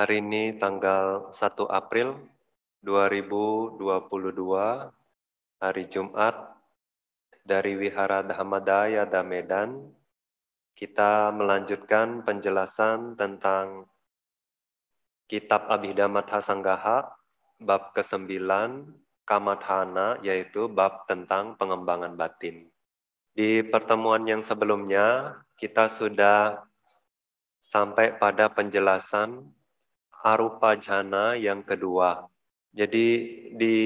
Hari ini tanggal 1 April 2022, hari Jumat, dari Wihara Dhammadaya Damedan, kita melanjutkan penjelasan tentang Kitab Abhidhammatha Sanggaha, bab ke-9, Kamadhana, yaitu bab tentang pengembangan batin. Di pertemuan yang sebelumnya, kita sudah sampai pada penjelasan arupa jhana yang kedua. Jadi di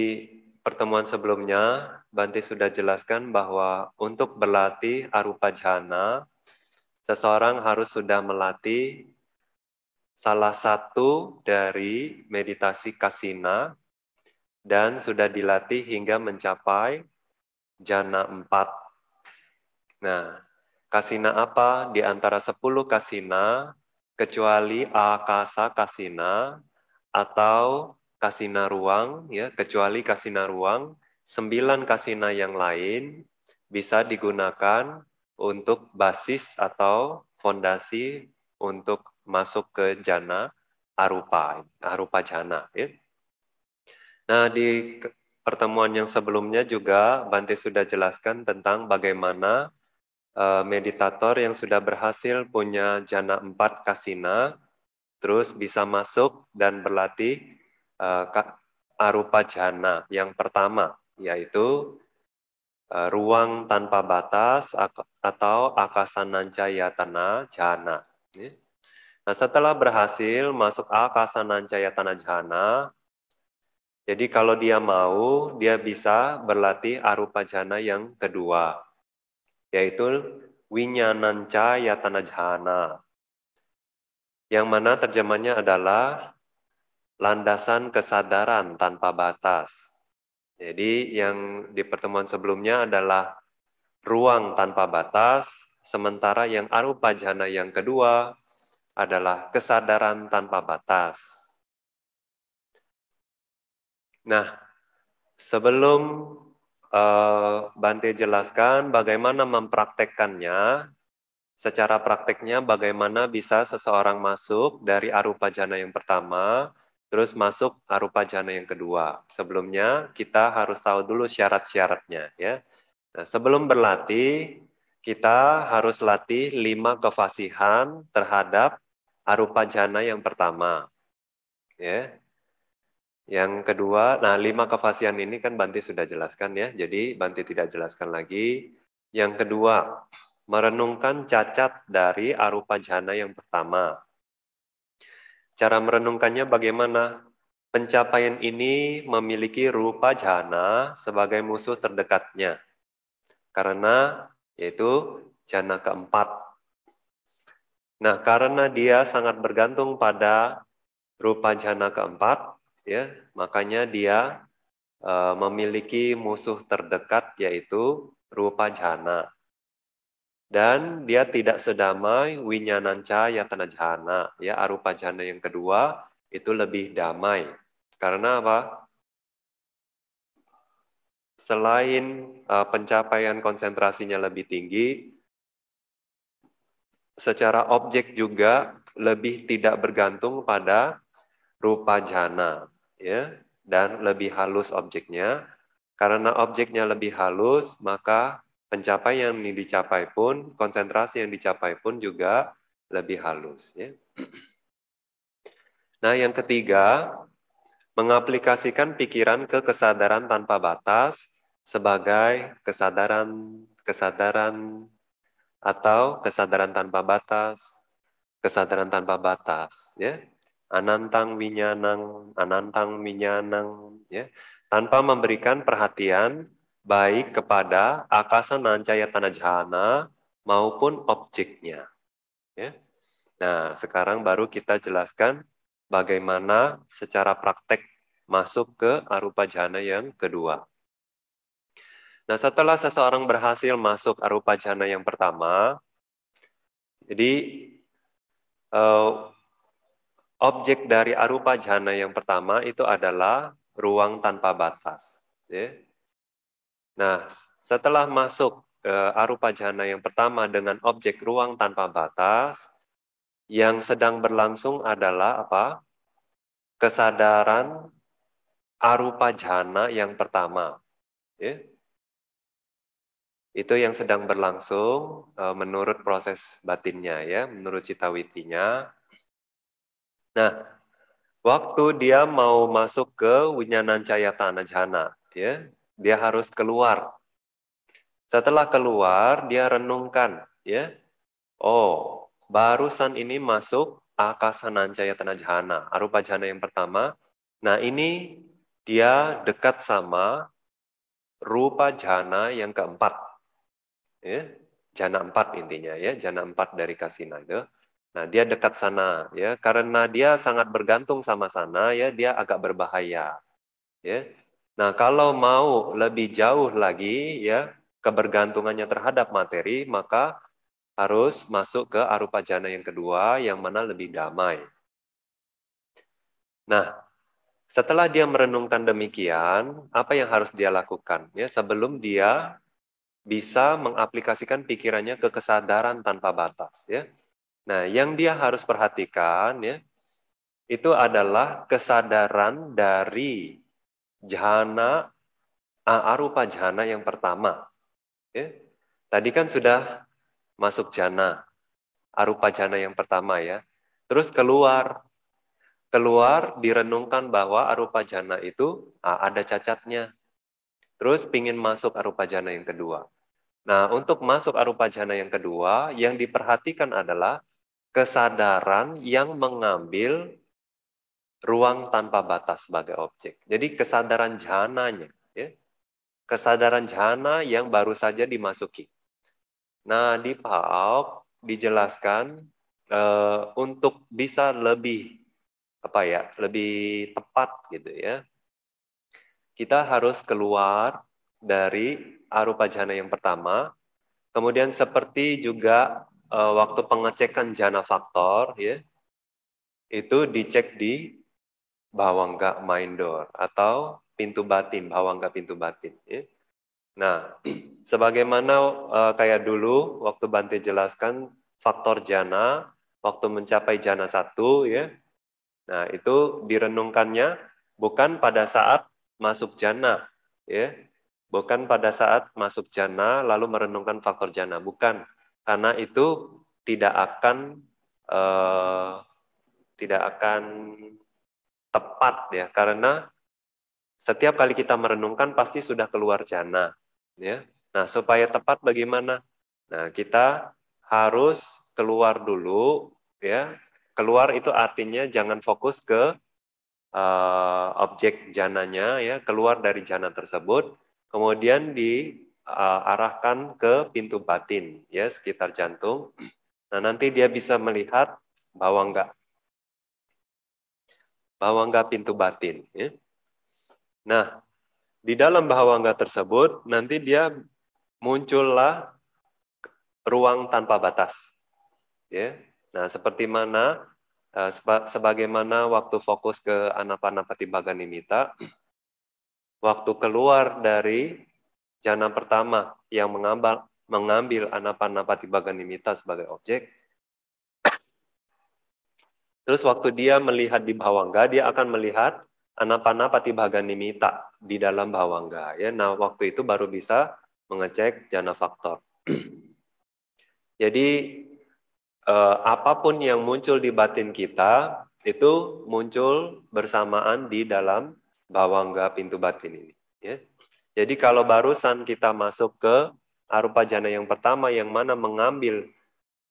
pertemuan sebelumnya Banti sudah jelaskan bahwa untuk berlatih arupa jhana seseorang harus sudah melatih salah satu dari meditasi kasina dan sudah dilatih hingga mencapai jana 4. Nah, kasina apa? Di antara 10 kasina, kecuali akasa kasina atau kasina ruang ya kecuali kasina ruang sembilan kasina yang lain bisa digunakan untuk basis atau fondasi untuk masuk ke jana arupa arupa jana ya. Nah di pertemuan yang sebelumnya juga Bante sudah jelaskan tentang bagaimana Eh, meditator yang sudah berhasil punya jana empat kasina, terus bisa masuk dan berlatih uh, arupa jana yang pertama, yaitu uh, ruang tanpa batas atau tanah jana. Nah, setelah berhasil masuk tanah jana, jadi kalau dia mau, dia bisa berlatih arupa jana yang kedua, yaitu winyananca yatanajhana. Yang mana terjemahannya adalah landasan kesadaran tanpa batas. Jadi yang di pertemuan sebelumnya adalah ruang tanpa batas, sementara yang arupa jhana yang kedua adalah kesadaran tanpa batas. Nah, sebelum Eh, Bante jelaskan bagaimana mempraktekkannya, secara prakteknya bagaimana bisa seseorang masuk dari arupa jana yang pertama, terus masuk arupa jana yang kedua. Sebelumnya kita harus tahu dulu syarat-syaratnya ya. Nah, sebelum berlatih, kita harus latih lima kefasihan terhadap arupa jana yang pertama. Ya. Yang kedua, nah lima kefasian ini kan Banti sudah jelaskan ya, jadi Banti tidak jelaskan lagi. Yang kedua, merenungkan cacat dari arupa jana yang pertama. Cara merenungkannya bagaimana? Pencapaian ini memiliki rupa jana sebagai musuh terdekatnya. Karena yaitu jana keempat. Nah, karena dia sangat bergantung pada rupa jana keempat, ya makanya dia uh, memiliki musuh terdekat yaitu rupa jana dan dia tidak sedamai winyananca yatana jhana ya arupa jhana yang kedua itu lebih damai karena apa selain uh, pencapaian konsentrasinya lebih tinggi secara objek juga lebih tidak bergantung pada rupa jana ya dan lebih halus objeknya. Karena objeknya lebih halus, maka pencapaian yang dicapai pun, konsentrasi yang dicapai pun juga lebih halus. Ya. Nah, yang ketiga, mengaplikasikan pikiran ke kesadaran tanpa batas sebagai kesadaran kesadaran atau kesadaran tanpa batas, kesadaran tanpa batas, ya anantang winyanang, anantang winyanang, ya, tanpa memberikan perhatian baik kepada akasa nancaya tanajhana maupun objeknya. Ya. Nah, sekarang baru kita jelaskan bagaimana secara praktek masuk ke arupa jhana yang kedua. Nah, setelah seseorang berhasil masuk arupa jhana yang pertama, jadi eh, objek dari arupa jhana yang pertama itu adalah ruang tanpa batas. Ya. Nah, setelah masuk arupa jhana yang pertama dengan objek ruang tanpa batas, yang sedang berlangsung adalah apa? Kesadaran arupa jhana yang pertama. Ya. Itu yang sedang berlangsung e, menurut proses batinnya ya, menurut citawitinya Nah, waktu dia mau masuk ke Tanah Jana, ya, dia harus keluar. Setelah keluar, dia renungkan, ya. Oh, barusan ini masuk akasa Tanah Jana, Arupa Jana yang pertama. Nah, ini dia dekat sama rupa jana yang keempat. Ya, jana empat intinya ya, jana empat dari kasina itu. Nah, dia dekat sana ya karena dia sangat bergantung sama sana ya dia agak berbahaya. Ya. Nah, kalau mau lebih jauh lagi ya kebergantungannya terhadap materi maka harus masuk ke arupa jana yang kedua yang mana lebih damai. Nah, setelah dia merenungkan demikian, apa yang harus dia lakukan ya sebelum dia bisa mengaplikasikan pikirannya ke kesadaran tanpa batas ya Nah, yang dia harus perhatikan ya, itu adalah kesadaran dari jhana arupa jhana yang pertama. Ya. Tadi kan sudah masuk jhana, arupa jhana yang pertama ya. Terus keluar. Keluar direnungkan bahwa arupa jhana itu ada cacatnya. Terus pingin masuk arupa jhana yang kedua. Nah, untuk masuk arupa jhana yang kedua, yang diperhatikan adalah kesadaran yang mengambil ruang tanpa batas sebagai objek. Jadi kesadaran jhananya, ya. kesadaran jhana yang baru saja dimasuki. Nah di PAOK dijelaskan eh, untuk bisa lebih apa ya, lebih tepat gitu ya. Kita harus keluar dari arupa jhana yang pertama, kemudian seperti juga Eh, waktu pengecekan jana faktor ya itu dicek di bawangga main door atau pintu batin bawangga pintu batin ya. Nah, sebagaimana uh, kayak dulu waktu Bante jelaskan faktor jana waktu mencapai jana satu ya. Nah, itu direnungkannya bukan pada saat masuk jana ya. Bukan pada saat masuk jana lalu merenungkan faktor jana, bukan karena itu tidak akan uh, tidak akan tepat ya karena setiap kali kita merenungkan pasti sudah keluar jana ya nah supaya tepat bagaimana nah kita harus keluar dulu ya keluar itu artinya jangan fokus ke uh, objek jananya ya keluar dari jana tersebut kemudian di uh, arahkan ke pintu batin ya sekitar jantung. Nah, nanti dia bisa melihat enggak, bawang enggak pintu batin ya. Nah, di dalam enggak tersebut nanti dia muncullah ruang tanpa batas. Ya. Nah, seperti mana eh, sebagaimana waktu fokus ke anapanapati baganimita waktu keluar dari jana pertama yang mengambil, mengambil napati baganimita sebagai objek, Terus waktu dia melihat di bawangga, dia akan melihat anapan napati baganimita di dalam bawangga. Ya, nah waktu itu baru bisa mengecek jana faktor. Jadi eh, apapun yang muncul di batin kita itu muncul bersamaan di dalam bawangga pintu batin ini. Ya. Jadi kalau barusan kita masuk ke arupa jana yang pertama yang mana mengambil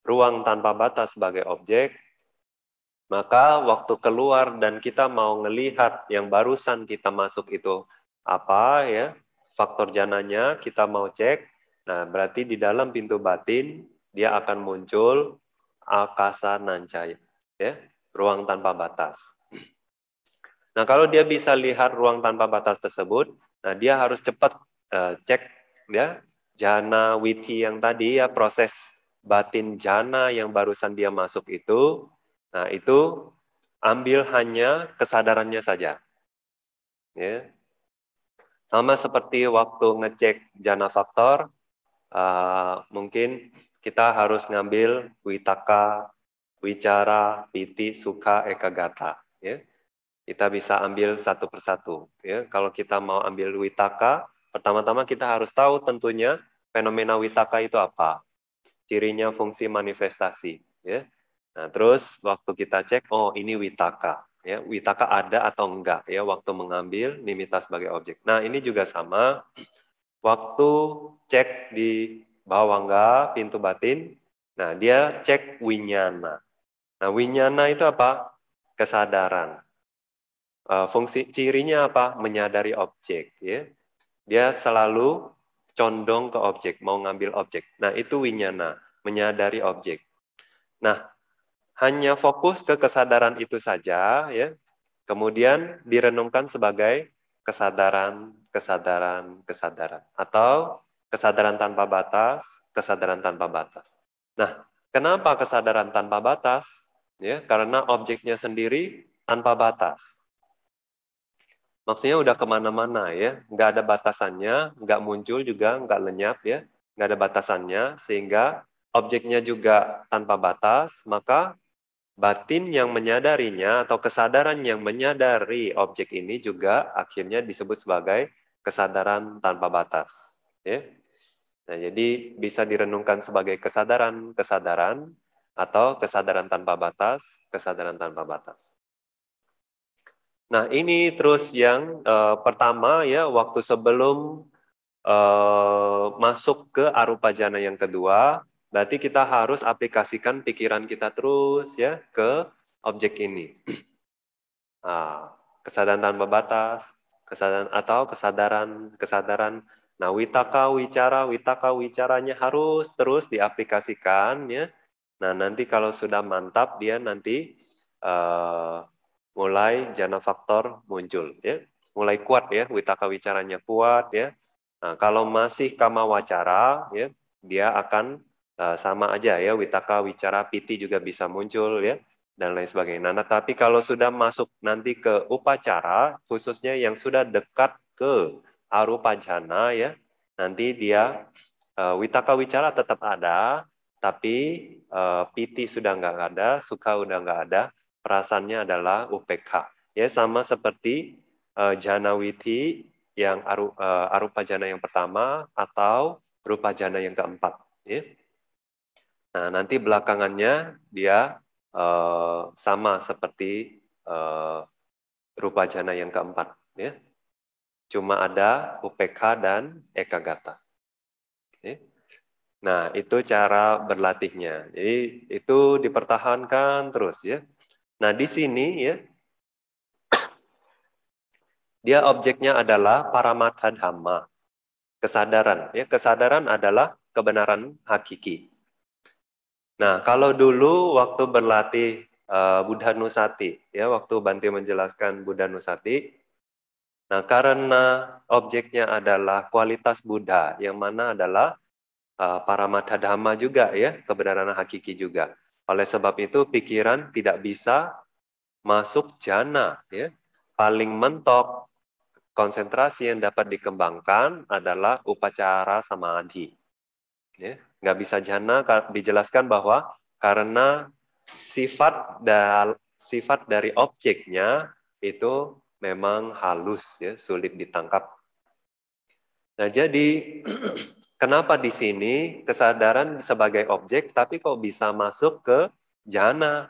ruang tanpa batas sebagai objek, maka waktu keluar dan kita mau melihat yang barusan kita masuk itu apa ya, faktor jananya kita mau cek, nah berarti di dalam pintu batin dia akan muncul akasa nancaya, ya, ruang tanpa batas. Nah, kalau dia bisa lihat ruang tanpa batas tersebut, Nah, dia harus cepat uh, cek ya jana witi yang tadi ya proses batin jana yang barusan dia masuk itu. Nah, itu ambil hanya kesadarannya saja. Ya. Sama seperti waktu ngecek jana faktor, uh, mungkin kita harus ngambil witaka, wicara, piti, suka, ekagata. Ya. Kita bisa ambil satu persatu. Ya. Kalau kita mau ambil witaka, pertama-tama kita harus tahu tentunya fenomena witaka itu apa. Cirinya fungsi manifestasi. Ya. Nah, terus waktu kita cek, oh ini witaka. Ya, witaka ada atau enggak ya waktu mengambil nimita sebagai objek. Nah, ini juga sama waktu cek di bawah enggak pintu batin. Nah, dia cek winyana. Nah, winyana itu apa? Kesadaran. Uh, fungsi cirinya apa? Menyadari objek, ya. Dia selalu condong ke objek, mau ngambil objek. Nah, itu winyana, menyadari objek. Nah, hanya fokus ke kesadaran itu saja, ya. Kemudian direnungkan sebagai kesadaran, kesadaran, kesadaran atau kesadaran tanpa batas, kesadaran tanpa batas. Nah, kenapa kesadaran tanpa batas? Ya, karena objeknya sendiri tanpa batas maksudnya udah kemana-mana ya, nggak ada batasannya, nggak muncul juga, nggak lenyap ya, nggak ada batasannya, sehingga objeknya juga tanpa batas, maka batin yang menyadarinya atau kesadaran yang menyadari objek ini juga akhirnya disebut sebagai kesadaran tanpa batas. Ya. Nah, jadi bisa direnungkan sebagai kesadaran, kesadaran, atau kesadaran tanpa batas, kesadaran tanpa batas. Nah, ini terus yang uh, pertama ya waktu sebelum uh, masuk ke arupa jana yang kedua, berarti kita harus aplikasikan pikiran kita terus ya ke objek ini. Nah, kesadaran tanpa batas, kesadaran atau kesadaran kesadaran. Nah, witaka wicara, witaka wicaranya harus terus diaplikasikan ya. Nah, nanti kalau sudah mantap dia nanti uh, mulai jana faktor muncul ya mulai kuat ya witaka wicaranya kuat ya nah, kalau masih kama wacara ya dia akan uh, sama aja ya witaka wicara piti juga bisa muncul ya dan lain sebagainya nah tapi kalau sudah masuk nanti ke upacara khususnya yang sudah dekat ke arupa jana ya nanti dia uh, eh, witaka wicara tetap ada tapi uh, eh, piti sudah nggak ada suka udah nggak ada perasannya adalah UPK. Ya sama seperti uh, eh, jana witi yang aru, uh, arupa jana yang pertama atau rupa jana yang keempat. Ya. Nah nanti belakangannya dia uh, sama seperti uh, rupa jana yang keempat. Ya. Cuma ada UPK dan Ekagata. Ya. Nah, itu cara berlatihnya. Jadi itu dipertahankan terus ya. Nah, di sini ya dia objeknya adalah paramata dhamma, kesadaran. Ya, kesadaran adalah kebenaran hakiki. Nah, kalau dulu waktu berlatih uh, Buddha Nusati, ya waktu Banti menjelaskan Buddha Nusati, nah karena objeknya adalah kualitas Buddha, yang mana adalah uh, eh, paramata dhamma juga ya, kebenaran hakiki juga. Oleh sebab itu pikiran tidak bisa masuk jana. Ya. Paling mentok konsentrasi yang dapat dikembangkan adalah upacara samadhi. Ya. Nggak bisa jana dijelaskan bahwa karena sifat dal sifat dari objeknya itu memang halus ya sulit ditangkap. Nah jadi Kenapa di sini kesadaran sebagai objek tapi kok bisa masuk ke jana?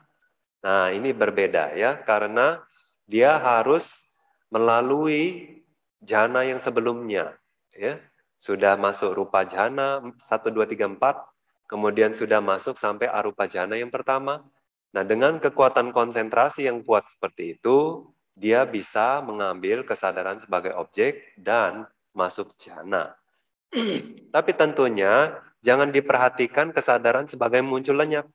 Nah, ini berbeda ya karena dia harus melalui jana yang sebelumnya ya. Sudah masuk rupa jana 1 2 3 4, kemudian sudah masuk sampai arupa jana yang pertama. Nah, dengan kekuatan konsentrasi yang kuat seperti itu, dia bisa mengambil kesadaran sebagai objek dan masuk jana. Tapi tentunya jangan diperhatikan kesadaran sebagai muncul lenyap.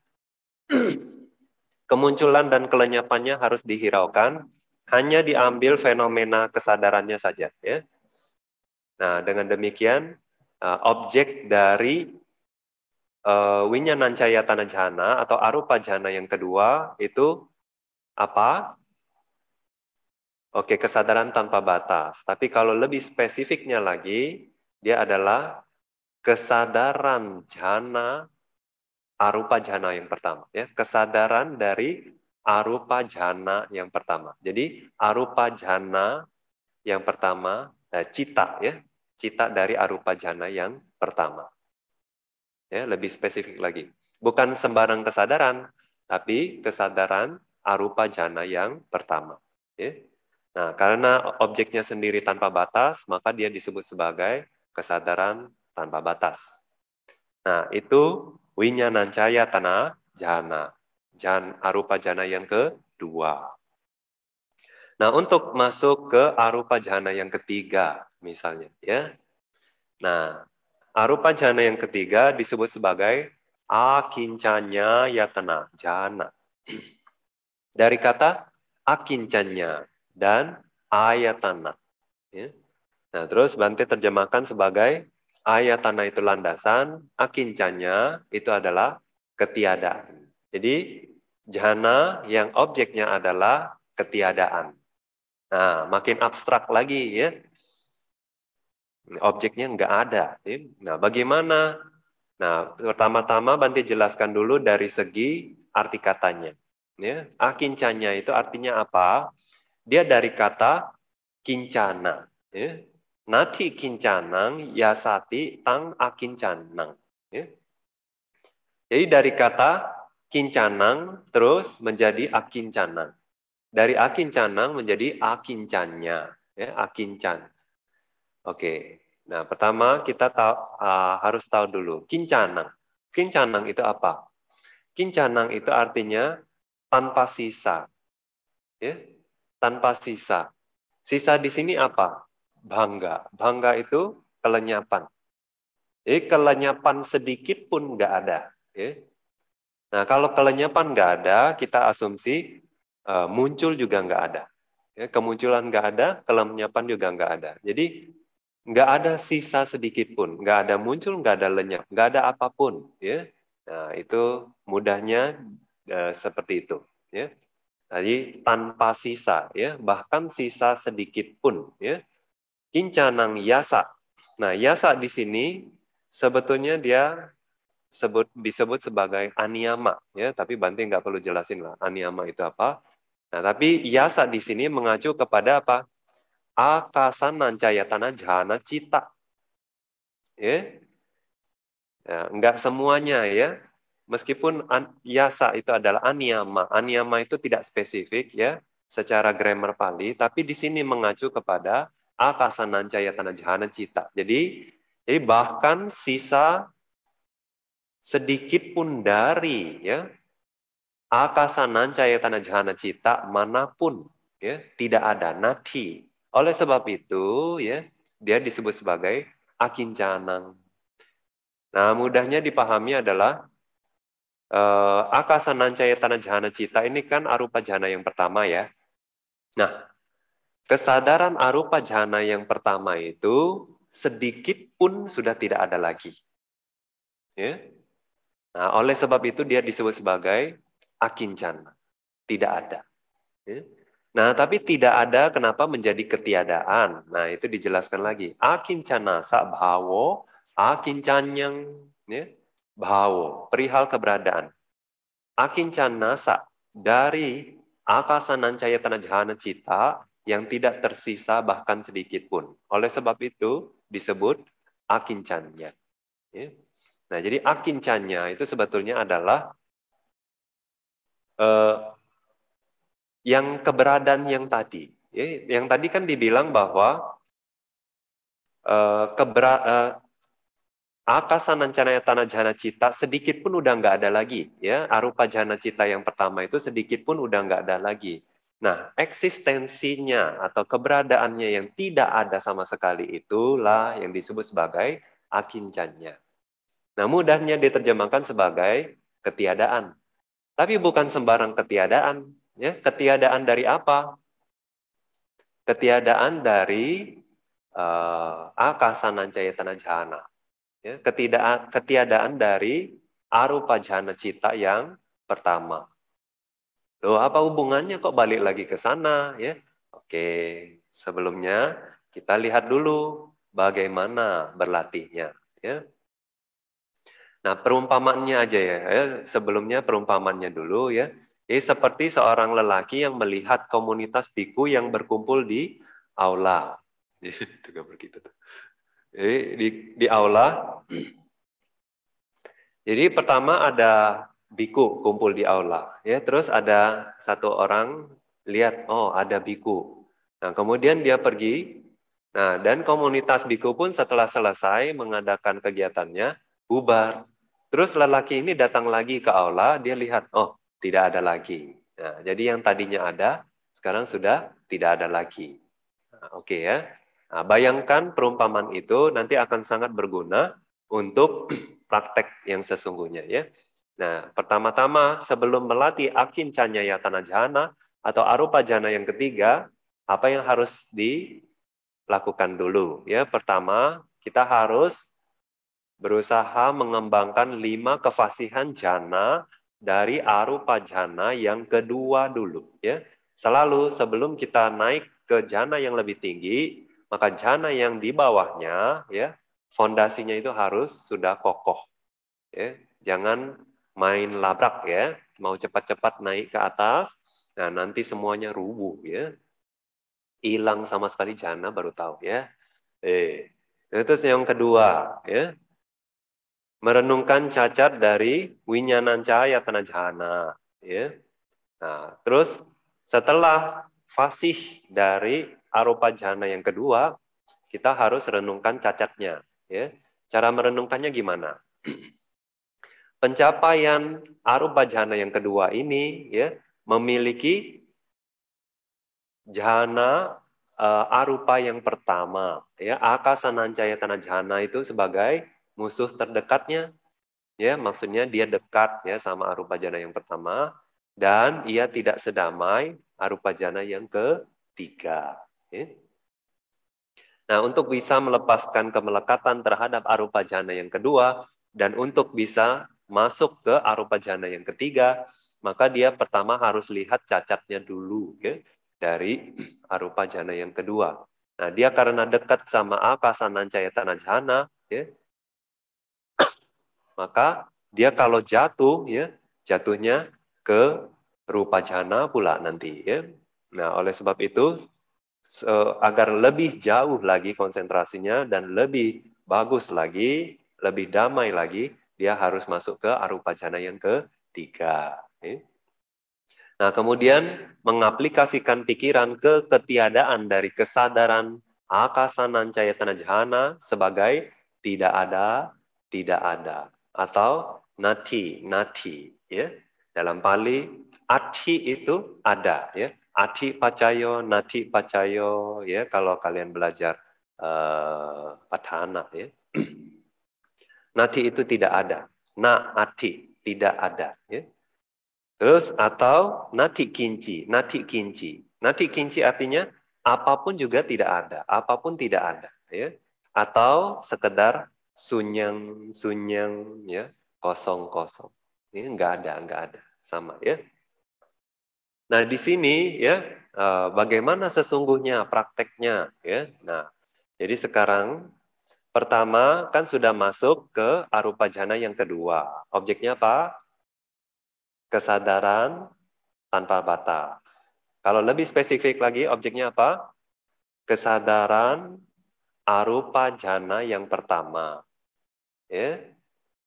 Kemunculan dan kelenyapannya harus dihiraukan, hanya diambil fenomena kesadarannya saja. Ya. Nah, dengan demikian, eh, objek dari uh, eh, winyanan tanah jana atau arupa jana yang kedua itu apa? Oke, kesadaran tanpa batas. Tapi kalau lebih spesifiknya lagi, dia adalah kesadaran jana arupa jana yang pertama ya, kesadaran dari arupa jana yang pertama. Jadi arupa jana yang pertama eh, cita ya, cita dari arupa jana yang pertama. Ya, lebih spesifik lagi. Bukan sembarang kesadaran, tapi kesadaran arupa jana yang pertama. Ya. Nah, karena objeknya sendiri tanpa batas, maka dia disebut sebagai kesadaran tanpa batas. Nah, itu winya nancaya tanah jana. Jan, arupa jana yang kedua. Nah, untuk masuk ke arupa jana yang ketiga, misalnya, ya. Nah, arupa jana yang ketiga disebut sebagai akincanya yatana jana. Dari kata akincanya dan ayatana. Ya. Nah, terus Bante terjemahkan sebagai ayat tanah itu landasan, akincanya itu adalah ketiadaan. Jadi jhana yang objeknya adalah ketiadaan. Nah, makin abstrak lagi ya. Objeknya nggak ada. Ya. Nah, bagaimana? Nah, pertama-tama Bante jelaskan dulu dari segi arti katanya. Ya, akincanya itu artinya apa? Dia dari kata kincana. Ya. Nati kincanang yasati tang akincanang. Ya. Jadi dari kata kincanang terus menjadi akincanang. Dari akincanang menjadi akincannya. Ya, akincan. Oke. Nah, pertama kita tahu, uh, harus tahu dulu kincanang. Kincanang itu apa? Kincanang itu artinya tanpa sisa. Ya, tanpa sisa. Sisa di sini apa? bangga. Bangga itu kelenyapan. Jadi eh, kelenyapan sedikit pun nggak ada. Eh. Nah kalau kelenyapan nggak ada, kita asumsi eh, muncul juga nggak ada. Kemunculan nggak ada, kelenyapan juga nggak ada. Jadi nggak ada sisa sedikit pun, nggak ada muncul, nggak ada lenyap, nggak ada apapun. Nah itu mudahnya seperti itu. jadi tanpa sisa, ya bahkan sisa sedikit pun, ya kincanang yasa. Nah, yasa di sini sebetulnya dia sebut disebut sebagai aniyama ya tapi Banting nggak perlu jelasin lah aniyama itu apa nah tapi yasa di sini mengacu kepada apa akasan tanah jana cita ya, ya nggak semuanya ya meskipun an, yasa itu adalah aniyama aniyama itu tidak spesifik ya secara grammar Pali tapi di sini mengacu kepada akasancaya tanah jahana cita. Jadi jadi bahkan sisa sedikit pun dari ya akasancaya tanah jahana cita manapun ya tidak ada nati. Oleh sebab itu ya dia disebut sebagai akincanang. Nah, mudahnya dipahami adalah uh, eh, akasancaya tanah jahana cita ini kan arupa jahana yang pertama ya. Nah, Kesadaran arupa jhana yang pertama itu sedikit pun sudah tidak ada lagi. Ya? Nah, oleh sebab itu dia disebut sebagai akincana. Tidak ada. Ya? Nah, tapi tidak ada kenapa menjadi ketiadaan. Nah, itu dijelaskan lagi. Akincana sabhawo, akincanyang, ya? bhawo, perihal keberadaan. Akincana sa dari akasanan cahaya tanah jhana cita yang tidak tersisa bahkan sedikit pun. Oleh sebab itu disebut akincannya. Ya. Nah, jadi akincannya itu sebetulnya adalah eh, yang keberadaan yang tadi. Ya, yang tadi kan dibilang bahwa eh, kebera, eh, akasanan canaya tanah jana cita sedikit pun udah nggak ada lagi. Ya, arupa jana cita yang pertama itu sedikit pun udah nggak ada lagi. Nah, eksistensinya atau keberadaannya yang tidak ada sama sekali itulah yang disebut sebagai akincannya. Nah, mudahnya diterjemahkan sebagai ketiadaan. Tapi bukan sembarang ketiadaan, ya. Ketiadaan dari apa? Ketiadaan dari uh, eh, akasanan tanah jahana. Ya, ketiadaan, ketiadaan dari arupa jhana cita yang pertama. Loh, apa hubungannya kok balik lagi ke sana ya? Oke, sebelumnya kita lihat dulu bagaimana berlatihnya ya. Nah, perumpamannya aja ya. ya sebelumnya perumpamannya dulu ya. Ini seperti seorang lelaki yang melihat komunitas biku yang berkumpul di aula. Itu begitu tuh. Jadi di, di aula. Jadi pertama ada biku kumpul di aula. Ya, terus ada satu orang lihat, oh ada biku. Nah, kemudian dia pergi. Nah, dan komunitas biku pun setelah selesai mengadakan kegiatannya, bubar. Terus lelaki ini datang lagi ke aula, dia lihat, oh tidak ada lagi. Nah, jadi yang tadinya ada, sekarang sudah tidak ada lagi. Nah, Oke okay ya. Nah, bayangkan perumpamaan itu nanti akan sangat berguna untuk praktek yang sesungguhnya ya. Nah, pertama-tama sebelum melatih akin ya tanah jana atau arupa jana yang ketiga, apa yang harus dilakukan dulu? Ya, pertama kita harus berusaha mengembangkan lima kefasihan jana dari arupa jana yang kedua dulu. Ya, selalu sebelum kita naik ke jana yang lebih tinggi, maka jana yang di bawahnya, ya, fondasinya itu harus sudah kokoh. Ya, jangan main labrak ya, mau cepat-cepat naik ke atas, nah nanti semuanya rubuh ya. Hilang sama sekali jana baru tahu ya. Eh, nah, terus yang kedua ya, merenungkan cacat dari winyanan cahaya tanah jana ya. Nah, terus setelah fasih dari arupa jana yang kedua, kita harus renungkan cacatnya. Ya. Cara merenungkannya gimana? pencapaian arupa jhana yang kedua ini ya memiliki jhana uh, arupa yang pertama ya akasa nancaya tanah jhana itu sebagai musuh terdekatnya ya maksudnya dia dekat ya sama arupa jhana yang pertama dan ia tidak sedamai arupa jhana yang ketiga ya. nah untuk bisa melepaskan kemelekatan terhadap arupa jana yang kedua dan untuk bisa masuk ke arupa jana yang ketiga, maka dia pertama harus lihat cacatnya dulu okay? dari arupa jana yang kedua. Nah, dia karena dekat sama apa akasanan tanah jana, ya, maka dia kalau jatuh, ya, jatuhnya ke rupa jana pula nanti. Ya. Nah, oleh sebab itu, agar lebih jauh lagi konsentrasinya dan lebih bagus lagi, lebih damai lagi, dia harus masuk ke arupa jana yang ketiga. Nah, kemudian mengaplikasikan pikiran ke ketiadaan dari kesadaran akasanan cayatana jhana sebagai tidak ada, tidak ada atau nati, nati ya. Dalam Pali ati itu ada ya. Ati pacayo, nati pacayo ya kalau kalian belajar uh, eh, patana ya. Nati itu tidak ada. Naati tidak ada. Ya. Terus atau nati kinci, nati kinci. Nati kinci artinya apapun juga tidak ada, apapun tidak ada. Ya. Atau sekedar sunyang, sunyang, ya kosong kosong. Ini nggak ada, nggak ada, sama ya. Nah di sini ya eh, bagaimana sesungguhnya prakteknya ya. Nah jadi sekarang Pertama, kan sudah masuk ke arupa jana yang kedua. Objeknya apa? Kesadaran tanpa batas. Kalau lebih spesifik lagi, objeknya apa? Kesadaran arupa jana yang pertama. Ya.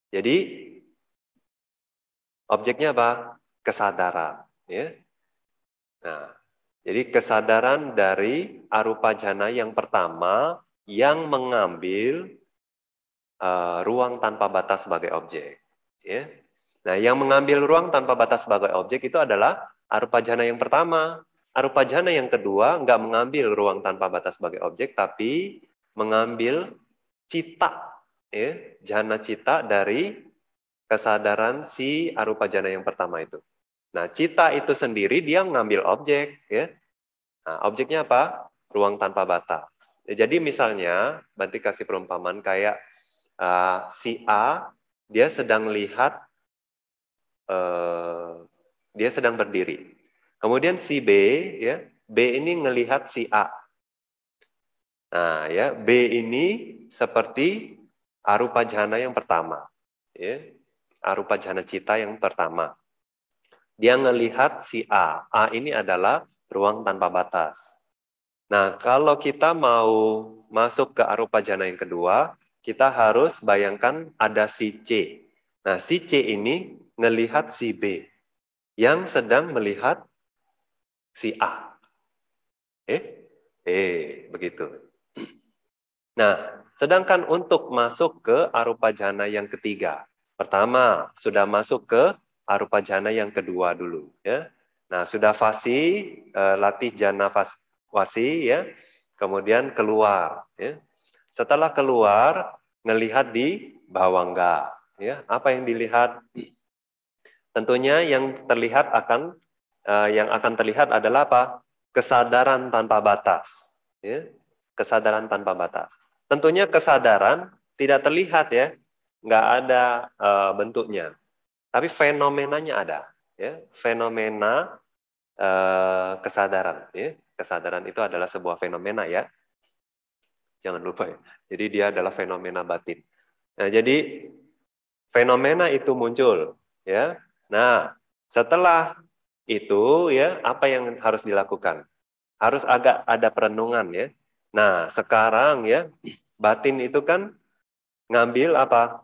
Jadi, objeknya apa? Kesadaran. Ya. Nah, jadi kesadaran dari arupa jana yang pertama yang mengambil uh, ruang tanpa batas sebagai objek. Ya. Nah, yang mengambil ruang tanpa batas sebagai objek itu adalah arupa jana yang pertama. Arupa jana yang kedua nggak mengambil ruang tanpa batas sebagai objek, tapi mengambil cita, ya, jana cita dari kesadaran si arupa jana yang pertama itu. Nah, cita itu sendiri dia mengambil objek, ya. Nah, objeknya apa? Ruang tanpa batas. Ya, jadi misalnya, nanti kasih perumpamaan kayak uh, si A, dia sedang lihat, uh, dia sedang berdiri. Kemudian si B, ya B ini ngelihat si A. Nah, ya B ini seperti arupa jana yang pertama, ya arupa jana cita yang pertama. Dia ngelihat si A. A ini adalah ruang tanpa batas. Nah, kalau kita mau masuk ke arupa jana yang kedua, kita harus bayangkan ada si C. Nah, si C ini ngelihat si B yang sedang melihat si A. Eh, eh, begitu. Nah, sedangkan untuk masuk ke arupa jana yang ketiga, pertama sudah masuk ke arupa jana yang kedua dulu, ya. Nah, sudah fasi eh, latih jana fasi, wasi ya kemudian keluar ya setelah keluar ngelihat di bawangga ya apa yang dilihat tentunya yang terlihat akan uh, yang akan terlihat adalah apa kesadaran tanpa batas ya kesadaran tanpa batas tentunya kesadaran tidak terlihat ya nggak ada uh, bentuknya tapi fenomenanya ada ya fenomena Eh, kesadaran. Ya. Kesadaran itu adalah sebuah fenomena ya. Jangan lupa ya. Jadi dia adalah fenomena batin. Nah, jadi fenomena itu muncul ya. Nah, setelah itu ya apa yang harus dilakukan? Harus agak ada perenungan ya. Nah, sekarang ya batin itu kan ngambil apa?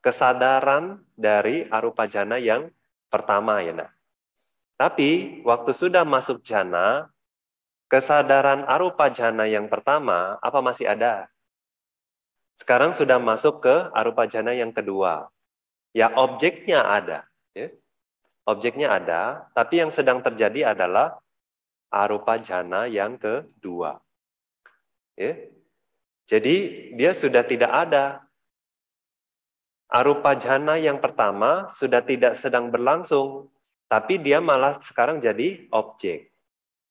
kesadaran dari arupa jana yang pertama ya nah. Tapi waktu sudah masuk jana, kesadaran arupa jana yang pertama apa masih ada? Sekarang sudah masuk ke arupa jana yang kedua. Ya objeknya ada, ya. objeknya ada, tapi yang sedang terjadi adalah arupa jana yang kedua. Ya. Jadi dia sudah tidak ada. Arupa jana yang pertama sudah tidak sedang berlangsung, tapi dia malah sekarang jadi objek.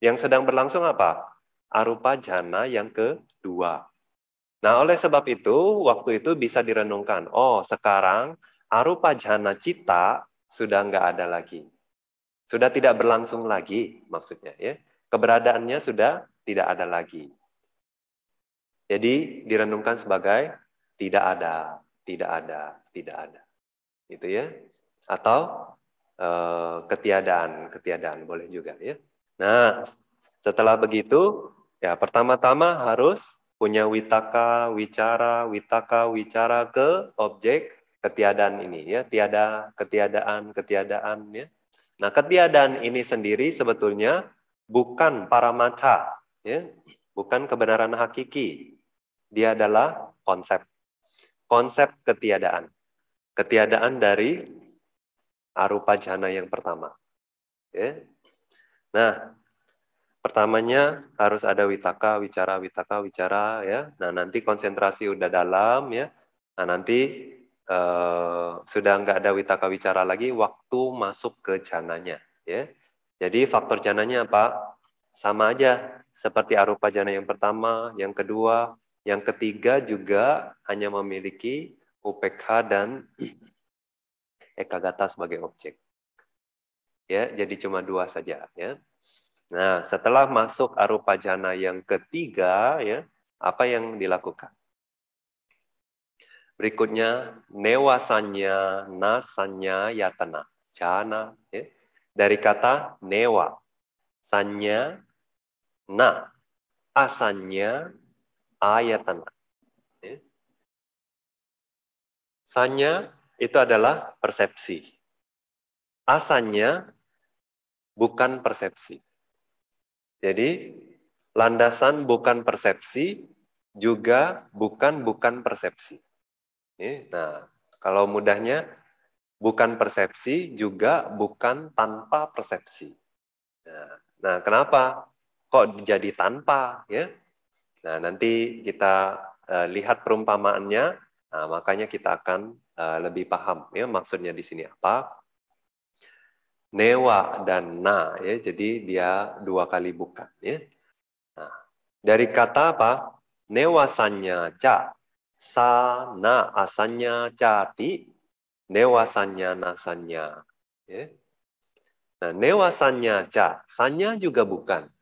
Yang ya. sedang berlangsung apa? Arupa jana yang kedua. Nah, oleh sebab itu, waktu itu bisa direnungkan, oh sekarang arupa jana cita sudah nggak ada lagi. Sudah tidak berlangsung lagi maksudnya. ya Keberadaannya sudah tidak ada lagi. Jadi direnungkan sebagai tidak ada, tidak ada, tidak ada. Gitu ya. Atau Eh, ketiadaan, ketiadaan boleh juga ya. Nah, setelah begitu ya pertama-tama harus punya witaka, wicara, witaka, wicara ke objek ketiadaan ini ya, tiada, ketiadaan, ketiadaan ya. Nah, ketiadaan ini sendiri sebetulnya bukan para mata ya, bukan kebenaran hakiki. Dia adalah konsep. Konsep ketiadaan. Ketiadaan dari arupa jana yang pertama. Nah, pertamanya harus ada witaka, wicara, witaka, wicara ya. Nah, nanti konsentrasi udah dalam ya. Nah, nanti uh, sudah nggak ada witaka wicara lagi, waktu masuk ke jananya ya. Jadi faktor jananya apa? Sama aja seperti arupa jana yang pertama, yang kedua, yang ketiga juga hanya memiliki UPK dan ekagata sebagai objek. Ya, jadi cuma dua saja ya. Nah, setelah masuk arupa jana yang ketiga ya, apa yang dilakukan? Berikutnya newasanya, nasanya, yatana, jana. Ya. Dari kata newa, sanya, na, asanya, ayatana. Ya. Sanya itu adalah persepsi. Asalnya bukan persepsi. Jadi landasan bukan persepsi juga bukan bukan persepsi. Nah, kalau mudahnya bukan persepsi juga bukan tanpa persepsi. Nah, nah kenapa kok jadi tanpa ya? Nah, nanti kita eh, lihat perumpamaannya Nah, makanya kita akan uh, lebih paham ya maksudnya di sini apa. Newa dan na ya, jadi dia dua kali bukan ya. Nah, dari kata apa? Newasannya ca, na asannya cati, newasannya nasannya. Ya. Nah, newasannya ca, sanya juga bukan.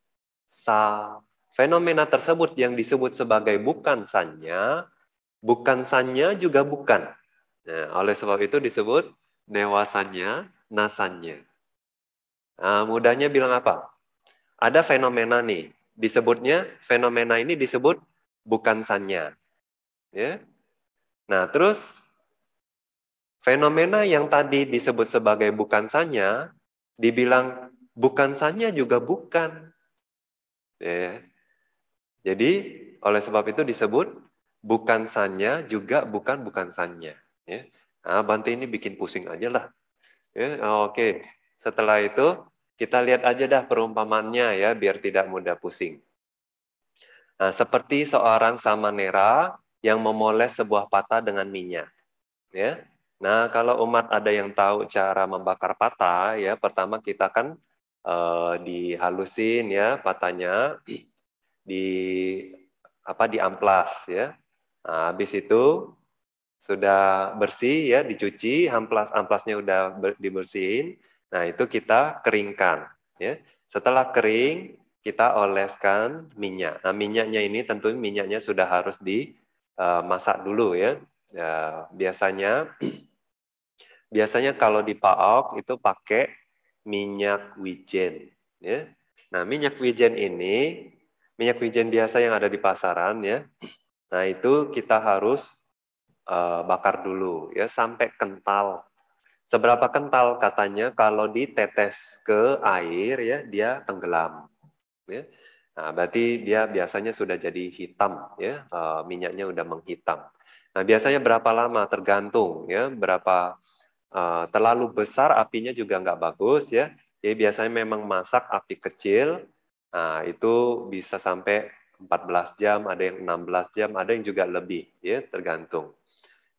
Sa, fenomena tersebut yang disebut sebagai bukan sanya, Bukan sannya juga bukan. Nah, oleh sebab itu disebut newasannya, nasannya. Nah, mudahnya bilang apa? Ada fenomena nih, disebutnya fenomena ini disebut bukan sanya. Ya. Nah, terus fenomena yang tadi disebut sebagai bukan sanya, dibilang bukan sanya juga bukan. Ya. Jadi, oleh sebab itu disebut bukan sanya juga bukan bukan sanya, Ya. Nah, Bante ini bikin pusing aja lah. Ya, ah, Oke, okay. setelah itu kita lihat aja dah perumpamannya ya, biar tidak mudah pusing. Nah, seperti seorang samanera yang memoles sebuah patah dengan minyak. Ya. Nah, kalau umat ada yang tahu cara membakar patah, ya pertama kita kan uh, dihalusin ya patahnya, di apa di amplas ya Nah, habis itu sudah bersih ya dicuci, amplas amplasnya udah dibersihin. Nah, itu kita keringkan ya. Setelah kering, kita oleskan minyak. Nah, minyaknya ini tentu minyaknya sudah harus dimasak eh, dulu ya. ya biasanya biasanya kalau di PAOK itu pakai minyak wijen ya. Nah, minyak wijen ini minyak wijen biasa yang ada di pasaran ya Nah, itu kita harus uh, bakar dulu ya sampai kental. Seberapa kental katanya kalau ditetes ke air ya dia tenggelam. Ya. Nah, berarti dia biasanya sudah jadi hitam ya, uh, minyaknya udah menghitam. Nah, biasanya berapa lama tergantung ya, berapa uh, terlalu besar apinya juga nggak bagus ya. Jadi biasanya memang masak api kecil, nah, itu bisa sampai 14 jam, ada yang 16 jam, ada yang juga lebih, ya tergantung.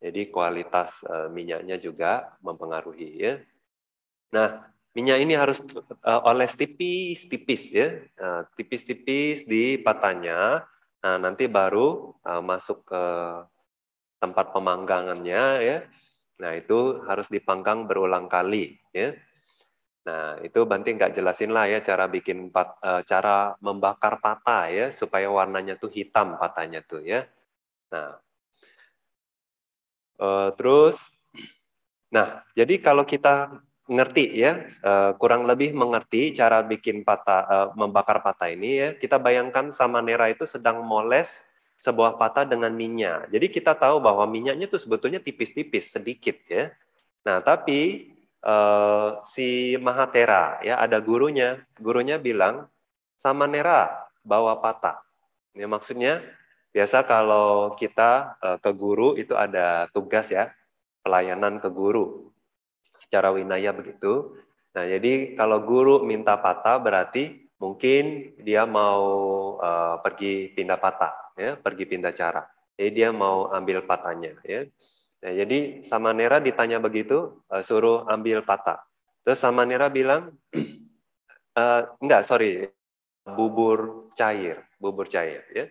Jadi kualitas eh, minyaknya juga mempengaruhi, ya. Nah, minyak ini harus uh, oles tipis-tipis, ya, eh, tipis-tipis di patanya. Nah, nanti baru uh, masuk ke tempat pemanggangannya, ya. Nah, itu harus dipanggang berulang kali, ya. Nah, itu banting nggak jelasin lah ya cara bikin pat, uh, cara membakar pata ya supaya warnanya tuh hitam patanya tuh ya. Nah, uh, terus, nah jadi kalau kita ngerti ya eh, kurang lebih mengerti cara bikin pata membakar pata ini ya kita bayangkan sama nera itu sedang moles sebuah pata dengan minyak. Jadi kita tahu bahwa minyaknya tuh sebetulnya tipis-tipis sedikit ya. Nah tapi Eh, si Mahatera ya ada gurunya gurunya bilang sama Nera bawa patah ya maksudnya biasa kalau kita uh, ke guru itu ada tugas ya pelayanan ke guru secara winaya begitu nah jadi kalau guru minta patah berarti mungkin dia mau uh, pergi pindah patah ya pergi pindah cara jadi dia mau ambil patahnya ya Nah, jadi Samanera ditanya begitu, uh, suruh ambil patah. Terus sama Samanera bilang, uh, enggak, sorry, bubur cair, bubur cair. Ya.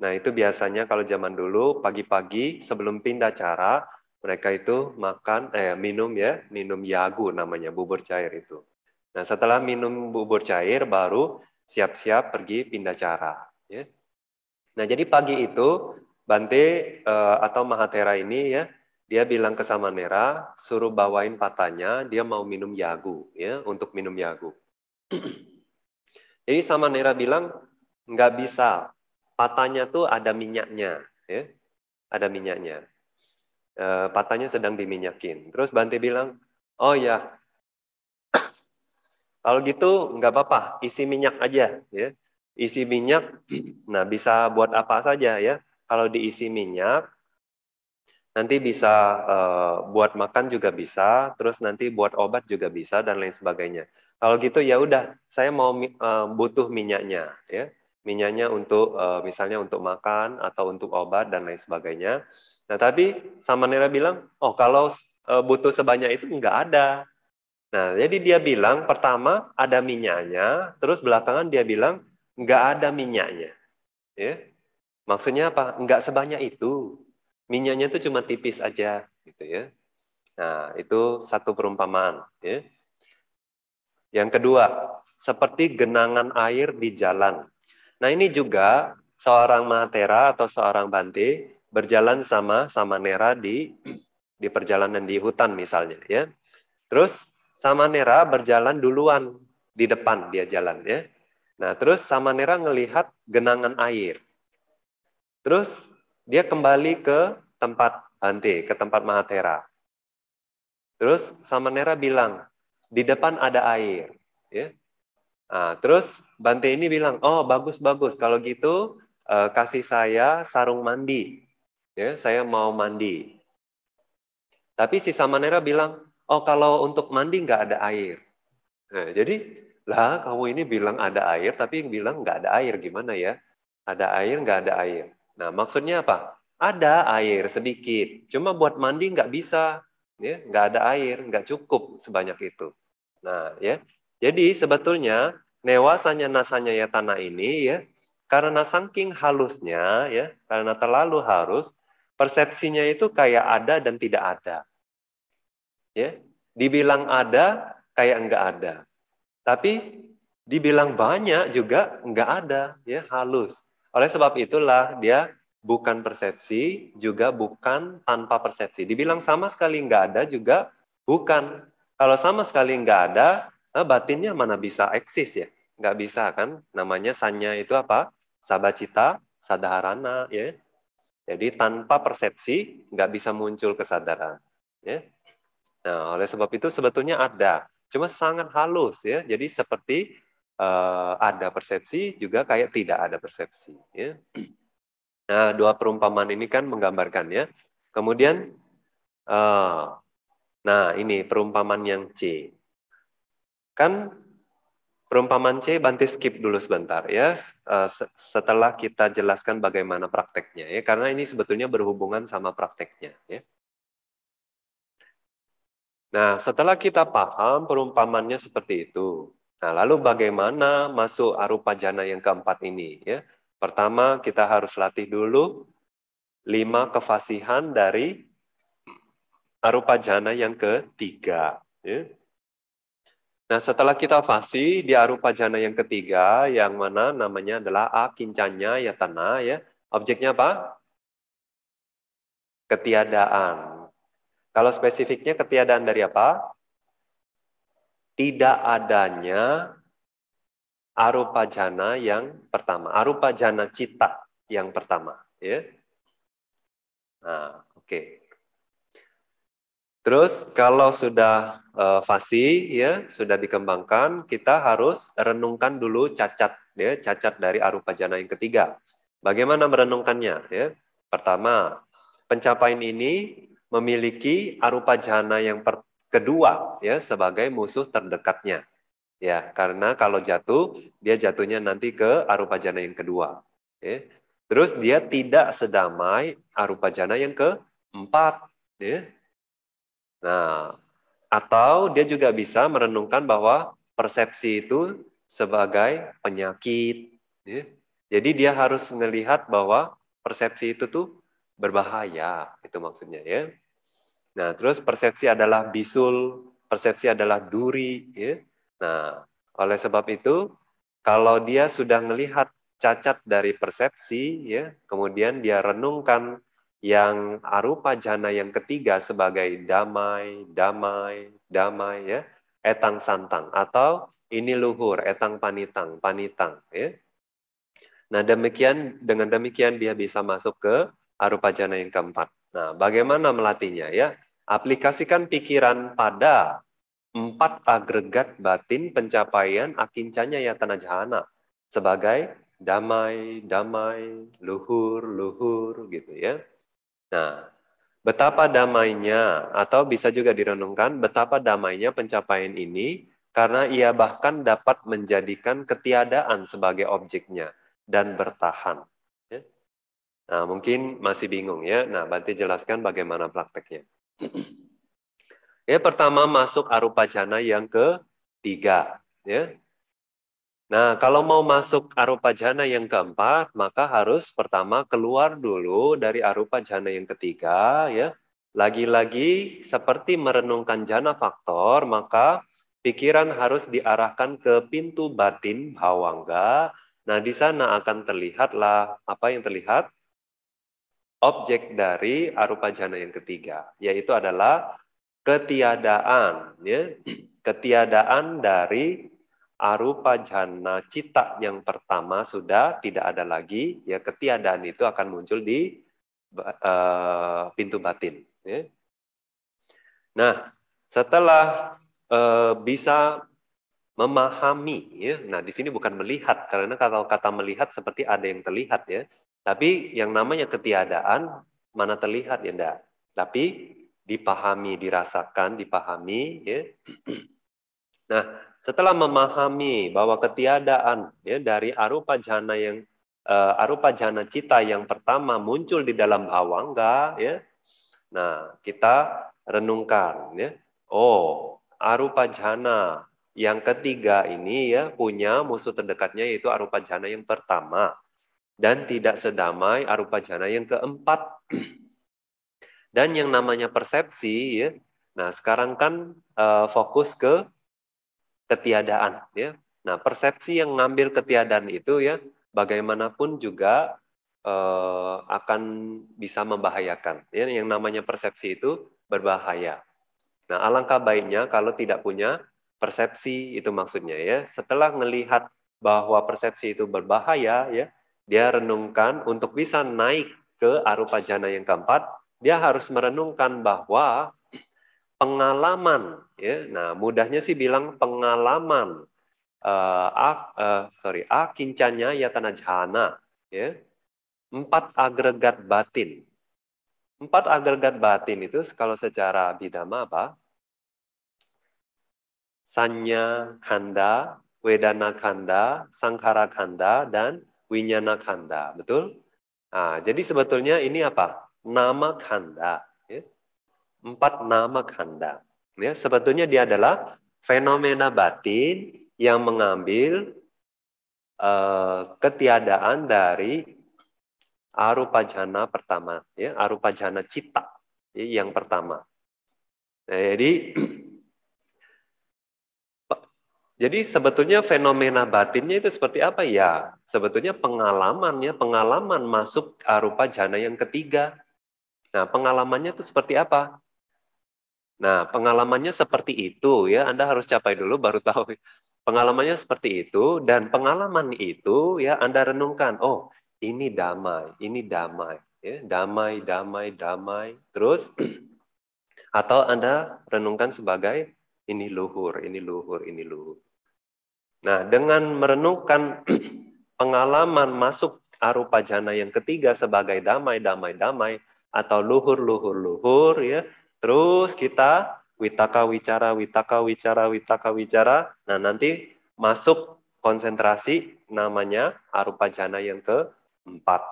Nah, itu biasanya kalau zaman dulu, pagi-pagi sebelum pindah cara, mereka itu makan, eh, minum ya, minum yagu namanya, bubur cair itu. Nah, setelah minum bubur cair, baru siap-siap pergi pindah cara. Ya. Nah, jadi pagi itu Bante uh, atau Mahatera ini ya, dia bilang ke Samanera suruh bawain patanya, dia mau minum yagu ya, untuk minum yagu. Jadi Samanera bilang nggak bisa, patanya tuh ada minyaknya, ya, ada minyaknya. E, patanya sedang diminyakin. Terus Bante bilang, oh ya, kalau gitu nggak apa-apa, isi minyak aja, ya, isi minyak. Nah bisa buat apa saja ya, kalau diisi minyak nanti bisa uh, buat makan juga bisa, terus nanti buat obat juga bisa dan lain sebagainya. Kalau gitu ya udah, saya mau uh, butuh minyaknya, ya minyaknya untuk uh, misalnya untuk makan atau untuk obat dan lain sebagainya. Nah tapi sama Nira bilang, oh kalau uh, butuh sebanyak itu nggak ada. Nah jadi dia bilang pertama ada minyaknya, terus belakangan dia bilang nggak ada minyaknya, ya Maksudnya apa? Enggak sebanyak itu. Minyaknya itu cuma tipis aja, gitu ya. Nah, itu satu perumpamaan. Ya. Yang kedua, seperti genangan air di jalan. Nah, ini juga seorang Mahatera atau seorang Bante berjalan sama sama di di perjalanan di hutan misalnya ya. Terus sama nera berjalan duluan di depan dia jalan ya. Nah, terus sama nera ngelihat genangan air. Terus dia kembali ke tempat Bante, ke tempat Mahatera. Terus Samanera bilang, di depan ada air. Ya. Nah, terus Bante ini bilang, oh bagus-bagus, kalau gitu eh, kasih saya sarung mandi. Ya, saya mau mandi. Tapi si Samanera bilang, oh kalau untuk mandi nggak ada air. Nah, jadi, lah kamu ini bilang ada air, tapi bilang nggak ada air, gimana ya? Ada air, nggak ada air. Nah, maksudnya apa? Ada air sedikit, cuma buat mandi nggak bisa, ya nggak ada air, nggak cukup sebanyak itu. Nah, ya. Jadi sebetulnya newasanya nasanya ya tanah ini ya karena saking halusnya ya karena terlalu halus persepsinya itu kayak ada dan tidak ada. Ya, dibilang ada kayak nggak ada. Tapi dibilang banyak juga nggak ada, ya halus. Oleh sebab itulah dia bukan persepsi, juga bukan tanpa persepsi. Dibilang sama sekali nggak ada juga bukan. Kalau sama sekali nggak ada, nah batinnya mana bisa eksis ya? Nggak bisa kan? Namanya sanya itu apa? Sabacita, sadharana ya. Jadi tanpa persepsi nggak bisa muncul kesadaran. Ya. Nah, oleh sebab itu sebetulnya ada, cuma sangat halus ya. Jadi seperti uh, ada persepsi juga kayak tidak ada persepsi. Ya. Nah, dua perumpamaan ini kan menggambarkan ya. Kemudian, uh, nah ini perumpamaan yang C. Kan perumpamaan C Banti skip dulu sebentar ya uh, setelah kita jelaskan bagaimana prakteknya ya karena ini sebetulnya berhubungan sama prakteknya ya. Nah, setelah kita paham perumpamannya seperti itu, Nah, lalu bagaimana masuk arupa jana yang keempat ini? Ya, pertama kita harus latih dulu lima kefasihan dari arupa jana yang ketiga. Ya. Nah, setelah kita fasih di arupa jana yang ketiga, yang mana namanya adalah akincanya ya tanah ya. Objeknya apa? Ketiadaan. Kalau spesifiknya ketiadaan dari apa? tidak adanya arupa jana yang pertama, arupa jana cita yang pertama, ya. Nah, oke. Okay. Terus kalau sudah uh, fasi ya, sudah dikembangkan, kita harus renungkan dulu cacat ya, cacat dari arupa jana yang ketiga. Bagaimana merenungkannya ya? Pertama, pencapaian ini memiliki arupa jana yang pertama kedua ya sebagai musuh terdekatnya. Ya, karena kalau jatuh dia jatuhnya nanti ke arupa jana yang kedua. Ya. Terus dia tidak sedamai arupa jana yang keempat. Ya. Nah, atau dia juga bisa merenungkan bahwa persepsi itu sebagai penyakit. Ya. Jadi dia harus melihat bahwa persepsi itu tuh berbahaya, itu maksudnya ya. Nah, terus persepsi adalah bisul, persepsi adalah duri. Ya. Nah, oleh sebab itu, kalau dia sudah melihat cacat dari persepsi, ya, kemudian dia renungkan yang arupa jana yang ketiga sebagai damai, damai, damai, ya, etang santang atau ini luhur, etang panitang, panitang, ya. Nah demikian dengan demikian dia bisa masuk ke arupa jana yang keempat. Nah, bagaimana melatihnya ya? Aplikasikan pikiran pada empat agregat batin pencapaian akincanya ya, tanah jahana sebagai damai, damai, luhur, luhur gitu ya. Nah, betapa damainya atau bisa juga direnungkan betapa damainya pencapaian ini karena ia bahkan dapat menjadikan ketiadaan sebagai objeknya dan bertahan. Nah, mungkin masih bingung ya. Nah, Banti jelaskan bagaimana prakteknya. ya, pertama masuk arupa jana yang ke tiga. Ya. Nah, kalau mau masuk arupa jana yang keempat, maka harus pertama keluar dulu dari arupa jana yang ketiga. ya. Lagi-lagi seperti merenungkan jana faktor, maka pikiran harus diarahkan ke pintu batin bawangga. Nah, di sana akan terlihatlah apa yang terlihat objek dari arupa jana yang ketiga, yaitu adalah ketiadaan, ya, ketiadaan dari arupa jana cita yang pertama sudah tidak ada lagi, ya ketiadaan itu akan muncul di uh, pintu batin. Ya. Nah, setelah uh, bisa memahami, ya, nah di sini bukan melihat karena kalau kata melihat seperti ada yang terlihat ya, tapi yang namanya ketiadaan mana terlihat ya enggak. Tapi dipahami, dirasakan, dipahami ya. Nah, setelah memahami bahwa ketiadaan ya dari arupa jana yang uh, arupa jana cita yang pertama muncul di dalam awangga, ya. Nah, kita renungkan ya. Oh, arupa jana yang ketiga ini ya punya musuh terdekatnya yaitu arupa jana yang pertama dan tidak sedamai arupa jana yang keempat. Dan yang namanya persepsi, ya. Nah, sekarang kan uh, fokus ke ketiadaan, ya. Nah, persepsi yang ngambil ketiadaan itu ya, bagaimanapun juga uh, akan bisa membahayakan. Ya, yang namanya persepsi itu berbahaya. Nah, alangkah baiknya kalau tidak punya persepsi itu maksudnya ya. Setelah melihat bahwa persepsi itu berbahaya ya, dia renungkan untuk bisa naik ke arupa jana yang keempat, dia harus merenungkan bahwa pengalaman, ya, nah mudahnya sih bilang pengalaman, uh, uh, sorry, kincanya ya tanah jana, ya, empat agregat batin. Empat agregat batin itu kalau secara bidama apa? Sanya kanda, wedana kanda, sangkara kanda, dan winyana kanda betul? Nah, jadi sebetulnya ini apa? Nama kanda, Ya. Empat nama kanda. Ya, sebetulnya dia adalah fenomena batin yang mengambil uh, ketiadaan dari arupa jana pertama, ya, arupa jana cita ya, yang pertama. Nah, jadi Jadi sebetulnya fenomena batinnya itu seperti apa ya? Sebetulnya pengalamannya, pengalaman masuk arupa jana yang ketiga. Nah, pengalamannya itu seperti apa? Nah, pengalamannya seperti itu ya, Anda harus capai dulu baru tahu. Pengalamannya seperti itu dan pengalaman itu ya Anda renungkan, oh, ini damai, ini damai, ya, damai, damai, damai. Terus atau Anda renungkan sebagai ini luhur, ini luhur, ini luhur. Nah, dengan merenungkan pengalaman masuk arupa jana yang ketiga sebagai damai, damai, damai, atau luhur, luhur, luhur, ya. Terus kita witaka wicara, witaka wicara, witaka wicara. Nah, nanti masuk konsentrasi namanya arupa jana yang keempat.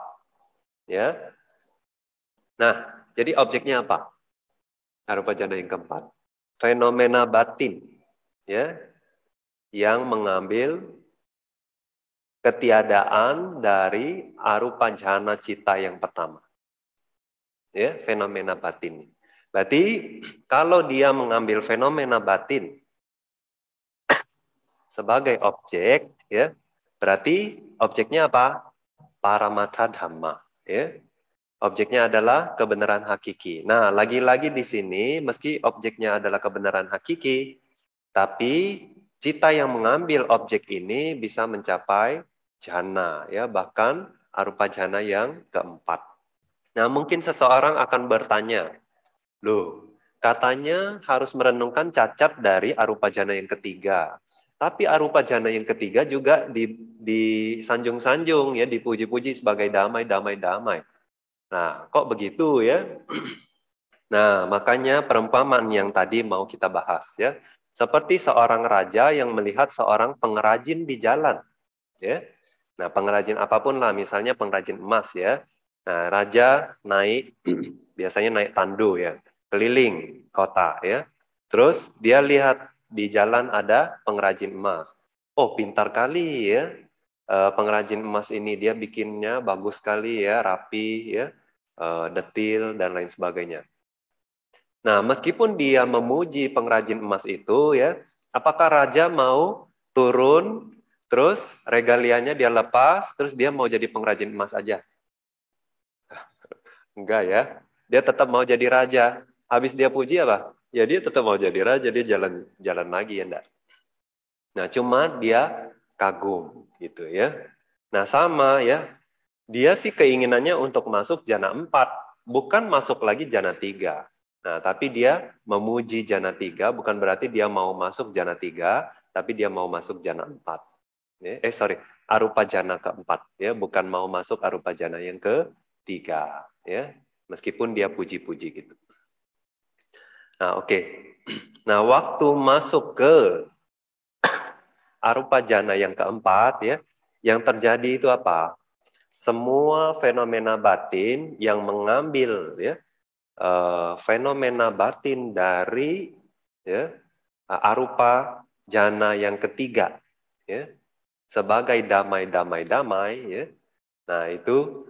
Ya. Nah, jadi objeknya apa? Arupa jana yang keempat. Fenomena batin. Ya, yang mengambil ketiadaan dari arupa jana cita yang pertama. Ya, fenomena batin. Berarti kalau dia mengambil fenomena batin sebagai objek, ya, berarti objeknya apa? Paramata dhamma, ya. Objeknya adalah kebenaran hakiki. Nah, lagi-lagi di sini meski objeknya adalah kebenaran hakiki, tapi Cita yang mengambil objek ini bisa mencapai jana, ya bahkan arupa jana yang keempat. Nah, mungkin seseorang akan bertanya, loh, katanya harus merenungkan cacat dari arupa jana yang ketiga. Tapi arupa jana yang ketiga juga di disanjung-sanjung, sanjung ya dipuji-puji sebagai damai, damai, damai. Nah, kok begitu ya? Nah, makanya perempuan yang tadi mau kita bahas ya. Seperti seorang raja yang melihat seorang pengrajin di jalan, ya. Nah, pengrajin apapun lah, misalnya pengrajin emas ya. Nah, raja naik biasanya naik tandu ya, keliling kota ya. Terus dia lihat di jalan ada pengrajin emas. Oh, pintar kali ya. E, pengrajin emas ini dia bikinnya bagus sekali ya, rapi ya, e, detil dan lain sebagainya. Nah, meskipun dia memuji pengrajin emas itu ya, apakah raja mau turun terus regalianya dia lepas terus dia mau jadi pengrajin emas aja? Enggak ya. Dia tetap mau jadi raja. Habis dia puji apa? Ya dia tetap mau jadi raja, dia jalan jalan lagi ya enggak. Nah, cuma dia kagum gitu ya. Nah, sama ya. Dia sih keinginannya untuk masuk jana empat bukan masuk lagi jana tiga. Nah, tapi dia memuji jana tiga, bukan berarti dia mau masuk jana tiga, tapi dia mau masuk jana empat. Ya, eh, sorry, arupa jana keempat. Ya, bukan mau masuk arupa jana yang ketiga. Ya, meskipun dia puji-puji gitu. Nah, oke. Okay. Nah, waktu masuk ke arupa jana yang keempat, ya, yang terjadi itu apa? Semua fenomena batin yang mengambil, ya, Eh, fenomena batin dari ya, eh, arupa jana yang ketiga ya, sebagai damai-damai-damai. Ya. Nah itu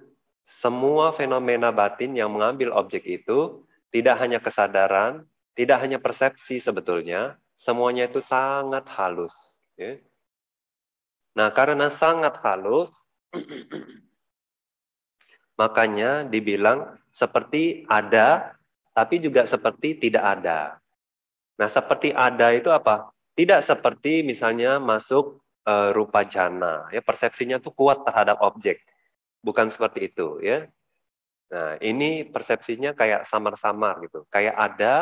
semua fenomena batin yang mengambil objek itu tidak hanya kesadaran, tidak hanya persepsi sebetulnya, semuanya itu sangat halus. Ya. Nah karena sangat halus, makanya dibilang seperti ada tapi juga seperti tidak ada. Nah, seperti ada itu apa? Tidak seperti misalnya masuk e, rupa jana, ya persepsinya itu kuat terhadap objek. Bukan seperti itu, ya. Nah, ini persepsinya kayak samar-samar gitu. Kayak ada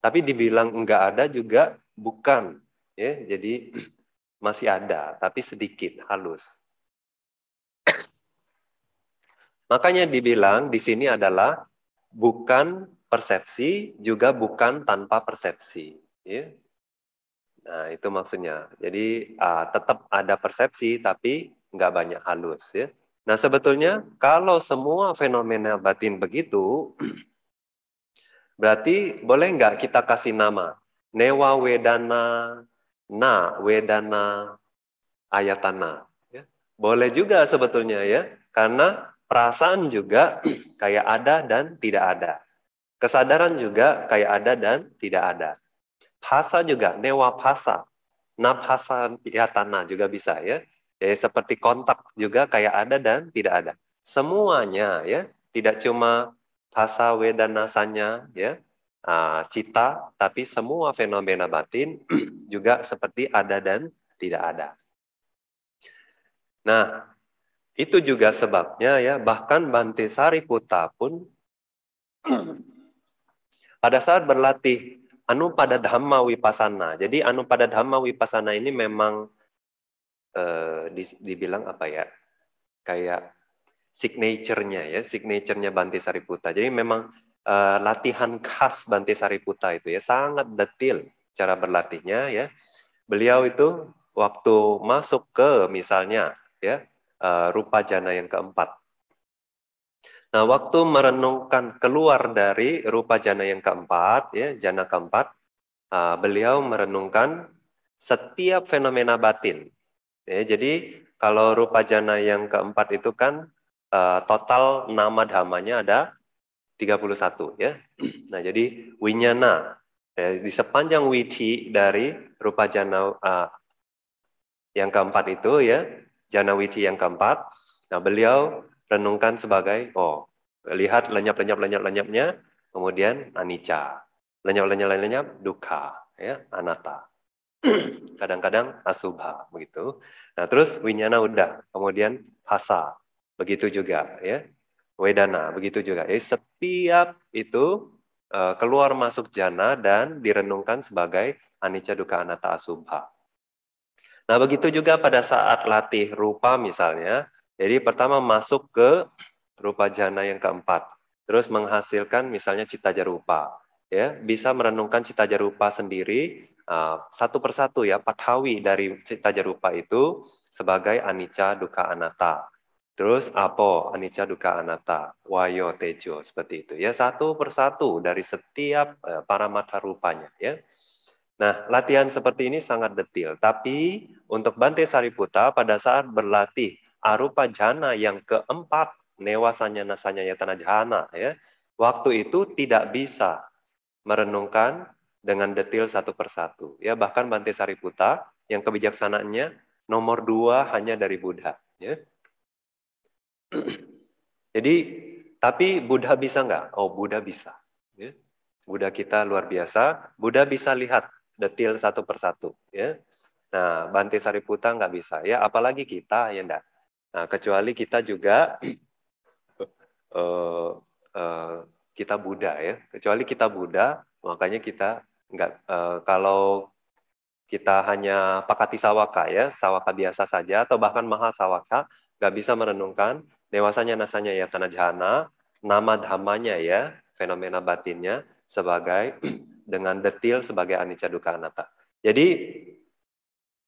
tapi dibilang enggak ada juga bukan, ya. Jadi masih ada tapi sedikit, halus. Makanya dibilang di sini adalah bukan persepsi juga bukan tanpa persepsi. Ya. Nah itu maksudnya. Jadi uh, tetap ada persepsi tapi nggak banyak halus ya. Nah sebetulnya kalau semua fenomena batin begitu, berarti boleh nggak kita kasih nama? Newa wedana, na wedana, ayatana. Ya. Boleh juga sebetulnya ya, karena Perasaan juga kayak ada dan tidak ada. Kesadaran juga kayak ada dan tidak ada. Pasa juga, newa pasa. Napasa tanah juga bisa ya. Jadi ya, seperti kontak juga kayak ada dan tidak ada. Semuanya ya, tidak cuma pasa wedanasanya ya, ah, cita, tapi semua fenomena batin juga seperti ada dan tidak ada. Nah, itu juga sebabnya ya, bahkan Bante Puta pun pada saat berlatih anu pada dhamma wipasana. Jadi anu pada dhamma wipasana ini memang eh, dibilang apa ya? Kayak signaturenya ya, signaturenya Bante Sariputa. Jadi memang eh, latihan khas Bante Sariputa itu ya sangat detil cara berlatihnya ya. Beliau itu waktu masuk ke misalnya ya Eh, rupa jana yang keempat. Nah, waktu merenungkan keluar dari rupa jana yang keempat, ya, jana keempat, eh, beliau merenungkan setiap fenomena batin. Ya, jadi kalau rupa jana yang keempat itu kan eh, total nama dhamanya ada 31 ya. Nah, jadi winyana ya, di sepanjang witi dari rupa jana uh, yang keempat itu ya Janawiti yang keempat. Nah, beliau renungkan sebagai, oh, lihat lenyap-lenyap-lenyap-lenyapnya, kemudian anicca. Lenyap-lenyap-lenyap, duka, ya, anata Kadang-kadang asubha, begitu. Nah, terus winyana udah, kemudian hasa, begitu juga, ya. Wedana, begitu juga. Jadi setiap itu eh, keluar masuk jana dan direnungkan sebagai anicca duka anata asubha. Nah, begitu juga pada saat latih rupa misalnya. Jadi pertama masuk ke rupa jana yang keempat. Terus menghasilkan misalnya cita jarupa. Ya, bisa merenungkan cita jarupa sendiri ah, satu persatu ya pathawi dari cita jarupa itu sebagai anicca duka anatta. Terus apo anicca duka anatta, wayo tejo seperti itu ya satu persatu dari setiap eh, para mata rupanya ya. Nah, latihan seperti ini sangat detil. Tapi untuk Bante Sariputa pada saat berlatih arupa jana yang keempat newasanya nasanya yatana jana ya waktu itu tidak bisa merenungkan dengan detil satu persatu ya bahkan Bante Sariputa yang kebijaksanaannya nomor dua hanya dari Buddha ya jadi tapi Buddha bisa nggak oh Buddha bisa ya. Buddha kita luar biasa Buddha bisa lihat detail satu persatu ya nah Bante Sariputa nggak bisa ya apalagi kita ya ndak. nah kecuali kita juga uh, uh, kita Buddha ya kecuali kita Buddha makanya kita nggak uh, kalau kita hanya pakati sawaka ya sawaka biasa saja atau bahkan maha sawaka nggak bisa merenungkan dewasanya nasanya ya tanah jana nama dhamanya ya fenomena batinnya sebagai dengan detil sebagai anicca dukkha anatta. Jadi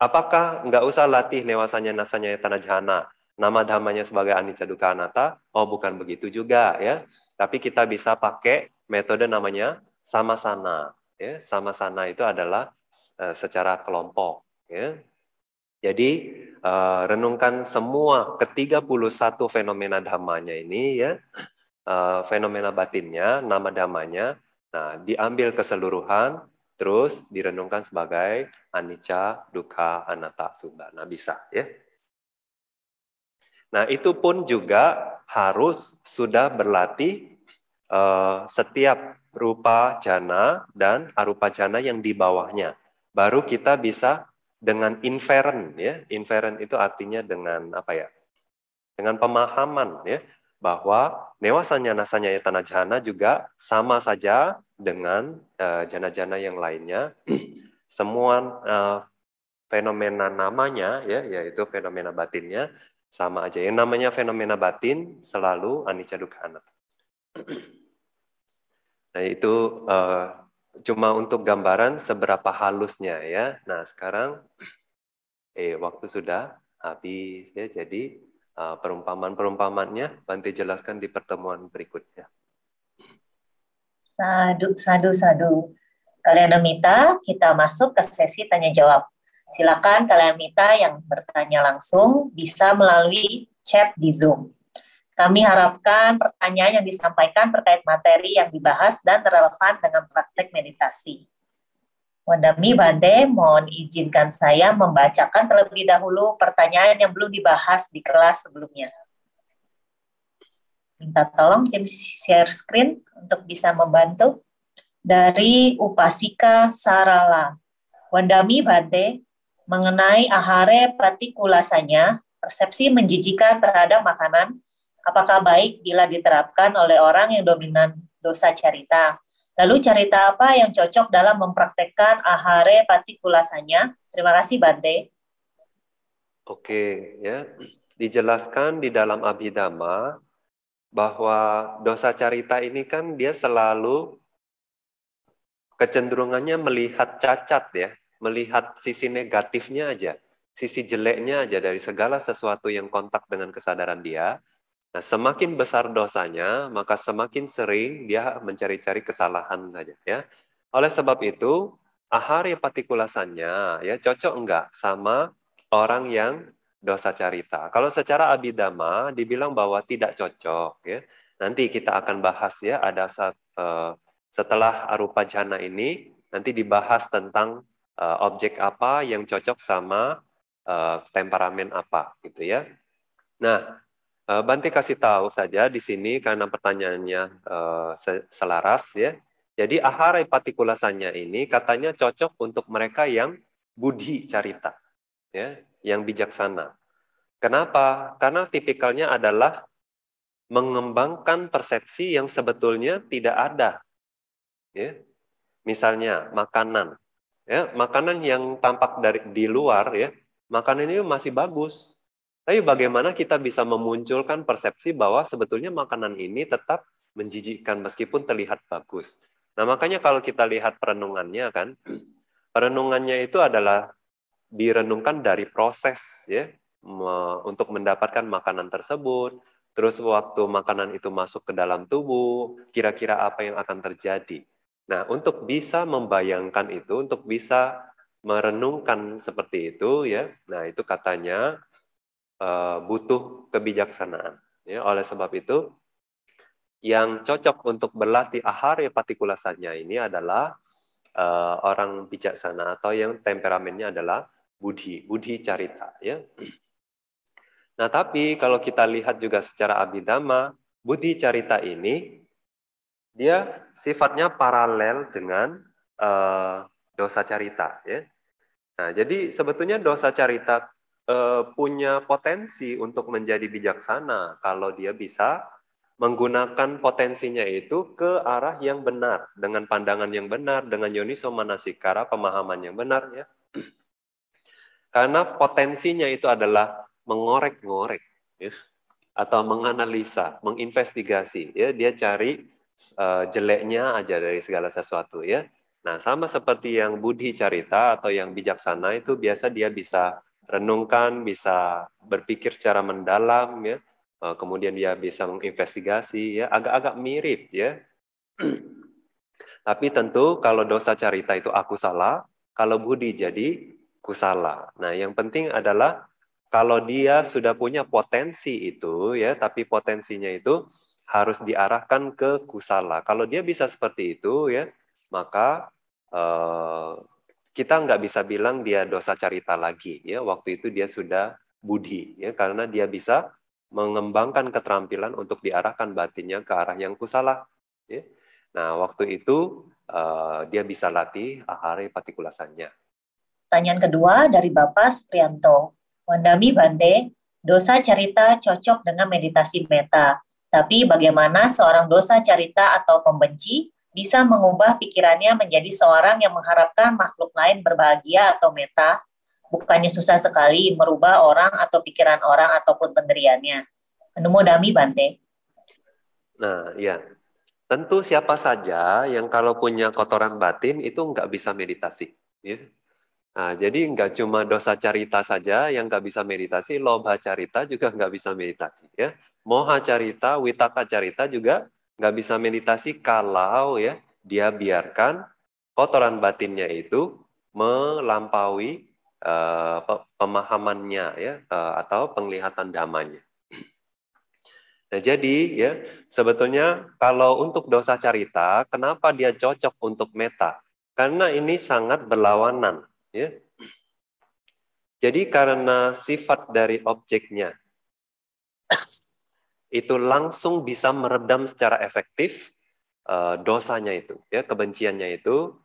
apakah nggak usah latih newasanya nasanya tanah jhana, nama damanya sebagai anicca dukkha anatta? Oh bukan begitu juga ya. Tapi kita bisa pakai metode namanya sama sana. Ya, sama sana itu adalah uh, secara kelompok. Ya. Jadi uh, renungkan semua ke-31 fenomena damanya ini ya, uh, fenomena batinnya, nama damanya. Nah, diambil keseluruhan, terus direnungkan sebagai anicca, duka anatta, sumba. Nah, bisa ya. Nah, itu pun juga harus sudah berlatih uh, setiap rupa jana dan arupa jana yang di bawahnya. Baru kita bisa dengan inferen ya. Inferen itu artinya dengan apa ya? Dengan pemahaman ya bahwa newasanya nasanya ya tanah jana juga sama saja dengan eh, jana-jana yang lainnya. Semua eh, fenomena namanya ya yaitu fenomena batinnya sama aja. Yang namanya fenomena batin selalu anicca dukkha Nah, itu uh, cuma untuk gambaran seberapa halusnya ya. Nah, sekarang eh waktu sudah habis ya. Jadi Uh, perumpamaan-perumpamannya Bante jelaskan di pertemuan berikutnya. Sadu, sadu, sadu. Kalian minta kita masuk ke sesi tanya jawab. Silakan kalian minta yang bertanya langsung bisa melalui chat di Zoom. Kami harapkan pertanyaan yang disampaikan terkait materi yang dibahas dan relevan dengan praktek meditasi. Wandami Bante, mohon izinkan saya membacakan terlebih dahulu pertanyaan yang belum dibahas di kelas sebelumnya. Minta tolong tim share screen untuk bisa membantu. Dari Upasika Sarala. Wandami Bante, mengenai ahare patikulasanya, persepsi menjijikan terhadap makanan, apakah baik bila diterapkan oleh orang yang dominan dosa carita? Lalu cerita apa yang cocok dalam mempraktekkan ahare patikulasanya? Terima kasih Bante. Oke, ya. Dijelaskan di dalam Abhidhamma bahwa dosa cerita ini kan dia selalu kecenderungannya melihat cacat ya, melihat sisi negatifnya aja, sisi jeleknya aja dari segala sesuatu yang kontak dengan kesadaran dia, Nah, semakin besar dosanya, maka semakin sering dia mencari-cari kesalahan saja ya. Oleh sebab itu, ahari partikulasannya ya cocok enggak sama orang yang dosa carita. Kalau secara abidama dibilang bahwa tidak cocok ya. Nanti kita akan bahas ya ada saat, uh, eh, setelah arupa jana ini nanti dibahas tentang uh, objek apa yang cocok sama uh, temperamen apa gitu ya. Nah, Eh, Banti kasih tahu saja di sini karena pertanyaannya eh, selaras ya. Jadi ahara partikulasannya ini katanya cocok untuk mereka yang budi carita, ya, yang bijaksana. Kenapa? Karena tipikalnya adalah mengembangkan persepsi yang sebetulnya tidak ada. Ya. Misalnya makanan, ya, makanan yang tampak dari di luar ya, makanan itu masih bagus, tapi bagaimana kita bisa memunculkan persepsi bahwa sebetulnya makanan ini tetap menjijikkan meskipun terlihat bagus. Nah, makanya kalau kita lihat perenungannya kan, perenungannya itu adalah direnungkan dari proses ya untuk mendapatkan makanan tersebut, terus waktu makanan itu masuk ke dalam tubuh, kira-kira apa yang akan terjadi. Nah, untuk bisa membayangkan itu, untuk bisa merenungkan seperti itu ya. Nah, itu katanya Eh, butuh kebijaksanaan. Ya, oleh sebab itu, yang cocok untuk berlatih ahari ya, partikulasannya ini adalah uh, orang bijaksana atau yang temperamennya adalah budi, budi carita. Ya. Nah, tapi kalau kita lihat juga secara abidama, budi carita ini dia sifatnya paralel dengan uh, dosa carita. Ya. Nah, jadi sebetulnya dosa carita uh, punya potensi untuk menjadi bijaksana kalau dia bisa menggunakan potensinya itu ke arah yang benar dengan pandangan yang benar dengan yoniso manasikara pemahaman yang benar ya karena potensinya itu adalah mengorek-ngorek ya atau menganalisa menginvestigasi ya dia cari uh, jeleknya aja dari segala sesuatu ya nah sama seperti yang budi carita atau yang bijaksana itu biasa dia bisa renungkan, bisa berpikir secara mendalam ya. Eh, kemudian dia bisa menginvestigasi ya, agak-agak mirip ya. Tapi tentu kalau dosa carita itu aku salah, kalau budi jadi ku salah. Nah, yang penting adalah kalau dia sudah punya potensi itu ya, tapi potensinya itu harus diarahkan ke kusala. Kalau dia bisa seperti itu ya, maka eh, kita nggak bisa bilang dia dosa carita lagi ya waktu itu dia sudah budi ya karena dia bisa mengembangkan keterampilan untuk diarahkan batinnya ke arah yang kusalah ya. nah waktu itu uh, dia bisa latih ahare patikulasannya pertanyaan kedua dari Bapak Suprianto Wandami Bande dosa cerita cocok dengan meditasi meta tapi bagaimana seorang dosa cerita atau pembenci bisa mengubah pikirannya menjadi seorang yang mengharapkan makhluk lain berbahagia atau meta, bukannya susah sekali merubah orang atau pikiran orang ataupun pendiriannya. Dami Bante. Nah, iya. Tentu siapa saja yang kalau punya kotoran batin itu nggak bisa meditasi. Ya. Nah, jadi nggak cuma dosa carita saja yang nggak bisa meditasi, lomba carita juga nggak bisa meditasi. Ya. Moha carita, witaka carita juga nggak bisa meditasi kalau ya dia biarkan kotoran batinnya itu melampaui uh, pemahamannya ya uh, atau penglihatan damanya. Nah, jadi ya sebetulnya kalau untuk dosa carita, kenapa dia cocok untuk meta? Karena ini sangat berlawanan, ya. Jadi karena sifat dari objeknya itu langsung bisa meredam secara efektif uh, dosanya itu, ya kebenciannya itu,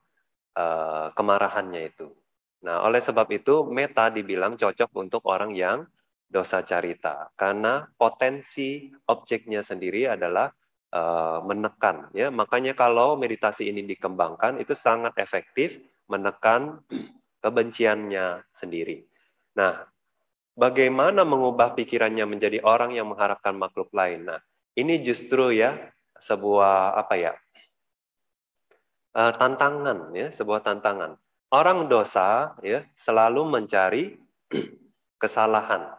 uh, kemarahannya itu. Nah, oleh sebab itu meta dibilang cocok untuk orang yang dosa carita karena potensi objeknya sendiri adalah uh, menekan ya makanya kalau meditasi ini dikembangkan itu sangat efektif menekan kebenciannya sendiri nah bagaimana mengubah pikirannya menjadi orang yang mengharapkan makhluk lain. Nah, ini justru ya sebuah apa ya eh, tantangan ya sebuah tantangan. Orang dosa ya selalu mencari kesalahan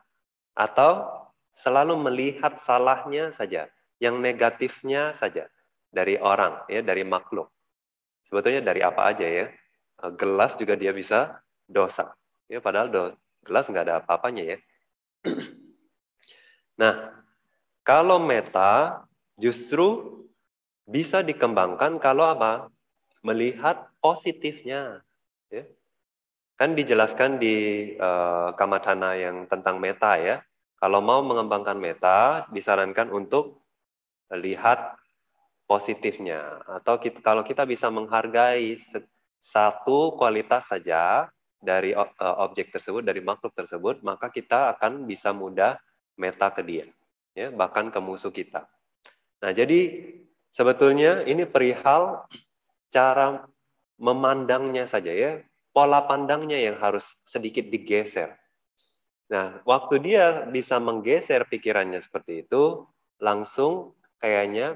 atau selalu melihat salahnya saja, yang negatifnya saja dari orang ya dari makhluk. Sebetulnya dari apa aja ya? Eh, gelas juga dia bisa dosa. Ya padahal do, Jelas nggak ada apa-apanya ya. nah, kalau meta justru bisa dikembangkan kalau apa? Melihat positifnya. Ya. Kan dijelaskan di uh, eh, kamatana yang tentang meta ya. Kalau mau mengembangkan meta, disarankan untuk lihat positifnya. Atau kita, kalau kita bisa menghargai satu kualitas saja, dari e, objek tersebut, dari makhluk tersebut, maka kita akan bisa mudah meta ke dia, ya, bahkan ke musuh kita. Nah, jadi sebetulnya ini perihal cara memandangnya saja ya, pola pandangnya yang harus sedikit digeser. Nah, waktu dia bisa menggeser pikirannya seperti itu, langsung kayaknya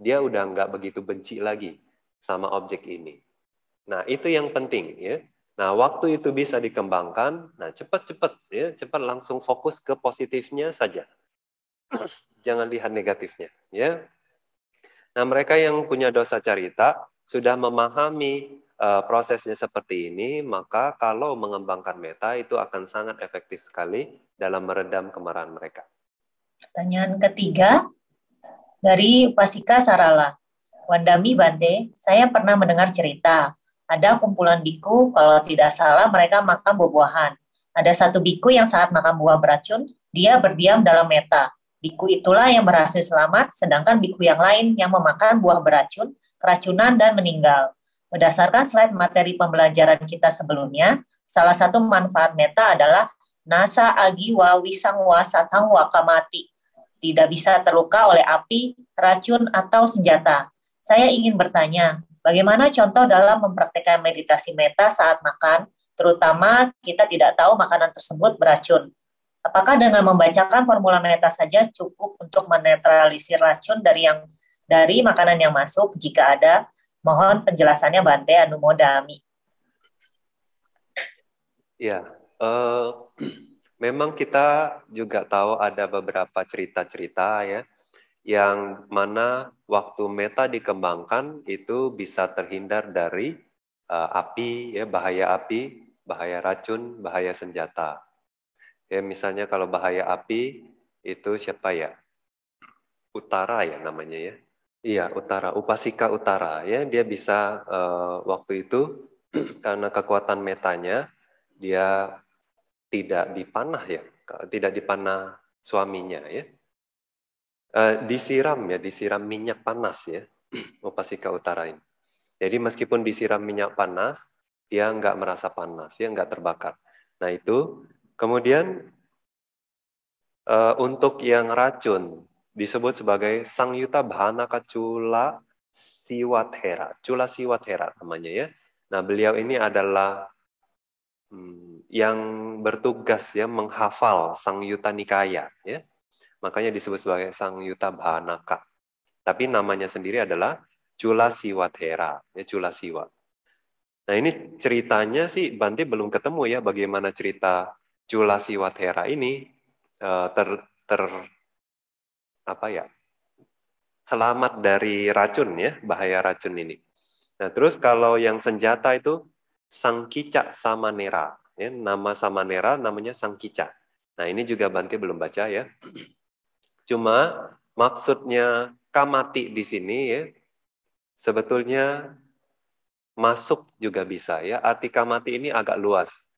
dia udah nggak begitu benci lagi sama objek ini. Nah, itu yang penting ya. Nah, waktu itu bisa dikembangkan. Nah, cepat-cepat ya, cepat langsung fokus ke positifnya saja. Jangan lihat negatifnya, ya. Nah, mereka yang punya dosa cerita sudah memahami uh, prosesnya seperti ini, maka kalau mengembangkan meta itu akan sangat efektif sekali dalam meredam kemarahan mereka. Pertanyaan ketiga dari Pasika Sarala. Wandami Bante, saya pernah mendengar cerita ada kumpulan biku, kalau tidak salah mereka makan buah-buahan. Ada satu biku yang saat makan buah beracun, dia berdiam dalam meta. Biku itulah yang berhasil selamat, sedangkan biku yang lain yang memakan buah beracun, keracunan, dan meninggal. Berdasarkan slide materi pembelajaran kita sebelumnya, salah satu manfaat meta adalah nasa agiwa wisangwa satangwa kamati, tidak bisa terluka oleh api, racun, atau senjata. Saya ingin bertanya, Bagaimana contoh dalam mempraktikkan meditasi meta saat makan, terutama kita tidak tahu makanan tersebut beracun. Apakah dengan membacakan formula meta saja cukup untuk menetralisir racun dari yang dari makanan yang masuk jika ada? Mohon penjelasannya Bante Anumodami. Ya, uh, memang kita juga tahu ada beberapa cerita-cerita ya yang mana waktu meta dikembangkan itu bisa terhindar dari uh, api ya bahaya api, bahaya racun, bahaya senjata. Ya misalnya kalau bahaya api itu siapa ya? Utara ya namanya ya. Iya, utara, Upasika Utara ya dia bisa uh, waktu itu karena kekuatan metanya dia tidak dipanah ya, tidak dipanah suaminya ya Eh, disiram ya, disiram minyak panas ya, Upasika Utara ini. Jadi meskipun disiram minyak panas, dia nggak merasa panas, dia nggak terbakar. Nah itu, kemudian uh, untuk yang racun disebut sebagai Sang Yuta Bhanaka siwat Siwathera, Cula Hera namanya ya. Nah beliau ini adalah hmm, yang bertugas ya menghafal Sang Yuta Nikaya ya Makanya disebut sebagai Sang Yuta Bhanaka. Tapi namanya sendiri adalah Cula Siwa Thera, ya Cula Siwa. Nah ini ceritanya sih Banti belum ketemu ya bagaimana cerita Cula Siwa Thera ini eh, ter, ter apa ya selamat dari racun ya bahaya racun ini. Nah terus kalau yang senjata itu Sang Kicak Samanera ya nama Samanera namanya Sang Kicak. Nah ini juga Banti belum baca ya. Cuma maksudnya kamati di sini ya, sebetulnya masuk juga bisa ya. Arti kamati ini agak luas.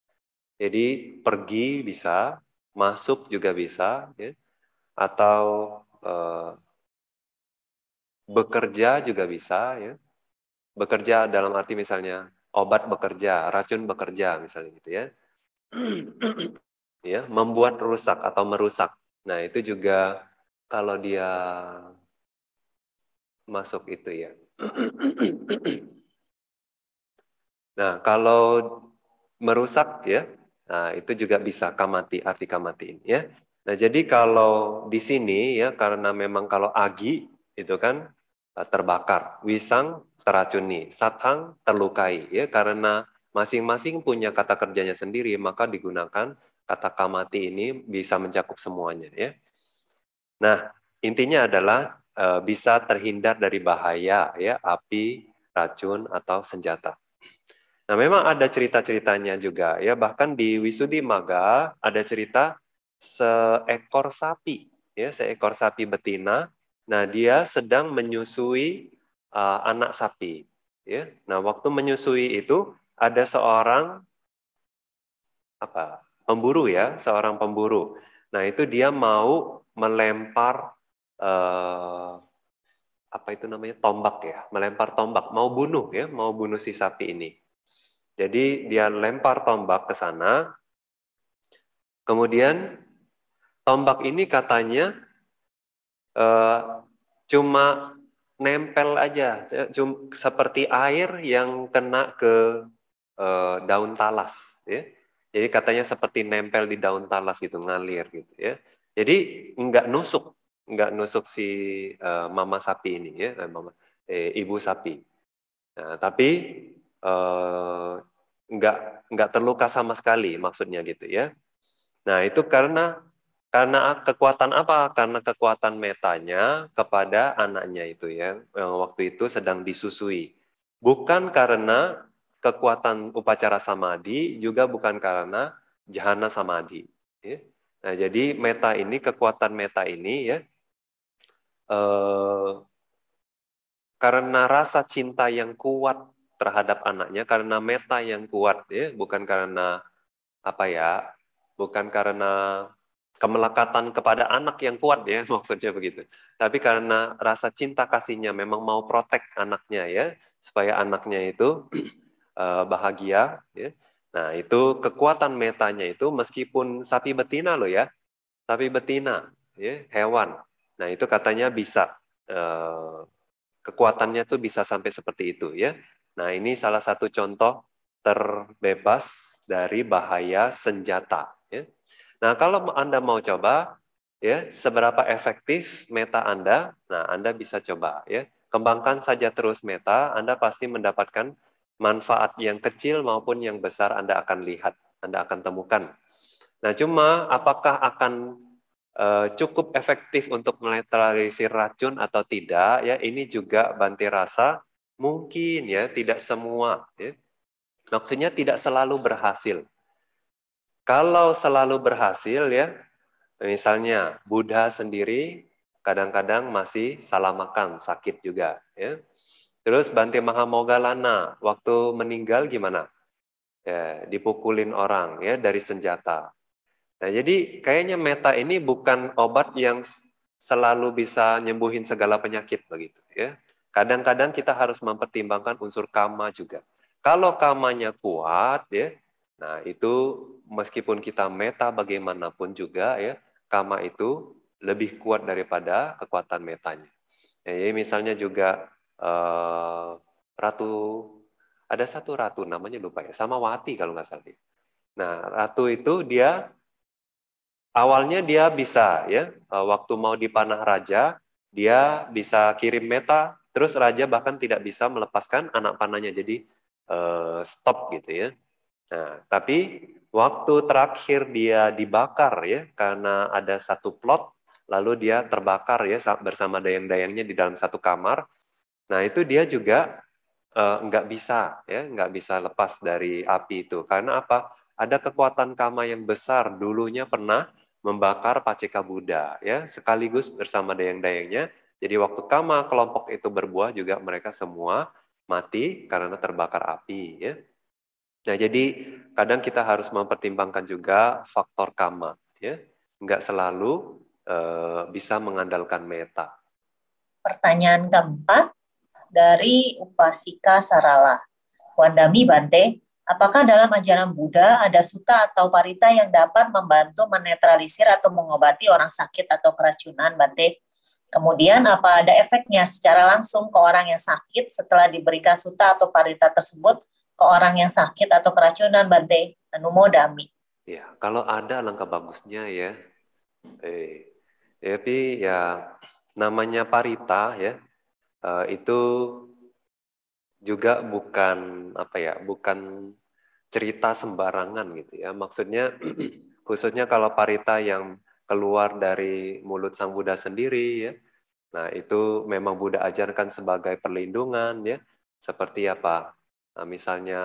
Jadi pergi bisa, masuk juga bisa, ya. atau eh, bekerja juga bisa. Ya. Bekerja dalam arti misalnya obat bekerja, racun bekerja misalnya gitu ya. ya, membuat rusak atau merusak. Nah itu juga kalau dia masuk itu ya. Nah, kalau merusak ya, nah itu juga bisa kamati, arti kamatin. ya. Nah, jadi kalau di sini ya karena memang kalau agi itu kan eh, terbakar, wisang teracuni, satang terlukai ya karena masing-masing punya kata kerjanya sendiri maka digunakan kata kamati ini bisa mencakup semuanya ya. Nah, intinya adalah uh, bisa terhindar dari bahaya ya api, racun atau senjata. Nah, memang ada cerita-ceritanya juga ya, bahkan di Wisudi Maga ada cerita seekor sapi ya, seekor sapi betina. Nah, dia sedang menyusui uh, anak sapi ya. Nah, waktu menyusui itu ada seorang apa? pemburu ya, seorang pemburu. Nah, itu dia mau melempar eh, apa itu namanya tombak ya, melempar tombak, mau bunuh ya, mau bunuh si sapi ini. Jadi dia lempar tombak ke sana. Kemudian tombak ini katanya eh, cuma nempel aja, cuma seperti air yang kena ke eh, daun talas. Ya. Jadi katanya seperti nempel di daun talas gitu, ngalir gitu ya. Jadi nggak nusuk, nggak nusuk si uh, mama sapi ini ya, eh, mama eh, ibu sapi. Nah, tapi uh, nggak nggak terluka sama sekali maksudnya gitu ya. Nah itu karena karena kekuatan apa? Karena kekuatan metanya kepada anaknya itu ya, yang waktu itu sedang disusui. Bukan karena kekuatan upacara samadhi, juga bukan karena jahana samadhi. Ya. Nah, jadi meta ini kekuatan meta ini ya eh, karena rasa cinta yang kuat terhadap anaknya, karena meta yang kuat ya, bukan karena apa ya, bukan karena kemelekatan kepada anak yang kuat ya maksudnya begitu. Tapi karena rasa cinta kasihnya memang mau protek anaknya ya supaya anaknya itu eh, bahagia ya Nah, itu kekuatan metanya itu meskipun sapi betina loh ya. Sapi betina, ya, hewan. Nah, itu katanya bisa eh, kekuatannya tuh bisa sampai seperti itu ya. Nah, ini salah satu contoh terbebas dari bahaya senjata ya. Nah, kalau Anda mau coba ya, seberapa efektif meta Anda? Nah, Anda bisa coba ya. Kembangkan saja terus meta, Anda pasti mendapatkan manfaat yang kecil maupun yang besar Anda akan lihat, Anda akan temukan. Nah, cuma apakah akan uh, cukup efektif untuk menetralisir racun atau tidak ya ini juga banti rasa mungkin ya tidak semua ya. Maksudnya tidak selalu berhasil. Kalau selalu berhasil ya misalnya Buddha sendiri kadang-kadang masih salah makan, sakit juga ya. Terus Bante Mahamogalana waktu meninggal gimana? Ya, dipukulin orang ya dari senjata. Nah, jadi kayaknya meta ini bukan obat yang selalu bisa nyembuhin segala penyakit begitu ya. Kadang-kadang kita harus mempertimbangkan unsur kama juga. Kalau kamanya kuat ya, nah itu meskipun kita meta bagaimanapun juga ya, kama itu lebih kuat daripada kekuatan metanya. ya misalnya juga Eh, ratu ada satu ratu namanya lupa ya sama Wati kalau nggak salah nah ratu itu dia awalnya dia bisa ya eh, waktu mau dipanah raja dia bisa kirim meta terus raja bahkan tidak bisa melepaskan anak panahnya jadi uh, stop gitu ya nah tapi waktu terakhir dia dibakar ya karena ada satu plot lalu dia terbakar ya bersama dayang-dayangnya di dalam satu kamar Nah itu dia juga uh, nggak bisa ya nggak bisa lepas dari api itu karena apa? Ada kekuatan kama yang besar dulunya pernah membakar Paceka Buddha ya sekaligus bersama dayang-dayangnya. Jadi waktu kama kelompok itu berbuah juga mereka semua mati karena terbakar api ya. Nah, jadi kadang kita harus mempertimbangkan juga faktor kama ya. nggak selalu uh, bisa mengandalkan meta. Pertanyaan keempat, dari Upasika Sarala. Wandami Bante, apakah dalam ajaran Buddha ada suta atau parita yang dapat membantu menetralisir atau mengobati orang sakit atau keracunan Bante? Kemudian apa ada efeknya secara langsung ke orang yang sakit setelah diberikan suta atau parita tersebut ke orang yang sakit atau keracunan Bante? Anumodami. Ya, kalau ada langkah bagusnya ya. Eh, tapi ya namanya parita ya Eh, itu juga bukan apa ya, bukan cerita sembarangan gitu ya. Maksudnya khususnya kalau parita yang keluar dari mulut Sang Buddha sendiri ya. Nah, itu memang Buddha ajarkan sebagai perlindungan ya. Seperti apa? Nah, misalnya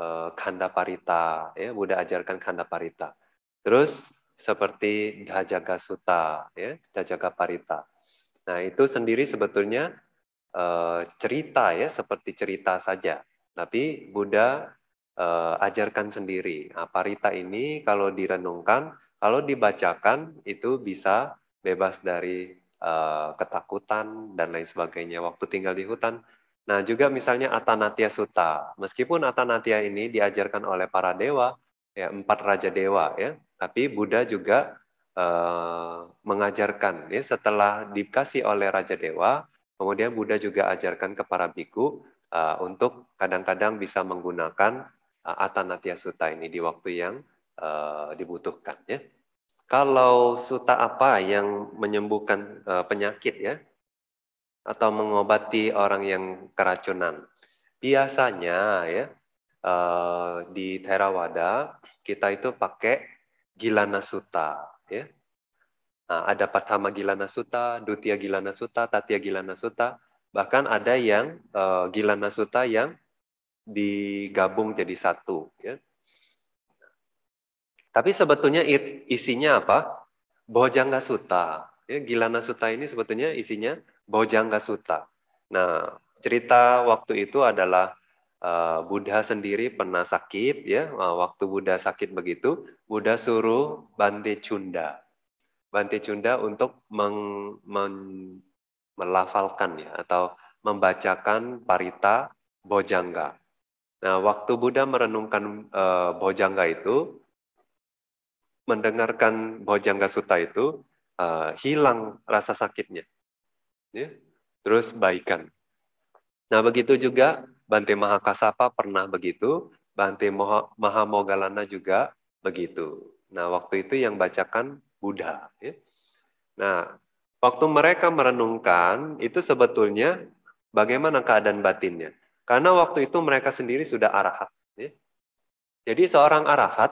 eh, kanda parita ya, Buddha ajarkan kanda parita. Terus seperti dhajaga suta ya, dhajaga parita. Nah, itu sendiri sebetulnya uh, cerita ya, seperti cerita saja. Tapi Buddha uh, ajarkan sendiri. Nah, parita ini kalau direnungkan, kalau dibacakan itu bisa bebas dari uh, ketakutan dan lain sebagainya waktu tinggal di hutan. Nah, juga misalnya Atanatya Sutta. Meskipun Atanatya ini diajarkan oleh para dewa, ya empat raja dewa ya, tapi Buddha juga Eh, mengajarkan ya setelah dikasih oleh Raja Dewa, kemudian Buddha juga ajarkan ke para biku uh, eh, untuk kadang-kadang bisa menggunakan uh, eh, Atanatya Sutta ini di waktu yang uh, dibutuhkan ya. Kalau suta apa yang menyembuhkan uh, penyakit ya atau mengobati orang yang keracunan. Biasanya ya uh, di Theravada kita itu pakai Gilana Sutta ya. Nah, ada Pathama Gilana Sutta, Dutiya Gilana Sutta, Tatya Gilana Sutta, bahkan ada yang uh, Gilana Sutta yang digabung jadi satu. Ya. Tapi sebetulnya isinya apa? Bojangga Sutta. Ya, Gilana Sutta ini sebetulnya isinya Bojangga Sutta. Nah, cerita waktu itu adalah Eh, Buddha sendiri pernah sakit ya eh, waktu Buddha sakit begitu Buddha suruh Bante Cunda Bante Cunda untuk meng, men, melafalkan ya atau membacakan parita bojangga. Nah, waktu Buddha merenungkan uh, eh, bojangga itu mendengarkan bojangga suta itu uh, hilang rasa sakitnya. Ya? Terus baikan. Nah, begitu juga Bante Mahakasapa pernah begitu, Bante Mahamogalana juga begitu. Nah, waktu itu yang bacakan Buddha. Ya. Nah, waktu mereka merenungkan, itu sebetulnya bagaimana keadaan batinnya. Karena waktu itu mereka sendiri sudah arahat. Ya. Jadi seorang arahat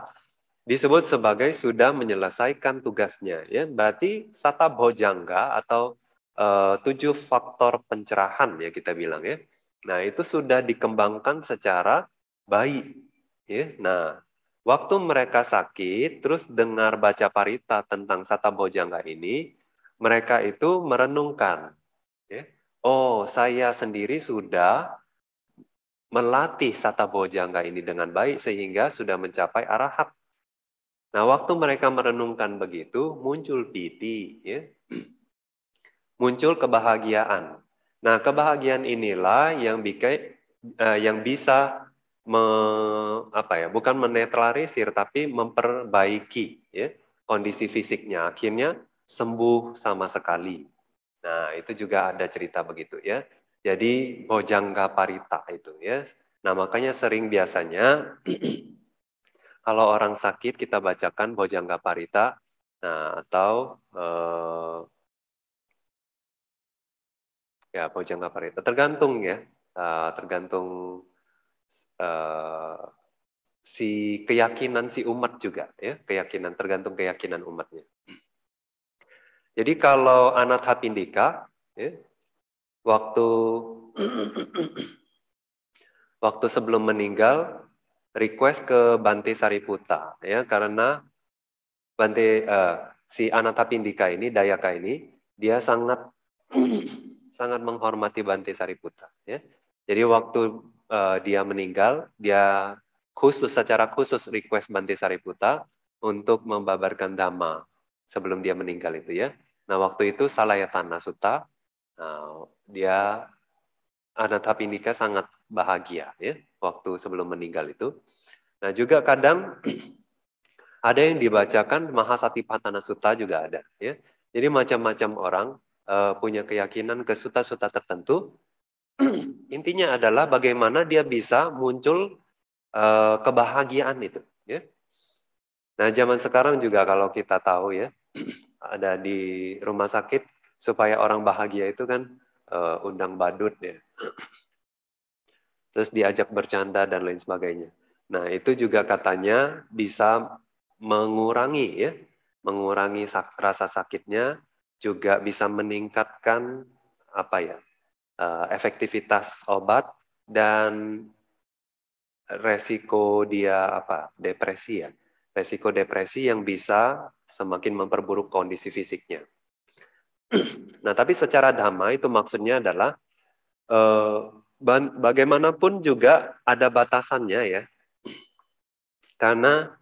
disebut sebagai sudah menyelesaikan tugasnya. Ya. Berarti sata bojangga atau eh, tujuh faktor pencerahan ya kita bilang ya Nah, itu sudah dikembangkan secara baik. Ya, nah, waktu mereka sakit, terus dengar baca parita tentang sata bojangga ini, mereka itu merenungkan. Ya, oh, saya sendiri sudah melatih sata bojangga ini dengan baik sehingga sudah mencapai arahat. Nah, waktu mereka merenungkan begitu, muncul piti, ya. muncul kebahagiaan. Nah, kebahagiaan inilah yang bikin uh, eh, yang bisa me, apa ya, bukan menetralisir tapi memperbaiki ya kondisi fisiknya. Akhirnya sembuh sama sekali. Nah, itu juga ada cerita begitu ya. Jadi Bojangga Parita itu ya. Nah, makanya sering biasanya kalau orang sakit kita bacakan Bojangga Parita nah atau eh, ya Bojang Paparito tergantung ya uh, tergantung uh, si keyakinan si umat juga ya keyakinan tergantung keyakinan umatnya jadi kalau anatha pindika ya, waktu waktu sebelum meninggal request ke Bante Sariputa ya karena Bante uh, si Anatapindika ini Dayaka ini dia sangat sangat menghormati Bante Sariputta. Ya. Jadi waktu uh, dia meninggal, dia khusus secara khusus request Bante Sariputta untuk membabarkan dhamma sebelum dia meninggal itu ya. Nah waktu itu Salayatana Suta, uh, eh, dia Anatapinika sangat bahagia ya waktu sebelum meninggal itu. Nah juga kadang ada yang dibacakan Mahasatipatana Sutta juga ada ya. Jadi macam-macam orang uh, punya keyakinan ke suta-suta tertentu. Intinya adalah bagaimana dia bisa muncul uh, kebahagiaan itu. Ya. Nah zaman sekarang juga kalau kita tahu ya ada di rumah sakit supaya orang bahagia itu kan uh, undang badut ya. Terus diajak bercanda dan lain sebagainya. Nah itu juga katanya bisa mengurangi ya mengurangi sak rasa sakitnya juga bisa meningkatkan apa ya eh, efektivitas obat dan resiko dia apa depresi ya resiko depresi yang bisa semakin memperburuk kondisi fisiknya. nah tapi secara damai itu maksudnya adalah eh, bagaimanapun juga ada batasannya ya karena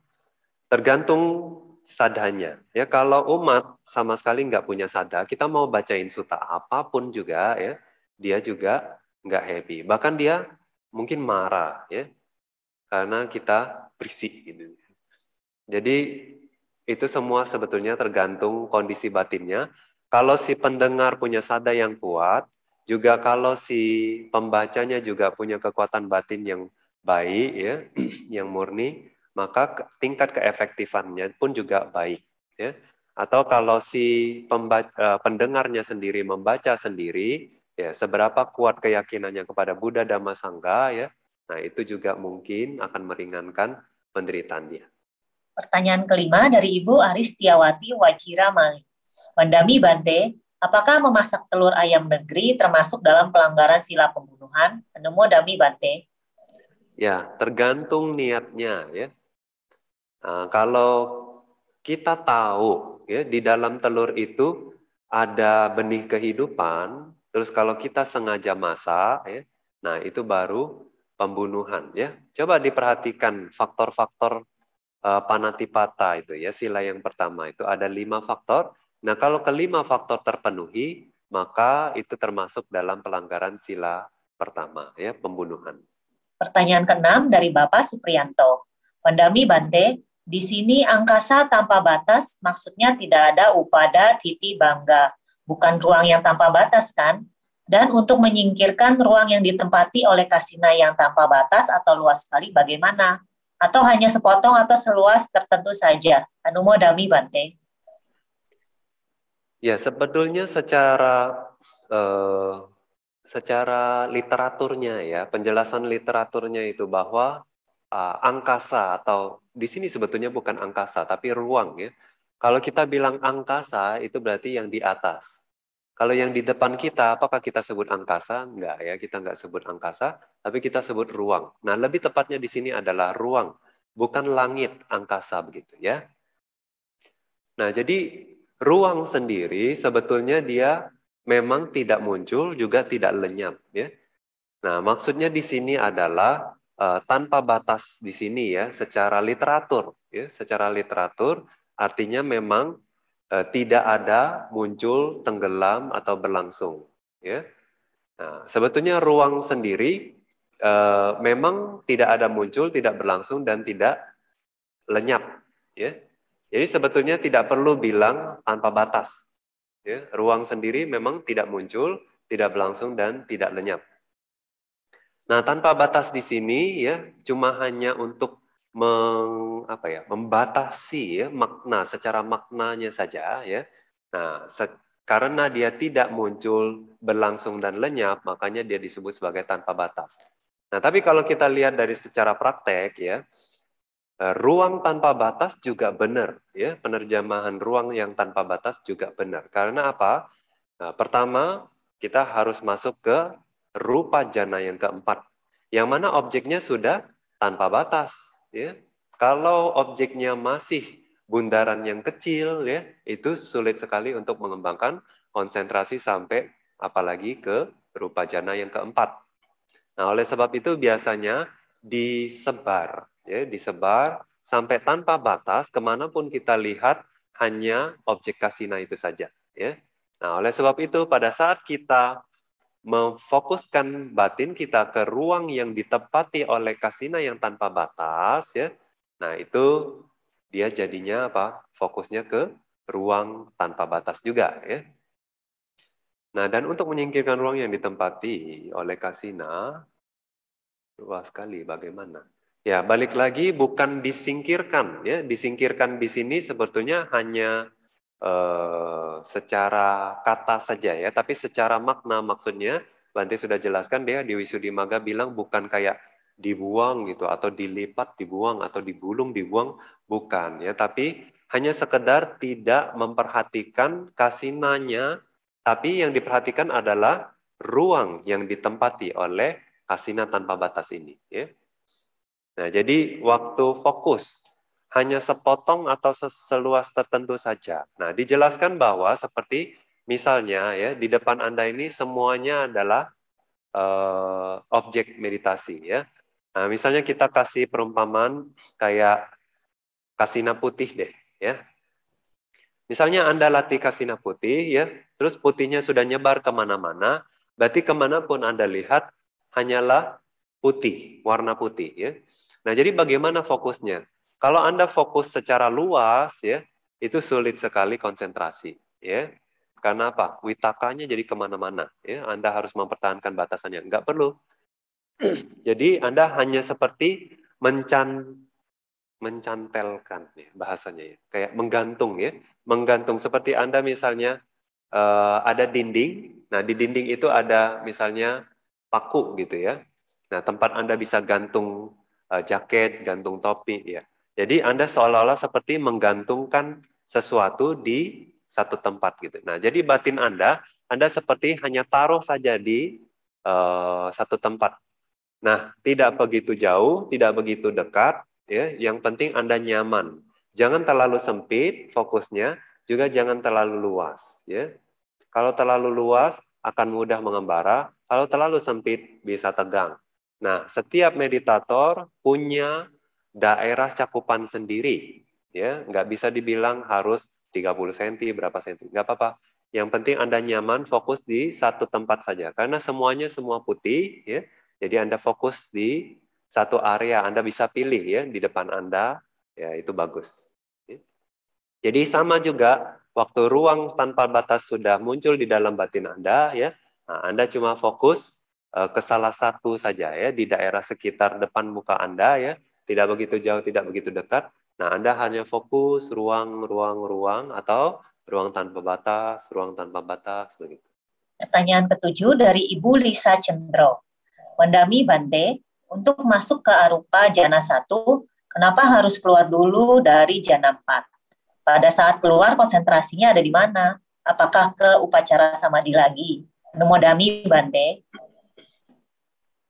tergantung sadhanya. Ya kalau umat sama sekali nggak punya sadha, kita mau bacain suta apapun juga ya, dia juga nggak happy. Bahkan dia mungkin marah ya, karena kita berisik gitu. Jadi itu semua sebetulnya tergantung kondisi batinnya. Kalau si pendengar punya sada yang kuat, juga kalau si pembacanya juga punya kekuatan batin yang baik ya, yang murni, maka tingkat keefektifannya pun juga baik. Ya. Atau kalau si pembaca, eh, pendengarnya sendiri membaca sendiri, ya seberapa kuat keyakinannya kepada Buddha Dhamma Sangha, ya, nah itu juga mungkin akan meringankan penderitaan dia. Pertanyaan kelima dari Ibu Aristiawati Wajira Malik. Mandami Bante, apakah memasak telur ayam negeri termasuk dalam pelanggaran sila pembunuhan? Penemu Dami Bante. Ya, tergantung niatnya ya. Nah, kalau kita tahu ya di dalam telur itu ada benih kehidupan, terus kalau kita sengaja masak, ya, nah itu baru pembunuhan. Ya, coba diperhatikan faktor-faktor uh, panatipata itu ya sila yang pertama itu ada lima faktor. Nah kalau kelima faktor terpenuhi, maka itu termasuk dalam pelanggaran sila pertama ya pembunuhan. Pertanyaan keenam dari Bapak Suprianto Pandami Bante, di sini angkasa tanpa batas maksudnya tidak ada upada titi bangga, bukan ruang yang tanpa batas kan? Dan untuk menyingkirkan ruang yang ditempati oleh kasina yang tanpa batas atau luas sekali bagaimana? Atau hanya sepotong atau seluas tertentu saja? Dami Bante. Ya sebetulnya secara eh, secara literaturnya ya penjelasan literaturnya itu bahwa uh, angkasa atau di sini sebetulnya bukan angkasa tapi ruang ya. Kalau kita bilang angkasa itu berarti yang di atas. Kalau yang di depan kita, apakah kita sebut angkasa? Enggak ya, kita enggak sebut angkasa, tapi kita sebut ruang. Nah, lebih tepatnya di sini adalah ruang, bukan langit angkasa begitu ya. Nah, jadi ruang sendiri sebetulnya dia memang tidak muncul juga tidak lenyap ya. Nah, maksudnya di sini adalah uh, tanpa batas di sini ya secara literatur ya secara literatur artinya memang uh, tidak ada muncul tenggelam atau berlangsung ya nah, sebetulnya ruang sendiri uh, memang tidak ada muncul tidak berlangsung dan tidak lenyap ya jadi sebetulnya tidak perlu bilang tanpa batas ya ruang sendiri memang tidak muncul tidak berlangsung dan tidak lenyap Nah, tanpa batas di sini ya, cuma hanya untuk meng, apa ya, membatasi ya makna secara maknanya saja ya. Nah, karena dia tidak muncul berlangsung dan lenyap, makanya dia disebut sebagai tanpa batas. Nah, tapi kalau kita lihat dari secara praktek ya, eh, ruang tanpa batas juga benar ya penerjemahan ruang yang tanpa batas juga benar karena apa nah, pertama kita harus masuk ke rupa jana yang keempat, yang mana objeknya sudah tanpa batas. Ya. Kalau objeknya masih bundaran yang kecil, ya itu sulit sekali untuk mengembangkan konsentrasi sampai apalagi ke rupa jana yang keempat. Nah, oleh sebab itu biasanya disebar, ya, disebar sampai tanpa batas kemanapun kita lihat hanya objek kasina itu saja. Ya. Nah, oleh sebab itu pada saat kita memfokuskan batin kita ke ruang yang ditempati oleh kasina yang tanpa batas ya. Nah, itu dia jadinya apa? Fokusnya ke ruang tanpa batas juga ya. Nah, dan untuk menyingkirkan ruang yang ditempati oleh kasina luas sekali bagaimana? Ya, balik lagi bukan disingkirkan ya. Disingkirkan di sini sebetulnya hanya Eh, secara kata saja ya, tapi secara makna maksudnya Banti sudah jelaskan dia di Wisudimaga bilang bukan kayak dibuang gitu atau dilipat dibuang atau digulung dibuang bukan ya tapi hanya sekedar tidak memperhatikan kasinanya tapi yang diperhatikan adalah ruang yang ditempati oleh kasina tanpa batas ini ya. Nah, jadi waktu fokus hanya sepotong atau seluas tertentu saja. Nah, dijelaskan hmm. bahwa seperti misalnya ya di depan Anda ini semuanya adalah uh, objek meditasi ya. Nah, misalnya kita kasih perumpamaan kayak kasina putih deh ya. Misalnya Anda latih kasina putih ya, terus putihnya sudah nyebar kemana-mana, berarti kemanapun Anda lihat hanyalah putih, warna putih ya. Nah, jadi bagaimana fokusnya? Kalau Anda fokus secara luas ya, itu sulit sekali konsentrasi ya. Karena apa? Witakanya jadi kemana-mana. Ya. Anda harus mempertahankan batasannya. Enggak perlu. jadi Anda hanya seperti mencan mencantelkan ya, bahasanya ya. kayak menggantung ya menggantung seperti anda misalnya uh, ada dinding nah di dinding itu ada misalnya paku gitu ya nah tempat anda bisa gantung uh, jaket gantung topi ya jadi Anda seolah-olah seperti menggantungkan sesuatu di satu tempat gitu. Nah, jadi batin Anda, Anda seperti hanya taruh saja di uh, satu tempat. Nah, tidak begitu jauh, tidak begitu dekat, ya. Yang penting Anda nyaman. Jangan terlalu sempit fokusnya, juga jangan terlalu luas, ya. Kalau terlalu luas akan mudah mengembara, kalau terlalu sempit bisa tegang. Nah, setiap meditator punya daerah cakupan sendiri ya nggak bisa dibilang harus 30 cm berapa cm nggak apa-apa yang penting anda nyaman fokus di satu tempat saja karena semuanya semua putih ya jadi anda fokus di satu area anda bisa pilih ya di depan anda ya itu bagus jadi sama juga waktu ruang tanpa batas sudah muncul di dalam batin anda ya nah, anda cuma fokus eh, ke salah satu saja ya di daerah sekitar depan muka Anda ya tidak begitu jauh, tidak begitu dekat. Nah, Anda hanya fokus ruang, ruang, ruang, atau ruang tanpa batas, ruang tanpa batas, begitu. Pertanyaan ketujuh dari Ibu Lisa Cendro. Wandami Bante, untuk masuk ke Arupa Jana 1, kenapa harus keluar dulu dari Jana 4? Pada saat keluar, konsentrasinya ada di mana? Apakah ke upacara samadhi lagi? Nomodami Bante.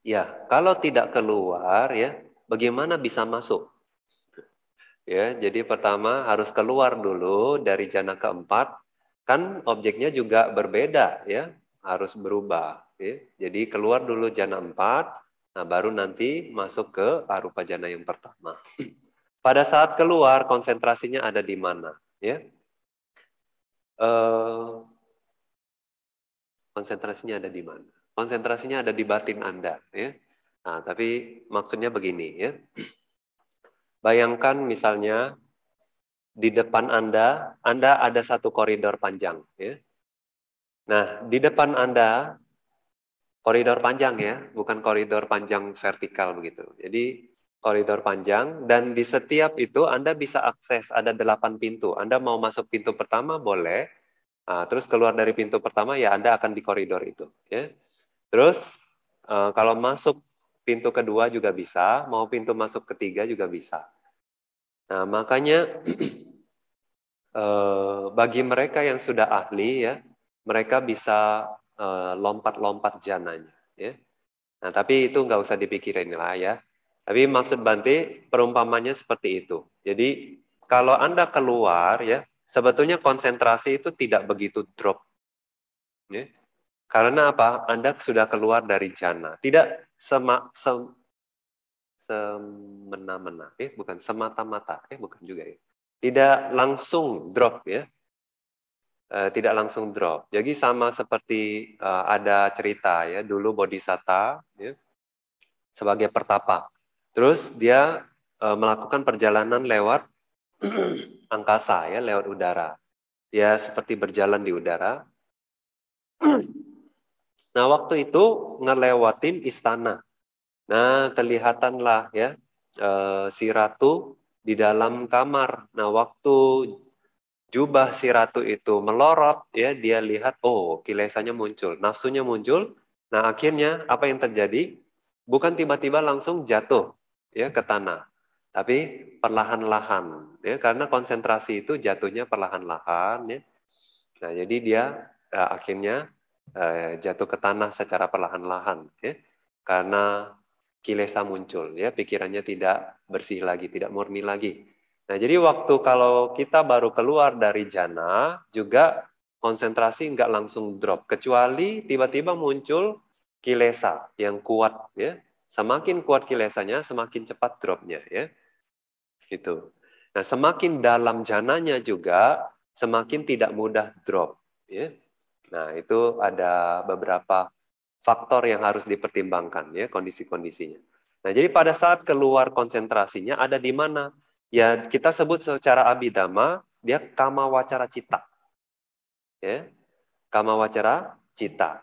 Ya, kalau tidak keluar ya, bagaimana bisa masuk? Ya, jadi pertama harus keluar dulu dari jana keempat, kan objeknya juga berbeda ya, harus berubah. Ya. Jadi keluar dulu jana empat, nah baru nanti masuk ke arupa jana yang pertama. Pada saat keluar konsentrasinya ada di mana? Ya, Uh, konsentrasinya ada di mana? Konsentrasinya ada di batin Anda, ya. Nah, tapi maksudnya begini ya. Bayangkan misalnya di depan Anda, Anda ada satu koridor panjang ya. Nah, di depan Anda koridor panjang ya, bukan koridor panjang vertikal begitu. Jadi koridor panjang dan di setiap itu Anda bisa akses ada delapan pintu. Anda mau masuk pintu pertama boleh, nah, terus keluar dari pintu pertama ya Anda akan di koridor itu. Ya. Terus eh, kalau masuk pintu kedua juga bisa, mau pintu masuk ketiga juga bisa. Nah, makanya eh, bagi mereka yang sudah ahli ya, mereka bisa eh, lompat-lompat jananya. Ya. Nah, tapi itu nggak usah dipikirin lah ya. Tapi maksud Bante perumpamannya seperti itu. Jadi kalau Anda keluar ya, sebetulnya konsentrasi itu tidak begitu drop. Ya. Karena apa? Anda sudah keluar dari jana. Tidak sema, se, semena-mena, eh bukan semata-mata, eh bukan juga ya. Tidak langsung drop ya, eh, tidak langsung drop. Jadi sama seperti eh, ada cerita ya, dulu bodhisatta ya, sebagai pertapa. Terus dia eh, melakukan perjalanan lewat angkasa ya, lewat udara. Ya seperti berjalan di udara. Nah, waktu itu ngelewatin istana. Nah, kelihatanlah ya e, si ratu di dalam kamar. Nah, waktu jubah si ratu itu melorot ya dia lihat oh kilesannya muncul nafsunya muncul nah akhirnya apa yang terjadi bukan tiba-tiba langsung jatuh ya ke tanah tapi perlahan-lahan ya karena konsentrasi itu jatuhnya perlahan-lahan ya nah jadi dia ya, akhirnya Eh, jatuh ke tanah secara perlahan-lahan ya karena kilesa muncul ya pikirannya tidak bersih lagi tidak murni lagi nah jadi waktu kalau kita baru keluar dari jana juga konsentrasi nggak langsung drop kecuali tiba-tiba muncul kilesa yang kuat ya semakin kuat kilesanya semakin cepat dropnya ya gitu nah semakin dalam jananya juga semakin tidak mudah drop ya Nah, itu ada beberapa faktor yang harus dipertimbangkan ya kondisi-kondisinya. Nah, jadi pada saat keluar konsentrasinya ada di mana? Ya, kita sebut secara abidama dia kama wacara cita. Ya. Kama wacara cita.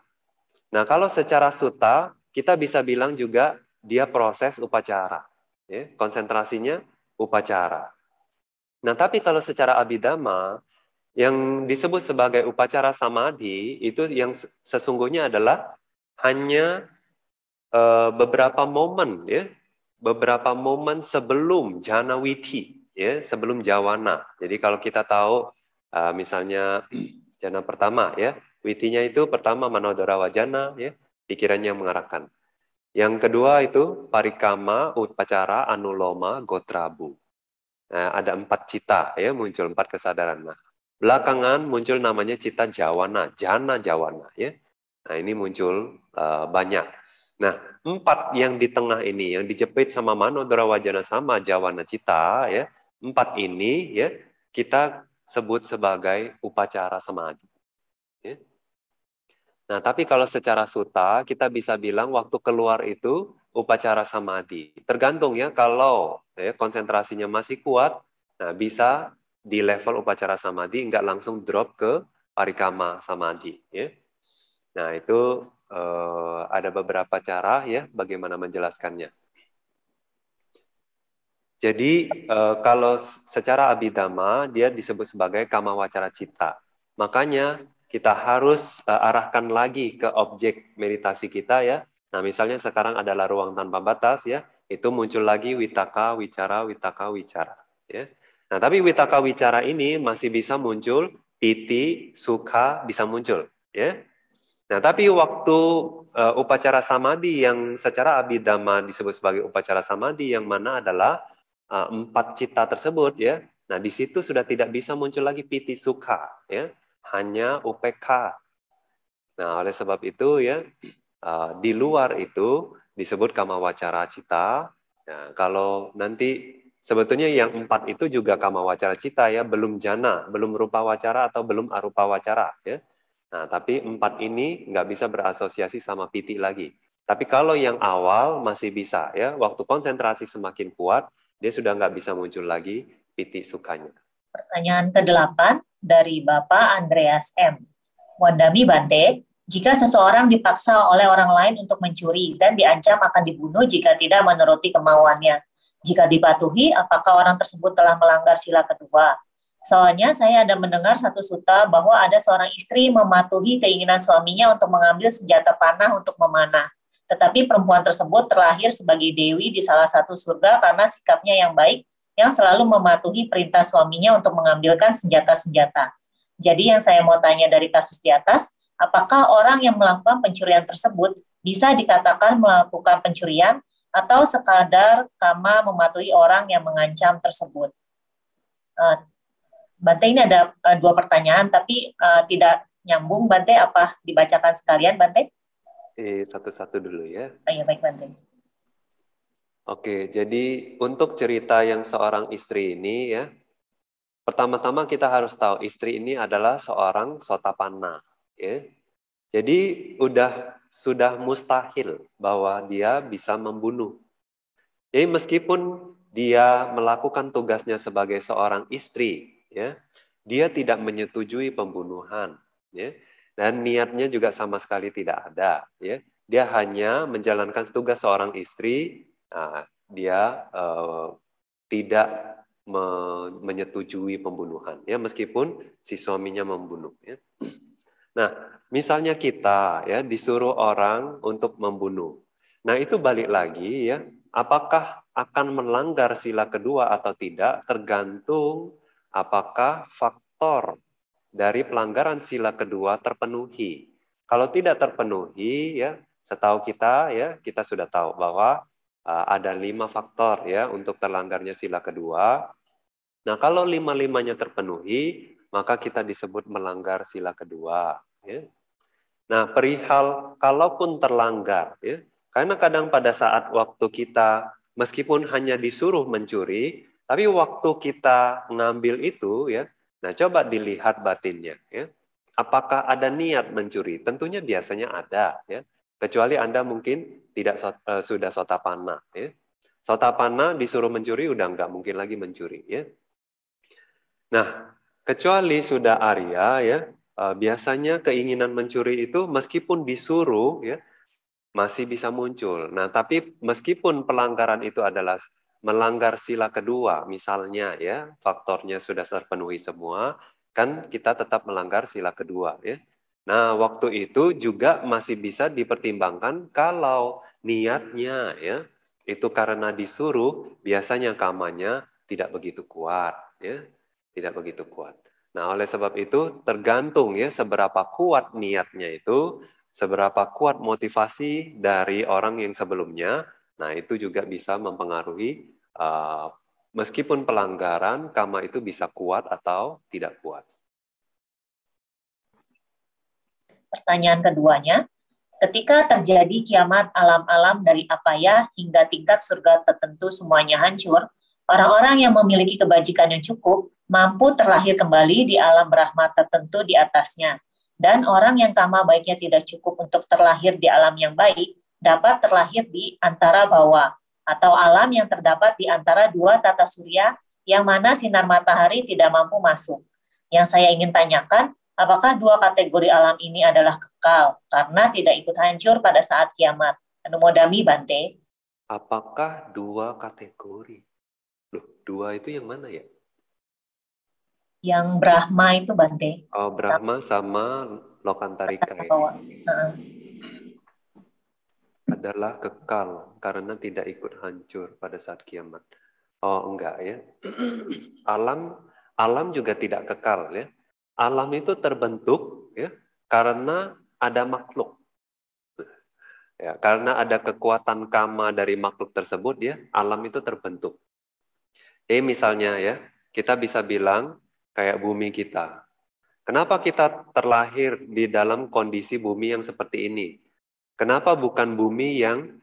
Nah, kalau secara suta kita bisa bilang juga dia proses upacara. Ya, konsentrasinya upacara. Nah, tapi kalau secara abidama yang disebut sebagai upacara samadhi itu yang sesungguhnya adalah hanya uh, beberapa momen ya, beberapa momen sebelum jana witi ya, sebelum jawana. Jadi kalau kita tahu uh, misalnya jana pertama ya, witinya itu pertama manodara wajana ya, pikirannya mengarahkan. Yang kedua itu parikama, upacara, anuloma, gotrabu. Nah, ada empat cita ya muncul empat kesadaran. Nah, Belakangan muncul namanya cita jawana, jana jawana ya. Nah, ini muncul uh, banyak. Nah, empat yang di tengah ini yang dijepit sama manodara wajana sama jawana cita ya. Empat ini ya kita sebut sebagai upacara samadhi. Ya. Nah, tapi kalau secara suta kita bisa bilang waktu keluar itu upacara samadhi. Tergantung ya kalau ya, konsentrasinya masih kuat, nah bisa di level upacara samadhi nggak langsung drop ke parikama samadhi ya. Nah, itu eh, ada beberapa cara ya bagaimana menjelaskannya. Jadi eh, kalau secara abidama dia disebut sebagai kama wacara cita. Makanya kita harus eh, arahkan lagi ke objek meditasi kita ya. Nah, misalnya sekarang adalah ruang tanpa batas ya, itu muncul lagi witaka, wicara, witaka, wicara ya Nah, tapi witaka wicara ini masih bisa muncul, piti, suka bisa muncul, ya. Nah, tapi waktu uh, upacara samadhi yang secara abidama disebut sebagai upacara samadhi yang mana adalah uh, empat cita tersebut, ya. Nah, di situ sudah tidak bisa muncul lagi piti suka, ya. Hanya UPK. Nah, oleh sebab itu ya uh, di luar itu disebut kama wacara cita. Nah, kalau nanti Sebetulnya yang empat itu juga kama wacara cita ya, belum jana, belum rupa wacara atau belum arupa wacara ya. Nah, tapi empat ini nggak bisa berasosiasi sama piti lagi. Tapi kalau yang awal masih bisa ya, waktu konsentrasi semakin kuat, dia sudah nggak bisa muncul lagi piti sukanya. Pertanyaan ke-8 dari Bapak Andreas M. Wandami Bante, jika seseorang dipaksa oleh orang lain untuk mencuri dan diancam akan dibunuh jika tidak menuruti kemauannya, jika dipatuhi, apakah orang tersebut telah melanggar sila kedua? Soalnya saya ada mendengar satu suta bahwa ada seorang istri mematuhi keinginan suaminya untuk mengambil senjata panah untuk memanah. Tetapi perempuan tersebut terlahir sebagai dewi di salah satu surga karena sikapnya yang baik yang selalu mematuhi perintah suaminya untuk mengambilkan senjata-senjata. Jadi yang saya mau tanya dari kasus di atas, apakah orang yang melakukan pencurian tersebut bisa dikatakan melakukan pencurian atau sekadar kama mematuhi orang yang mengancam tersebut. Uh, Bante ini ada eh, dua pertanyaan tapi eh, tidak nyambung. Bante apa dibacakan sekalian Bante? Eh satu-satu dulu ya. Oh, iya baik Bante. Oke, jadi untuk cerita yang seorang istri ini ya, pertama-tama kita harus tahu istri ini adalah seorang sotapana. Ya. Jadi udah sudah mustahil bahwa dia bisa membunuh. Jadi meskipun dia melakukan tugasnya sebagai seorang istri, ya, dia tidak menyetujui pembunuhan, ya, dan niatnya juga sama sekali tidak ada. Ya. Dia hanya menjalankan tugas seorang istri. Nah, dia eh, tidak me menyetujui pembunuhan, ya, meskipun si suaminya membunuh. Ya. Nah, misalnya kita ya disuruh orang untuk membunuh. Nah, itu balik lagi ya, apakah akan melanggar sila kedua atau tidak tergantung apakah faktor dari pelanggaran sila kedua terpenuhi. Kalau tidak terpenuhi ya, setahu kita ya, kita sudah tahu bahwa uh, ada lima faktor ya untuk terlanggarnya sila kedua. Nah, kalau lima-limanya terpenuhi, maka kita disebut melanggar sila kedua. Ya. Nah, perihal kalaupun terlanggar, ya, karena kadang pada saat waktu kita meskipun hanya disuruh mencuri, tapi waktu kita ngambil itu, ya, nah coba dilihat batinnya, ya. Apakah ada niat mencuri? Tentunya biasanya ada, ya. Kecuali anda mungkin tidak uh, sudah sotapana, ya. Sotapana disuruh mencuri udah nggak mungkin lagi mencuri, ya. Nah, Kecuali sudah Arya ya, eh, biasanya keinginan mencuri itu meskipun disuruh ya masih bisa muncul. Nah, tapi meskipun pelanggaran itu adalah melanggar sila kedua misalnya ya, faktornya sudah terpenuhi semua, kan kita tetap melanggar sila kedua ya. Nah, waktu itu juga masih bisa dipertimbangkan kalau niatnya ya itu karena disuruh biasanya kamanya tidak begitu kuat ya tidak begitu kuat. Nah, oleh sebab itu tergantung ya seberapa kuat niatnya itu, seberapa kuat motivasi dari orang yang sebelumnya. Nah, itu juga bisa mempengaruhi uh, meskipun pelanggaran kama itu bisa kuat atau tidak kuat. Pertanyaan keduanya, ketika terjadi kiamat alam-alam dari apa ya hingga tingkat surga tertentu semuanya hancur, orang-orang yang memiliki kebajikan yang cukup mampu terlahir kembali di alam rahmat tertentu di atasnya. Dan orang yang kama baiknya tidak cukup untuk terlahir di alam yang baik, dapat terlahir di antara bawah, atau alam yang terdapat di antara dua tata surya yang mana sinar matahari tidak mampu masuk. Yang saya ingin tanyakan, apakah dua kategori alam ini adalah kekal karena tidak ikut hancur pada saat kiamat? Anumodami Bante. Apakah dua kategori? Loh, dua itu yang mana ya? Yang Brahma itu Bante. Oh, Brahma sama, sama Lokantarika ya. Adalah kekal karena tidak ikut hancur pada saat kiamat. Oh, enggak ya. alam alam juga tidak kekal ya. Alam itu terbentuk ya karena ada makhluk. Ya, karena ada kekuatan kama dari makhluk tersebut ya, alam itu terbentuk. Eh misalnya ya, kita bisa bilang kayak bumi kita. Kenapa kita terlahir di dalam kondisi bumi yang seperti ini? Kenapa bukan bumi yang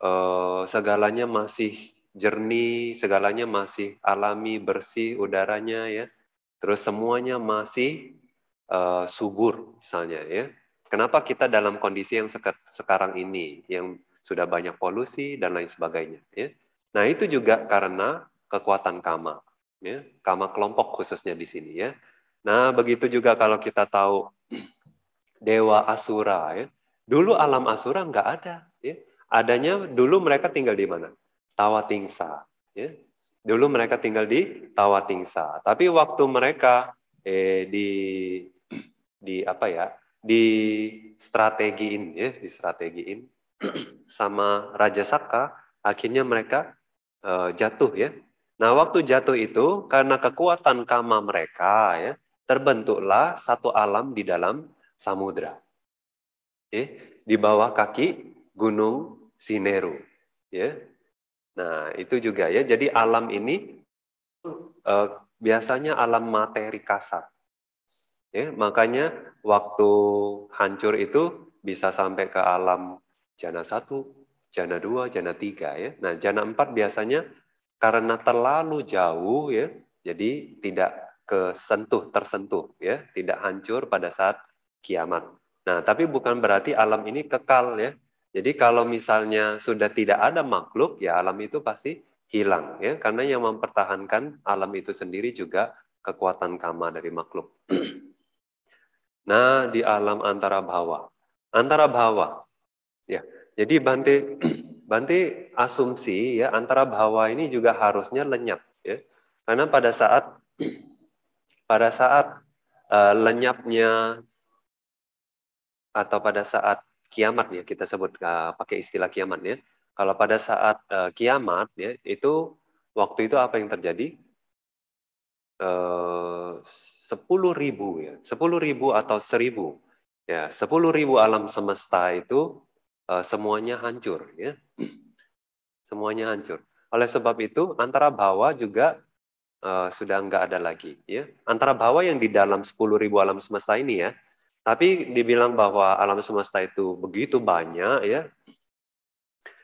uh, segalanya masih jernih, segalanya masih alami, bersih udaranya ya. Terus semuanya masih uh, subur misalnya ya. Kenapa kita dalam kondisi yang sekarang ini yang sudah banyak polusi dan lain sebagainya ya. Nah, itu juga karena kekuatan kama ya, kama kelompok khususnya di sini ya. Nah, begitu juga kalau kita tahu dewa asura ya. Dulu alam asura nggak ada ya. Adanya dulu mereka tinggal di mana? Tawatingsa ya. Dulu mereka tinggal di Tawatingsa. Tapi waktu mereka eh, di di apa ya? di strategiin ya, di strategiin sama Raja Saka akhirnya mereka uh, jatuh ya Nah, waktu jatuh itu karena kekuatan kama mereka ya, terbentuklah satu alam di dalam samudra. Eh, di bawah kaki Gunung Sineru, ya. Nah, itu juga ya. Jadi alam ini eh, biasanya alam materi kasar. Ya, makanya waktu hancur itu bisa sampai ke alam jana satu, jana dua, jana tiga ya. Nah, jana empat biasanya karena terlalu jauh ya, jadi tidak kesentuh, tersentuh ya, tidak hancur pada saat kiamat. Nah, tapi bukan berarti alam ini kekal ya. Jadi kalau misalnya sudah tidak ada makhluk, ya alam itu pasti hilang ya, karena yang mempertahankan alam itu sendiri juga kekuatan kama dari makhluk. nah, di alam antara bawah, Antara bawah Ya. Jadi Bante Banti asumsi ya antara bahwa ini juga harusnya lenyap ya. Karena pada saat pada saat uh, lenyapnya atau pada saat kiamat ya kita sebut uh, pakai istilah kiamat ya. Kalau pada saat uh, kiamat ya itu waktu itu apa yang terjadi? Sepuluh ribu ya, sepuluh ribu atau seribu ya, sepuluh ribu alam semesta itu Eh, semuanya hancur ya. Semuanya hancur. Oleh sebab itu antara bawah juga uh, sudah nggak ada lagi ya. Antara bawah yang di dalam ribu alam semesta ini ya. Tapi dibilang bahwa alam semesta itu begitu banyak ya.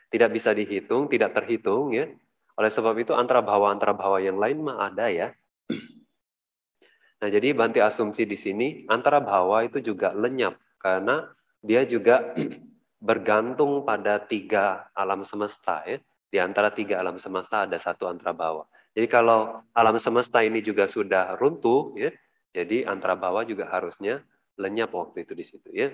Tidak bisa dihitung, tidak terhitung ya. Oleh sebab itu antara bawah antara bawah yang lain mah ada ya. Nah, jadi Banti asumsi di sini antara bawah itu juga lenyap karena dia juga bergantung pada tiga alam semesta ya. Di antara tiga alam semesta ada satu antara bawah. Jadi kalau alam semesta ini juga sudah runtuh ya, jadi antara bawah juga harusnya lenyap waktu itu di situ ya.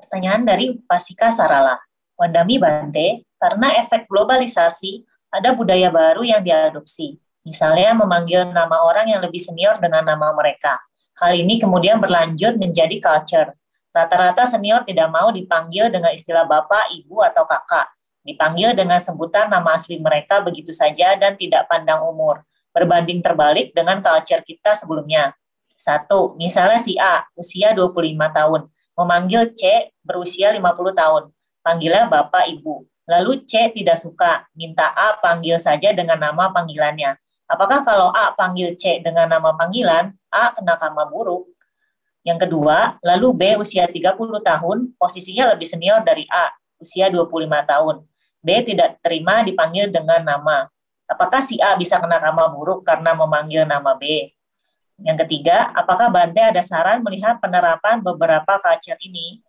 Pertanyaan dari Pasika Sarala. Wandami Bante, karena efek globalisasi ada budaya baru yang diadopsi. Misalnya memanggil nama orang yang lebih senior dengan nama mereka. Hal ini kemudian berlanjut menjadi culture Rata-rata senior tidak mau dipanggil dengan istilah bapak, ibu, atau kakak. Dipanggil dengan sebutan nama asli mereka begitu saja dan tidak pandang umur. Berbanding terbalik dengan culture kita sebelumnya. Satu, misalnya si A, usia 25 tahun, memanggil C berusia 50 tahun. Panggilnya bapak, ibu. Lalu C tidak suka, minta A panggil saja dengan nama panggilannya. Apakah kalau A panggil C dengan nama panggilan, A kena karma buruk? Yang kedua, lalu B usia 30 tahun, posisinya lebih senior dari A, usia 25 tahun. B tidak terima dipanggil dengan nama. Apakah si A bisa kena nama buruk karena memanggil nama B? Yang ketiga, apakah Bante ada saran melihat penerapan beberapa culture ini?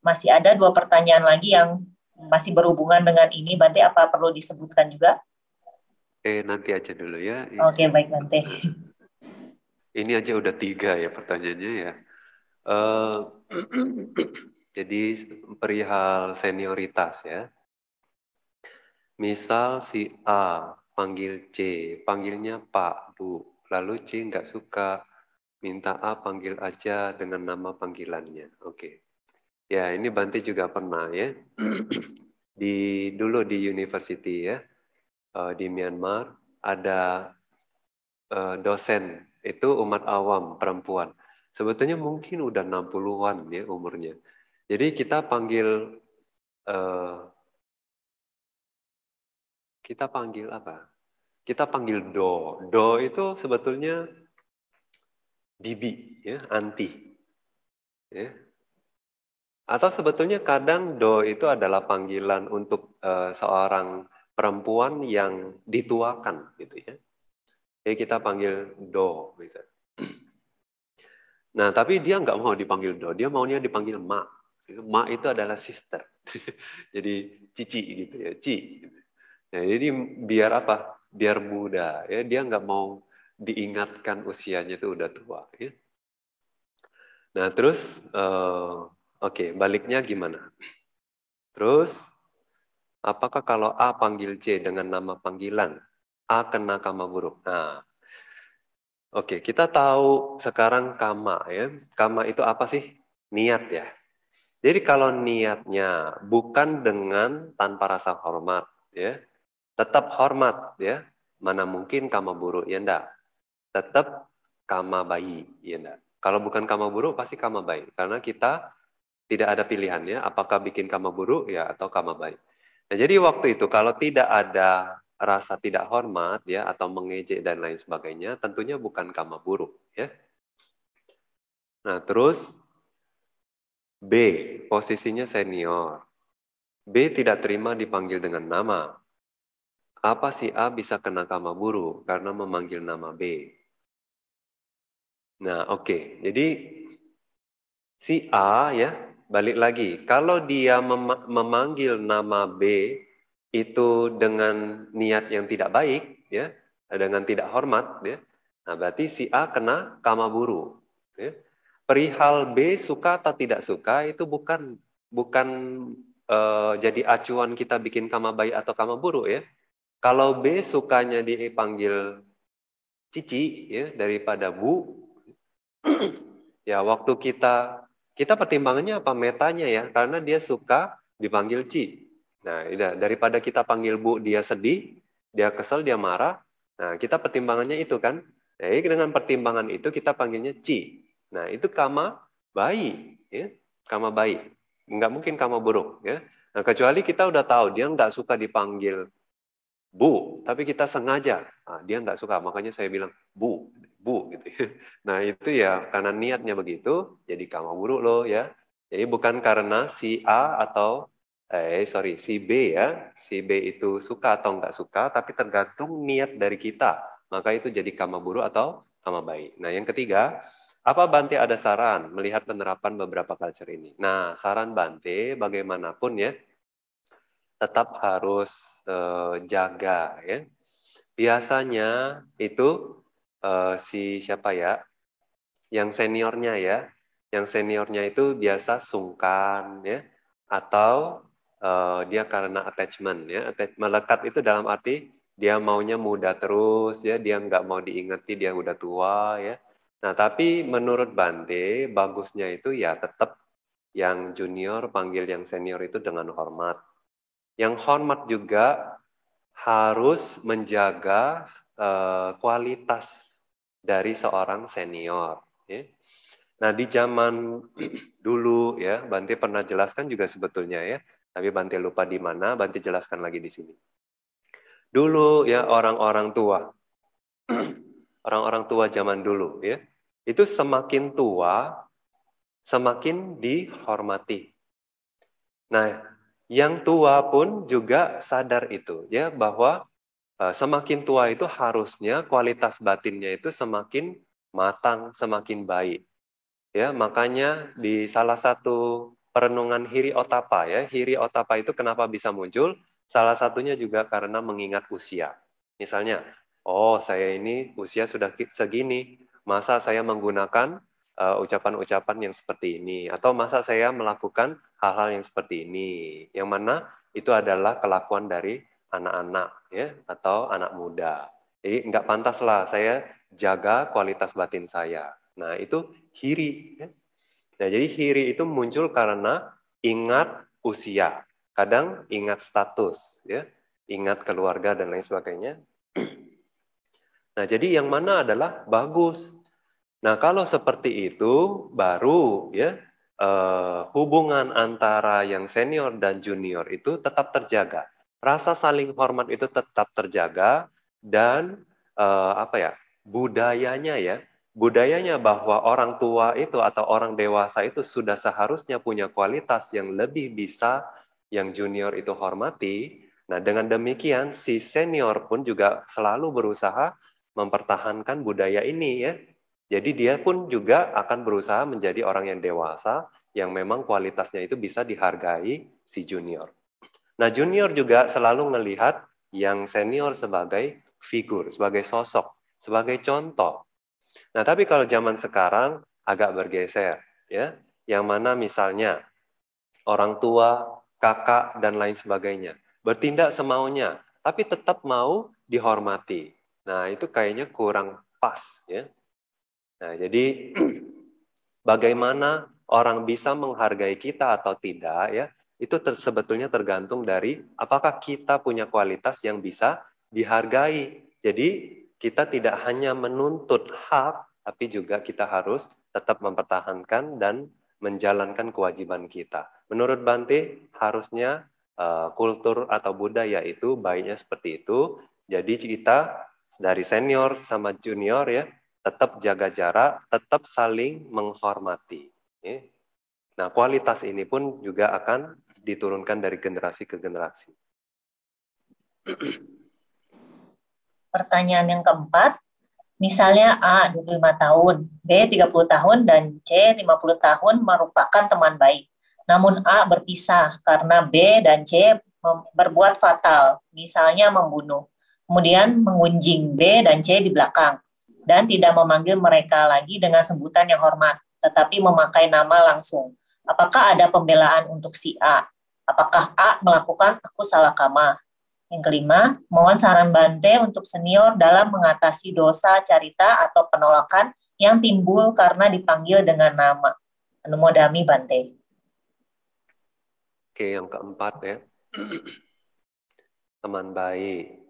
Masih ada dua pertanyaan lagi yang masih berhubungan dengan ini. Bante, apa perlu disebutkan juga? Eh, nanti aja dulu ya. Oke, okay, baik Bante. Nah, ini aja udah tiga ya pertanyaannya ya. Uh, jadi perihal senioritas ya. Misal si A panggil C, panggilnya Pak, Bu. Lalu C nggak suka, minta A panggil aja dengan nama panggilannya. Oke. Okay. Ya, ini Banti juga pernah ya. di dulu di university ya, uh, di Myanmar ada eh, dosen itu umat awam perempuan. Sebetulnya mungkin udah 60-an ya umurnya. Jadi kita panggil eh, kita panggil apa? Kita panggil do. Do itu sebetulnya bibi ya, anti. Ya. Atau sebetulnya kadang do itu adalah panggilan untuk uh, seorang perempuan yang dituakan gitu ya jadi kita panggil do. Gitu. Nah, tapi dia nggak mau dipanggil do, dia maunya dipanggil ma. Ma itu adalah sister. jadi cici gitu ya, ci. Gitu. Nah, jadi biar apa? Biar muda. Ya, dia nggak mau diingatkan usianya itu udah tua. Ya. Nah, terus, uh, oke, okay, baliknya gimana? Terus, apakah kalau A panggil C dengan nama panggilan, akan nakama buruk. Nah, Oke, okay, kita tahu sekarang kama ya. Kama itu apa sih? Niat ya. Jadi kalau niatnya bukan dengan tanpa rasa hormat ya. Tetap hormat ya. Mana mungkin kama buruk ya enggak. Tetap kama bayi ya enggak. Kalau bukan kama buruk pasti kama baik karena kita tidak ada pilihannya apakah bikin kama buruk ya atau kama baik? Nah, jadi waktu itu kalau tidak ada rasa tidak hormat ya atau mengejek dan lain sebagainya tentunya bukan karma buruk ya. Nah, terus B, posisinya senior. B tidak terima dipanggil dengan nama. Apa si A bisa kena karma buruk karena memanggil nama B? Nah, oke. Okay. Jadi si A ya, balik lagi. Kalau dia memanggil nama B itu dengan niat yang tidak baik, ya, dengan tidak hormat, ya, nah berarti si A kena kama buru. Ya. Perihal B suka atau tidak suka itu bukan bukan uh, jadi acuan kita bikin kama baik atau kama buru ya. Kalau B sukanya dipanggil cici ya daripada bu, ya waktu kita kita pertimbangannya apa metanya ya karena dia suka dipanggil ci Nah, daripada kita panggil Bu, dia sedih, dia kesel, dia marah. Nah, kita pertimbangannya itu kan. Nah, dengan pertimbangan itu kita panggilnya Ci. Nah, itu kama bayi, ya. Kama bayi. Nggak mungkin kama buruk, ya. Nah, kecuali kita udah tahu dia nggak suka dipanggil Bu, tapi kita sengaja. Nah, dia nggak suka, makanya saya bilang Bu, Bu gitu. Ya. Nah, itu ya karena niatnya begitu, jadi kama buruk loh ya. Jadi bukan karena si A atau eh sorry si B ya si B itu suka atau nggak suka tapi tergantung niat dari kita maka itu jadi kama buruk atau kama baik nah yang ketiga apa Bante ada saran melihat penerapan beberapa culture ini nah saran Bante bagaimanapun ya tetap harus eh, jaga ya biasanya itu eh, si siapa ya yang seniornya ya yang seniornya itu biasa sungkan ya atau uh, dia karena attachment ya attach, melekat itu dalam arti dia maunya muda terus ya dia nggak mau diingeti dia udah tua ya nah tapi menurut Bante bagusnya itu ya tetap yang junior panggil yang senior itu dengan hormat yang hormat juga harus menjaga uh, kualitas dari seorang senior ya. Nah, di zaman dulu ya, Bante pernah jelaskan juga sebetulnya ya, tapi Bante lupa di mana, Bante jelaskan lagi di sini. Dulu ya orang-orang tua, orang-orang tua zaman dulu ya, itu semakin tua, semakin dihormati. Nah, yang tua pun juga sadar itu ya bahwa e, semakin tua itu harusnya kualitas batinnya itu semakin matang, semakin baik. Ya, makanya di salah satu perenungan hiri otapa ya. Hiri otapa itu kenapa bisa muncul? Salah satunya juga karena mengingat usia. Misalnya, oh saya ini usia sudah segini, masa saya menggunakan ucapan eh, ucapan-ucapan yang seperti ini atau masa saya melakukan hal-hal yang seperti ini. Yang mana itu adalah kelakuan dari anak-anak ya atau anak muda. Jadi nggak pantas lah saya jaga kualitas batin saya. Nah itu hiri, ya. Nah, jadi hiri itu muncul karena ingat usia, kadang ingat status, ya, ingat keluarga dan lain sebagainya. Nah, jadi yang mana adalah bagus. Nah, kalau seperti itu baru ya eh, hubungan antara yang senior dan junior itu tetap terjaga. Rasa saling hormat itu tetap terjaga dan eh, apa ya? budayanya ya budayanya bahwa orang tua itu atau orang dewasa itu sudah seharusnya punya kualitas yang lebih bisa yang junior itu hormati. Nah, dengan demikian si senior pun juga selalu berusaha mempertahankan budaya ini ya. Jadi dia pun juga akan berusaha menjadi orang yang dewasa yang memang kualitasnya itu bisa dihargai si junior. Nah, junior juga selalu melihat yang senior sebagai figur, sebagai sosok, sebagai contoh. Nah, tapi kalau zaman sekarang agak bergeser, ya. Yang mana misalnya orang tua, kakak dan lain sebagainya bertindak semaunya, tapi tetap mau dihormati. Nah, itu kayaknya kurang pas, ya. Nah, jadi bagaimana orang bisa menghargai kita atau tidak, ya? Itu ter sebetulnya tergantung dari apakah kita punya kualitas yang bisa dihargai. Jadi kita tidak hanya menuntut hak, tapi juga kita harus tetap mempertahankan dan menjalankan kewajiban kita. Menurut Bante, harusnya uh, kultur atau budaya itu baiknya seperti itu. Jadi kita dari senior sama junior ya, tetap jaga jarak, tetap saling menghormati. Ya. Nah, kualitas ini pun juga akan diturunkan dari generasi ke generasi. Pertanyaan yang keempat, misalnya A 25 tahun, B 30 tahun, dan C 50 tahun merupakan teman baik. Namun A berpisah karena B dan C berbuat fatal, misalnya membunuh. Kemudian mengunjing B dan C di belakang dan tidak memanggil mereka lagi dengan sebutan yang hormat, tetapi memakai nama langsung. Apakah ada pembelaan untuk si A? Apakah A melakukan aku salah kamar? Yang kelima, mohon saran Bante untuk senior dalam mengatasi dosa carita atau penolakan yang timbul karena dipanggil dengan nama. Anumodami Bante. Oke, yang keempat ya. Teman baik,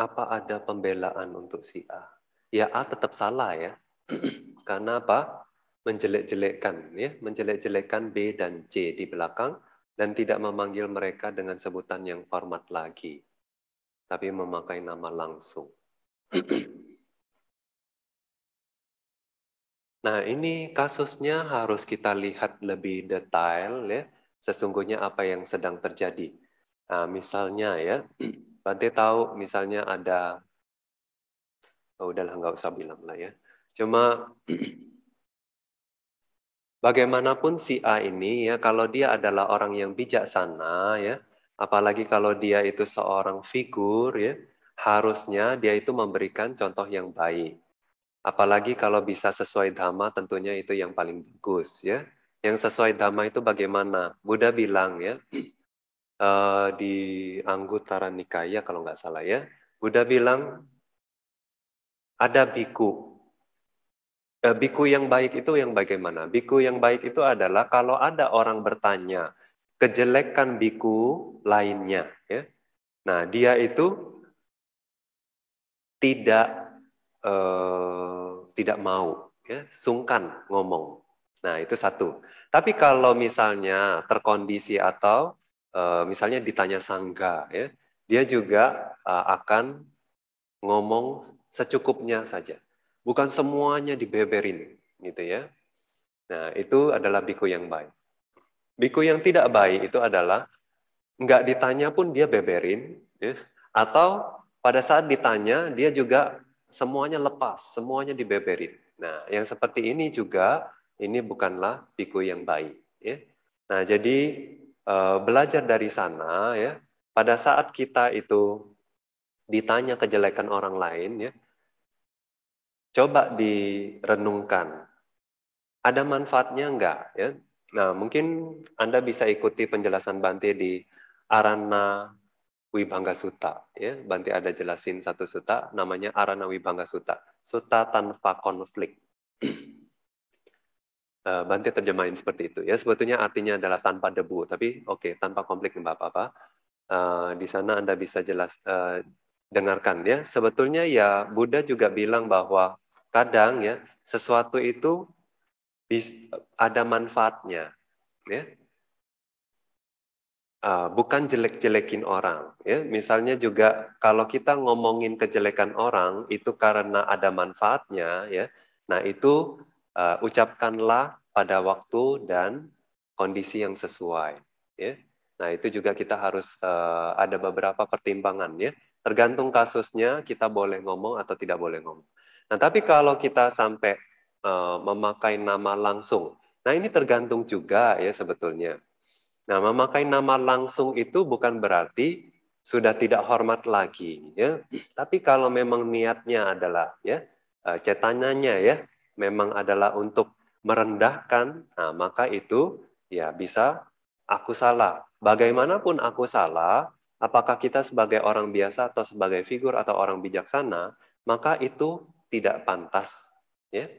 apa ada pembelaan untuk si A? Ya A tetap salah ya. Karena apa? Menjelek-jelekkan ya, menjelek-jelekkan B dan C di belakang dan tidak memanggil mereka dengan sebutan yang format lagi, tapi memakai nama langsung. nah, ini kasusnya harus kita lihat lebih detail ya, sesungguhnya apa yang sedang terjadi. Nah, misalnya ya, Bante tahu misalnya ada, oh udahlah nggak usah bilang lah ya, cuma bagaimanapun si A ini ya kalau dia adalah orang yang bijaksana ya apalagi kalau dia itu seorang figur ya harusnya dia itu memberikan contoh yang baik apalagi kalau bisa sesuai dhamma tentunya itu yang paling bagus ya yang sesuai dhamma itu bagaimana Buddha bilang ya uh, di Anguttara Nikaya kalau nggak salah ya Buddha bilang ada biku Eh, biku yang baik itu yang bagaimana? Biku yang baik itu adalah kalau ada orang bertanya kejelekan biku lainnya, ya. Nah, dia itu tidak eh, tidak mau, ya, sungkan ngomong. Nah, itu satu. Tapi kalau misalnya terkondisi atau eh, misalnya ditanya sangga, ya, dia juga eh, akan ngomong secukupnya saja Bukan semuanya dibeberin, gitu ya. Nah, itu adalah biku yang baik. Biku yang tidak baik itu adalah nggak ditanya pun dia beberin, ya. atau pada saat ditanya dia juga semuanya lepas, semuanya dibeberin. Nah, yang seperti ini juga ini bukanlah biku yang baik. Ya. Nah, jadi eh, belajar dari sana ya. Pada saat kita itu ditanya kejelekan orang lain ya, Coba direnungkan. Ada manfaatnya enggak? Ya? Nah, mungkin Anda bisa ikuti penjelasan Bante di Arana Wibangga Suta Ya, Bante ada jelasin satu suta, namanya Arana Wibangga Suta Suta tanpa konflik. Eh, Bante terjemahin seperti itu. Ya, sebetulnya artinya adalah tanpa debu, tapi oke, okay, tanpa konflik nggak apa-apa. Uh, di sana Anda bisa jelas uh, dengarkan ya. Sebetulnya ya Buddha juga bilang bahwa kadang ya sesuatu itu ada manfaatnya ya. Uh, bukan jelek-jelekin orang ya. Misalnya juga kalau kita ngomongin kejelekan orang itu karena ada manfaatnya ya. Nah, itu uh, ucapkanlah pada waktu dan kondisi yang sesuai ya. Nah, itu juga kita harus uh, ada beberapa pertimbangan ya Tergantung kasusnya kita boleh ngomong atau tidak boleh ngomong. Nah, tapi kalau kita sampai uh, memakai nama langsung, nah ini tergantung juga ya sebetulnya. Nah, memakai nama langsung itu bukan berarti sudah tidak hormat lagi ya tapi kalau memang niatnya adalah ya eh, cetanya ya memang adalah untuk merendahkan nah maka itu ya bisa aku salah bagaimanapun aku salah apakah kita sebagai orang biasa atau sebagai figur atau orang bijaksana, maka itu tidak pantas. Ya.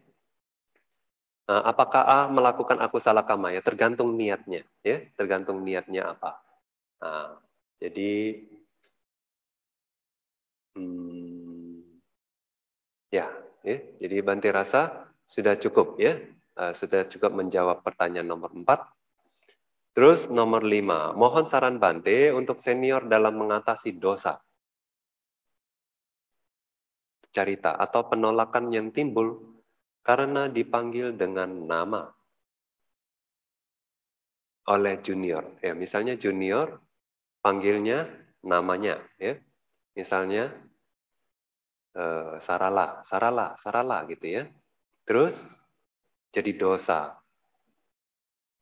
Nah, apakah A melakukan aku salah kama ya tergantung niatnya ya tergantung niatnya apa nah, jadi hmm, ya, ya jadi Banti Rasa sudah cukup ya uh, sudah cukup menjawab pertanyaan nomor empat. Terus nomor lima, mohon saran Bante untuk senior dalam mengatasi dosa. Carita atau penolakan yang timbul karena dipanggil dengan nama oleh junior. Ya, misalnya junior panggilnya namanya, ya. Misalnya eh, Sarala, Sarala, Sarala gitu ya. Terus jadi dosa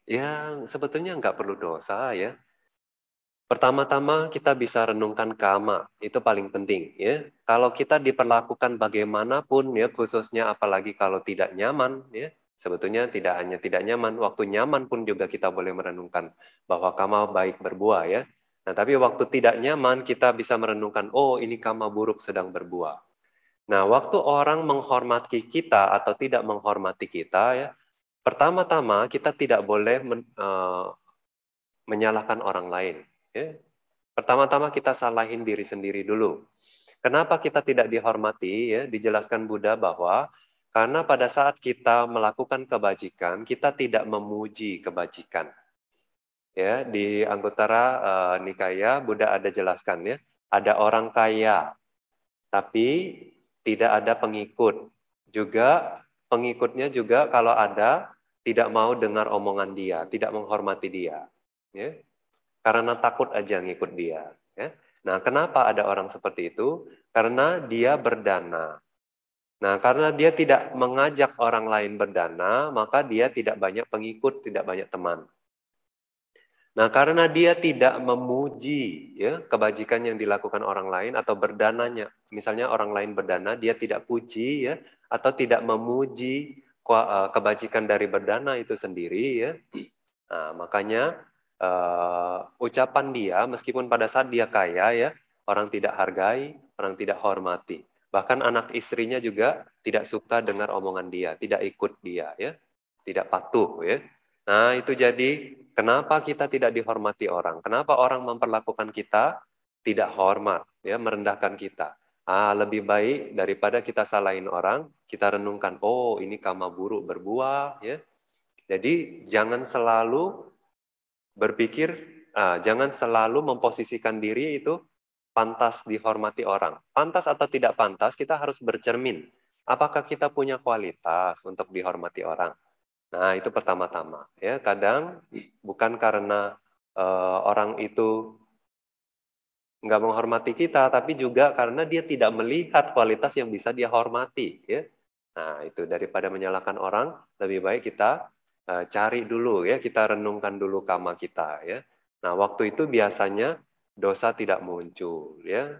yang sebetulnya nggak perlu dosa ya. Pertama-tama kita bisa renungkan kama, itu paling penting ya. Kalau kita diperlakukan bagaimanapun ya, khususnya apalagi kalau tidak nyaman ya, sebetulnya tidak hanya tidak nyaman, waktu nyaman pun juga kita boleh merenungkan bahwa kama baik berbuah ya. Nah, tapi waktu tidak nyaman kita bisa merenungkan, oh ini kama buruk sedang berbuah. Nah, waktu orang menghormati kita atau tidak menghormati kita ya, Pertama-tama kita tidak boleh men, uh, menyalahkan orang lain. Ya. Pertama-tama kita salahin diri sendiri dulu. Kenapa kita tidak dihormati? Ya, dijelaskan Buddha bahwa karena pada saat kita melakukan kebajikan, kita tidak memuji kebajikan. Ya, di Anggutara uh, eh, Nikaya Buddha ada jelaskan ya, ada orang kaya tapi tidak ada pengikut. Juga pengikutnya juga kalau ada tidak mau dengar omongan dia, tidak menghormati dia, ya. karena takut aja ngikut dia. Ya. Nah, kenapa ada orang seperti itu? Karena dia berdana. Nah, karena dia tidak mengajak orang lain berdana, maka dia tidak banyak pengikut, tidak banyak teman. Nah, karena dia tidak memuji ya kebajikan yang dilakukan orang lain atau berdananya. Misalnya orang lain berdana, dia tidak puji ya atau tidak memuji Eh, kebajikan dari berdana itu sendiri ya. Nah, makanya uh, ucapan dia meskipun pada saat dia kaya ya, orang tidak hargai, orang tidak hormati. Bahkan anak istrinya juga tidak suka dengar omongan dia, tidak ikut dia ya, tidak patuh ya. Nah, itu jadi kenapa kita tidak dihormati orang? Kenapa orang memperlakukan kita tidak hormat ya, merendahkan kita? Ah, lebih baik daripada kita salahin orang, kita renungkan, oh ini karma buruk berbuah, ya. Jadi jangan selalu berpikir, ah, jangan selalu memposisikan diri itu pantas dihormati orang. Pantas atau tidak pantas, kita harus bercermin. Apakah kita punya kualitas untuk dihormati orang? Nah, itu pertama-tama. Ya, kadang bukan karena uh, orang itu nggak menghormati kita, tapi juga karena dia tidak melihat kualitas yang bisa dia hormati. Ya. Nah, itu daripada menyalahkan orang, lebih baik kita uh, cari dulu ya, kita renungkan dulu kama kita ya. Nah, waktu itu biasanya dosa tidak muncul ya.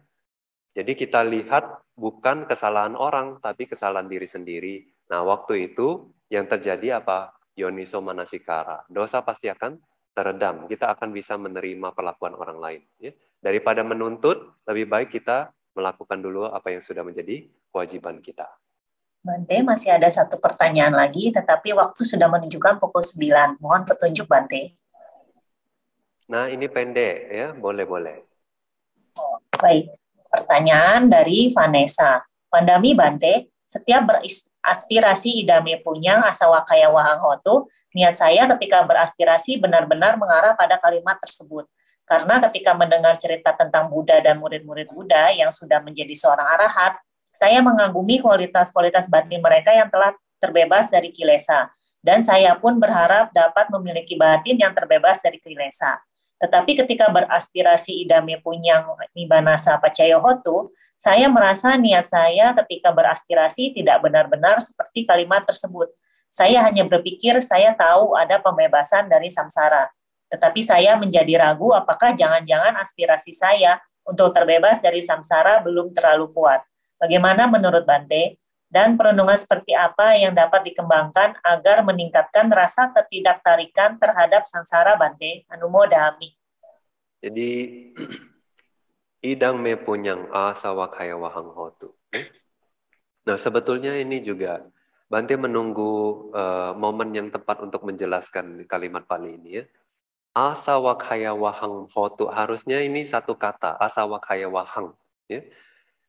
Jadi kita lihat bukan kesalahan orang, tapi kesalahan diri sendiri. Nah, waktu itu yang terjadi apa? Yoniso manasikara. Dosa pasti akan teredam. Kita akan bisa menerima perlakuan orang lain. Ya. Daripada menuntut, lebih baik kita melakukan dulu apa yang sudah menjadi kewajiban kita. Bante, masih ada satu pertanyaan lagi, tetapi waktu sudah menunjukkan pukul 9. Mohon petunjuk, Bante. Nah, ini pendek ya, boleh-boleh. Oh, baik, pertanyaan dari Vanessa. Pandami Bante, setiap beraspirasi idame punya kaya wahang hotu, niat saya ketika beraspirasi benar-benar mengarah pada kalimat tersebut. Karena ketika mendengar cerita tentang Buddha dan murid-murid Buddha yang sudah menjadi seorang arahat, saya mengagumi kualitas-kualitas batin mereka yang telah terbebas dari kilesa. Dan saya pun berharap dapat memiliki batin yang terbebas dari kilesa. Tetapi ketika beraspirasi idame punyang nibanasa pacayohotu, saya merasa niat saya ketika beraspirasi tidak benar-benar seperti kalimat tersebut. Saya hanya berpikir saya tahu ada pembebasan dari samsara. Tetapi saya menjadi ragu apakah jangan-jangan aspirasi saya untuk terbebas dari samsara belum terlalu kuat. Bagaimana menurut Bante? Dan perenungan seperti apa yang dapat dikembangkan agar meningkatkan rasa ketidaktarikan terhadap samsara Bante? Anumodami. Jadi idang me punyang a sawakaya wahang hotu. Eh? Nah sebetulnya ini juga Bante menunggu uh, momen yang tepat untuk menjelaskan kalimat Pali ini ya asawakaya wahang hotu. Harusnya ini satu kata, asawakaya wahang. Ya.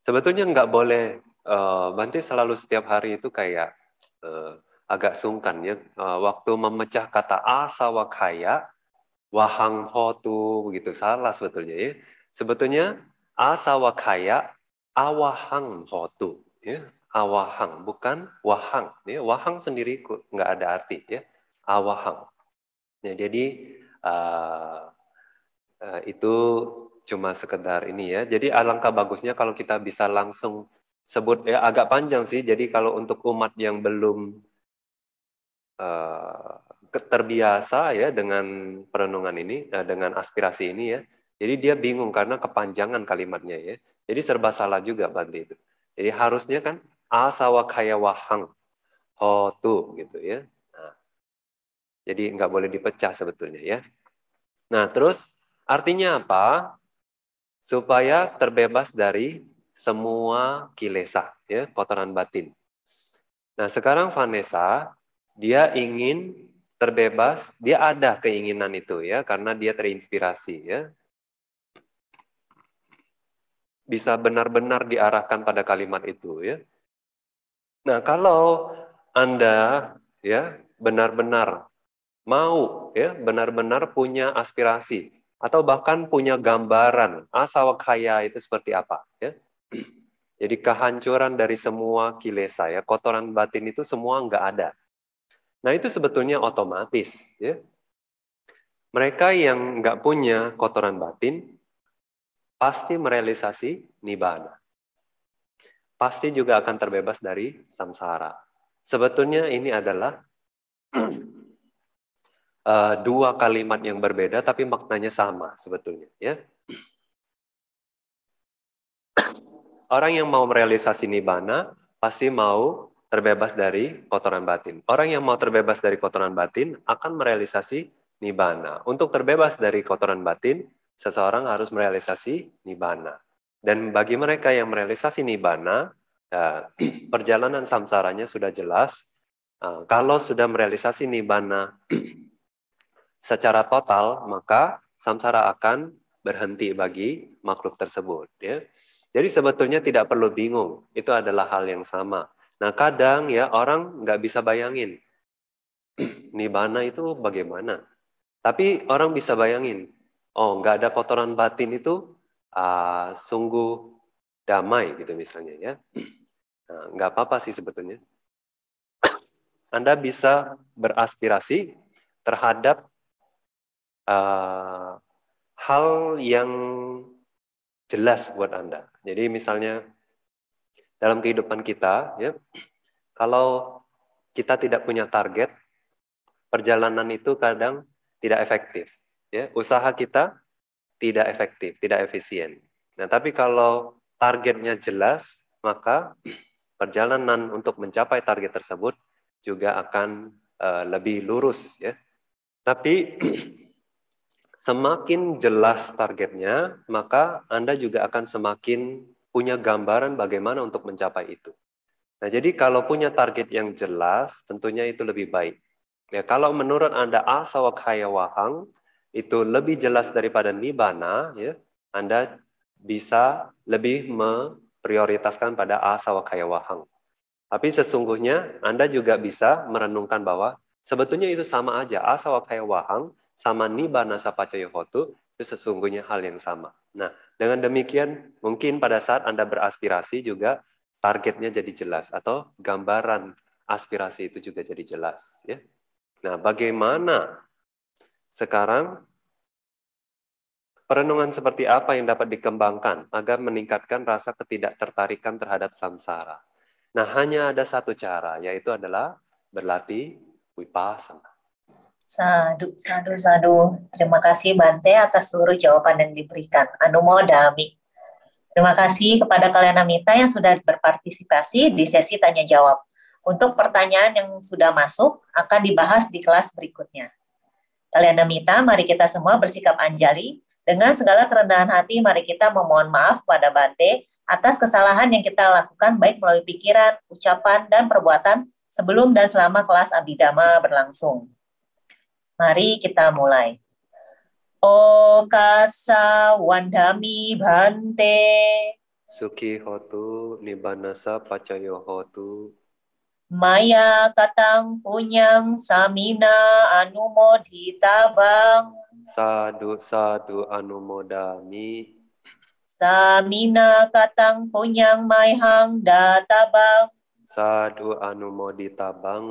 Sebetulnya nggak boleh, uh, eh, Bante selalu setiap hari itu kayak uh, agak sungkan ya. Uh, waktu memecah kata asawakaya, wahang hotu, begitu salah sebetulnya ya. Sebetulnya asawakaya awahang hotu. Ya. Awahang, bukan wahang. Ya. Wahang sendiri nggak ada arti ya. Awahang. Ya, jadi Eh, eh, itu cuma sekedar ini ya. Jadi alangkah bagusnya kalau kita bisa langsung sebut ya agak panjang sih. Jadi kalau untuk umat yang belum uh, terbiasa ya dengan perenungan ini, uh, dengan aspirasi ini ya. Jadi dia bingung karena kepanjangan kalimatnya ya. Jadi serba salah juga berarti itu. Jadi harusnya kan asawa kaya wahang hotu gitu ya. Jadi nggak boleh dipecah sebetulnya ya. Nah terus artinya apa? Supaya terbebas dari semua kilesa, ya, kotoran batin. Nah sekarang Vanessa, dia ingin terbebas, dia ada keinginan itu ya, karena dia terinspirasi ya. Bisa benar-benar diarahkan pada kalimat itu ya. Nah kalau Anda ya benar-benar mau ya benar-benar punya aspirasi atau bahkan punya gambaran asal kaya itu seperti apa ya. Jadi kehancuran dari semua kilesa ya, kotoran batin itu semua nggak ada. Nah itu sebetulnya otomatis ya. Mereka yang nggak punya kotoran batin pasti merealisasi nibana, Pasti juga akan terbebas dari samsara. Sebetulnya ini adalah uh, dua kalimat yang berbeda tapi maknanya sama sebetulnya ya orang yang mau merealisasi nibana pasti mau terbebas dari kotoran batin orang yang mau terbebas dari kotoran batin akan merealisasi nibana untuk terbebas dari kotoran batin seseorang harus merealisasi nibana dan bagi mereka yang merealisasi nibana eh, perjalanan samsaranya sudah jelas eh, kalau sudah merealisasi nibana secara total, maka samsara akan berhenti bagi makhluk tersebut. Ya. Jadi sebetulnya tidak perlu bingung, itu adalah hal yang sama. Nah kadang ya orang nggak bisa bayangin, nibana itu bagaimana. Tapi orang bisa bayangin, oh nggak ada kotoran batin itu uh, sungguh damai gitu misalnya ya. Nah, nggak apa-apa sih sebetulnya. Anda bisa beraspirasi terhadap uh, hal yang jelas buat Anda. Jadi misalnya dalam kehidupan kita, ya, kalau kita tidak punya target, perjalanan itu kadang tidak efektif. Ya, usaha kita tidak efektif, tidak efisien. Nah, tapi kalau targetnya jelas, maka perjalanan untuk mencapai target tersebut juga akan uh, lebih lurus ya. Tapi Semakin jelas targetnya, maka Anda juga akan semakin punya gambaran bagaimana untuk mencapai itu. Nah, jadi kalau punya target yang jelas, tentunya itu lebih baik. Ya, kalau menurut Anda asawakaya wahang, itu lebih jelas daripada nibana, ya, Anda bisa lebih memprioritaskan pada asawakaya wahang. Tapi sesungguhnya Anda juga bisa merenungkan bahwa sebetulnya itu sama aja. Asawakaya wahang sama nibbana hotu itu sesungguhnya hal yang sama. Nah, dengan demikian mungkin pada saat Anda beraspirasi juga targetnya jadi jelas atau gambaran aspirasi itu juga jadi jelas ya. Nah, bagaimana sekarang perenungan seperti apa yang dapat dikembangkan agar meningkatkan rasa ketidaktertarikan terhadap samsara? Nah, hanya ada satu cara yaitu adalah berlatih wipasana. Sadu, sadu, sadu. Terima kasih Bante atas seluruh jawaban yang diberikan. Anumodami. Terima kasih kepada kalian Amita yang sudah berpartisipasi di sesi tanya jawab. Untuk pertanyaan yang sudah masuk akan dibahas di kelas berikutnya. Kalian Amita, mari kita semua bersikap anjali dengan segala kerendahan hati, mari kita memohon maaf pada Bante atas kesalahan yang kita lakukan baik melalui pikiran, ucapan, dan perbuatan sebelum dan selama kelas Abidama berlangsung. Mari kita mulai. kasa wandami bante. Suki hotu nibanasa pacayo hotu. Maya katang punyang samina anumodita bang. Sadu sadu anumodami. Samina katang punyang maihang data bang. Sadu anumodita bang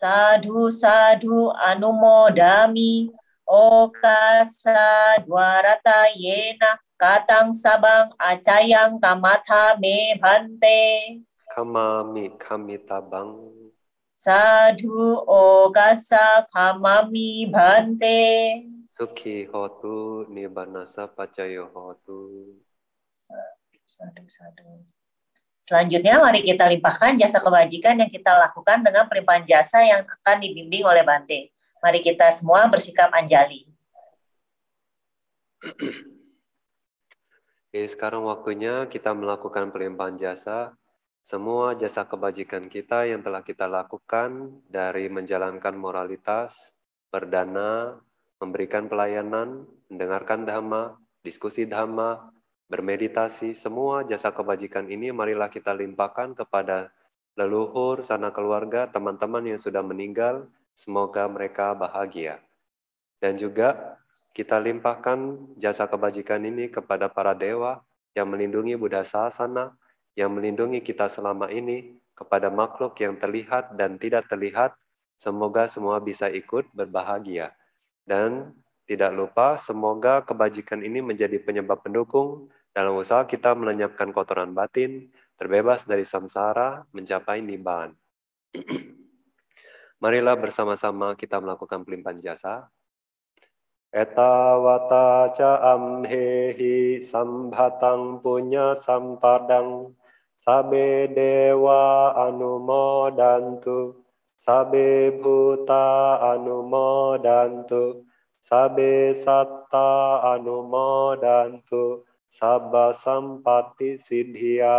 sadhu sadhu anumodami okasa dwarata yena katang sabang acayang kamatha me bante. kamami kamita kamitabang sadhu okasa kamami bhante sukhi hotu nibanasa pacayo hotu sadhu sadhu Selanjutnya, mari kita limpahkan jasa kebajikan yang kita lakukan dengan pelimpahan jasa yang akan dibimbing oleh Bante. Mari kita semua bersikap anjali. Oke, sekarang waktunya kita melakukan pelimpahan jasa. Semua jasa kebajikan kita yang telah kita lakukan dari menjalankan moralitas, berdana, memberikan pelayanan, mendengarkan dhamma, diskusi dhamma, bermeditasi, semua jasa kebajikan ini marilah kita limpahkan kepada leluhur, sana keluarga, teman-teman yang sudah meninggal, semoga mereka bahagia. Dan juga kita limpahkan jasa kebajikan ini kepada para dewa yang melindungi Buddha Sasana, yang melindungi kita selama ini, kepada makhluk yang terlihat dan tidak terlihat, semoga semua bisa ikut berbahagia. Dan tidak lupa, semoga kebajikan ini menjadi penyebab pendukung dalam usaha kita melenyapkan kotoran batin, terbebas dari samsara, mencapai nimbahan. Marilah bersama-sama kita melakukan pelimpahan jasa. Etawata ca amhehi sambhatang punya sampadang sabe dewa anumodantu sabe buta anumodantu sabe satta anumodantu sabba sampatti siddhiya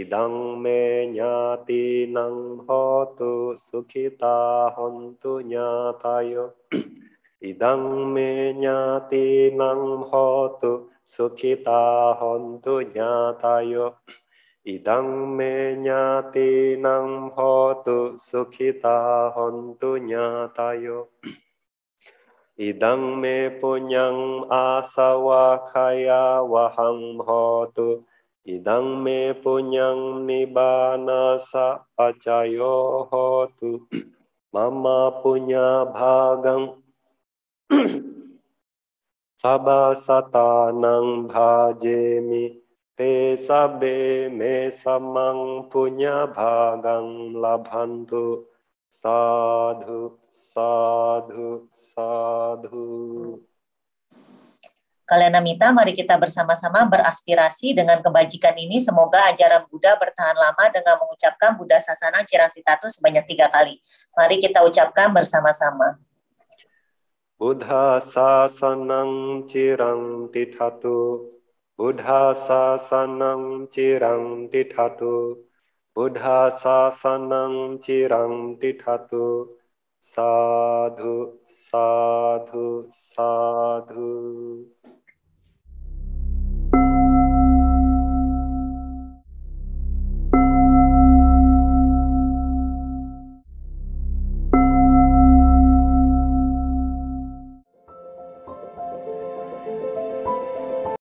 idang me nyati nang hotu sukhita hontu nyatayo idang me nyati nang hotu sukhita hontu nyatayo idang me nyati nang hotu sukhita hontu nyatayo ඉදං මේ පුඤ්ඤං ආසවා khaya වහං හෝතු ඉදං මේ පුඤ්ඤං නිබානස අචයෝ හෝතු මම පුඤ්ඤා භාගං සබසතානං භාජේමි තේ සබ්බේ මේ සම්මං පුඤ්ඤා භාගං ලබන්තු Sadhu, sadhu, sadhu. Kalian amita, mari kita bersama-sama beraspirasi dengan kebajikan ini. Semoga ajaran Buddha bertahan lama dengan mengucapkan Buddha Sasana Ciratitatu sebanyak tiga kali. Mari kita ucapkan bersama-sama. Buddha Sasanang Cirang Tithatu Buddha Sasanang Cirang බුද්ධා ශාසනං චිරං තිඨතු සාධු සාධු සාධු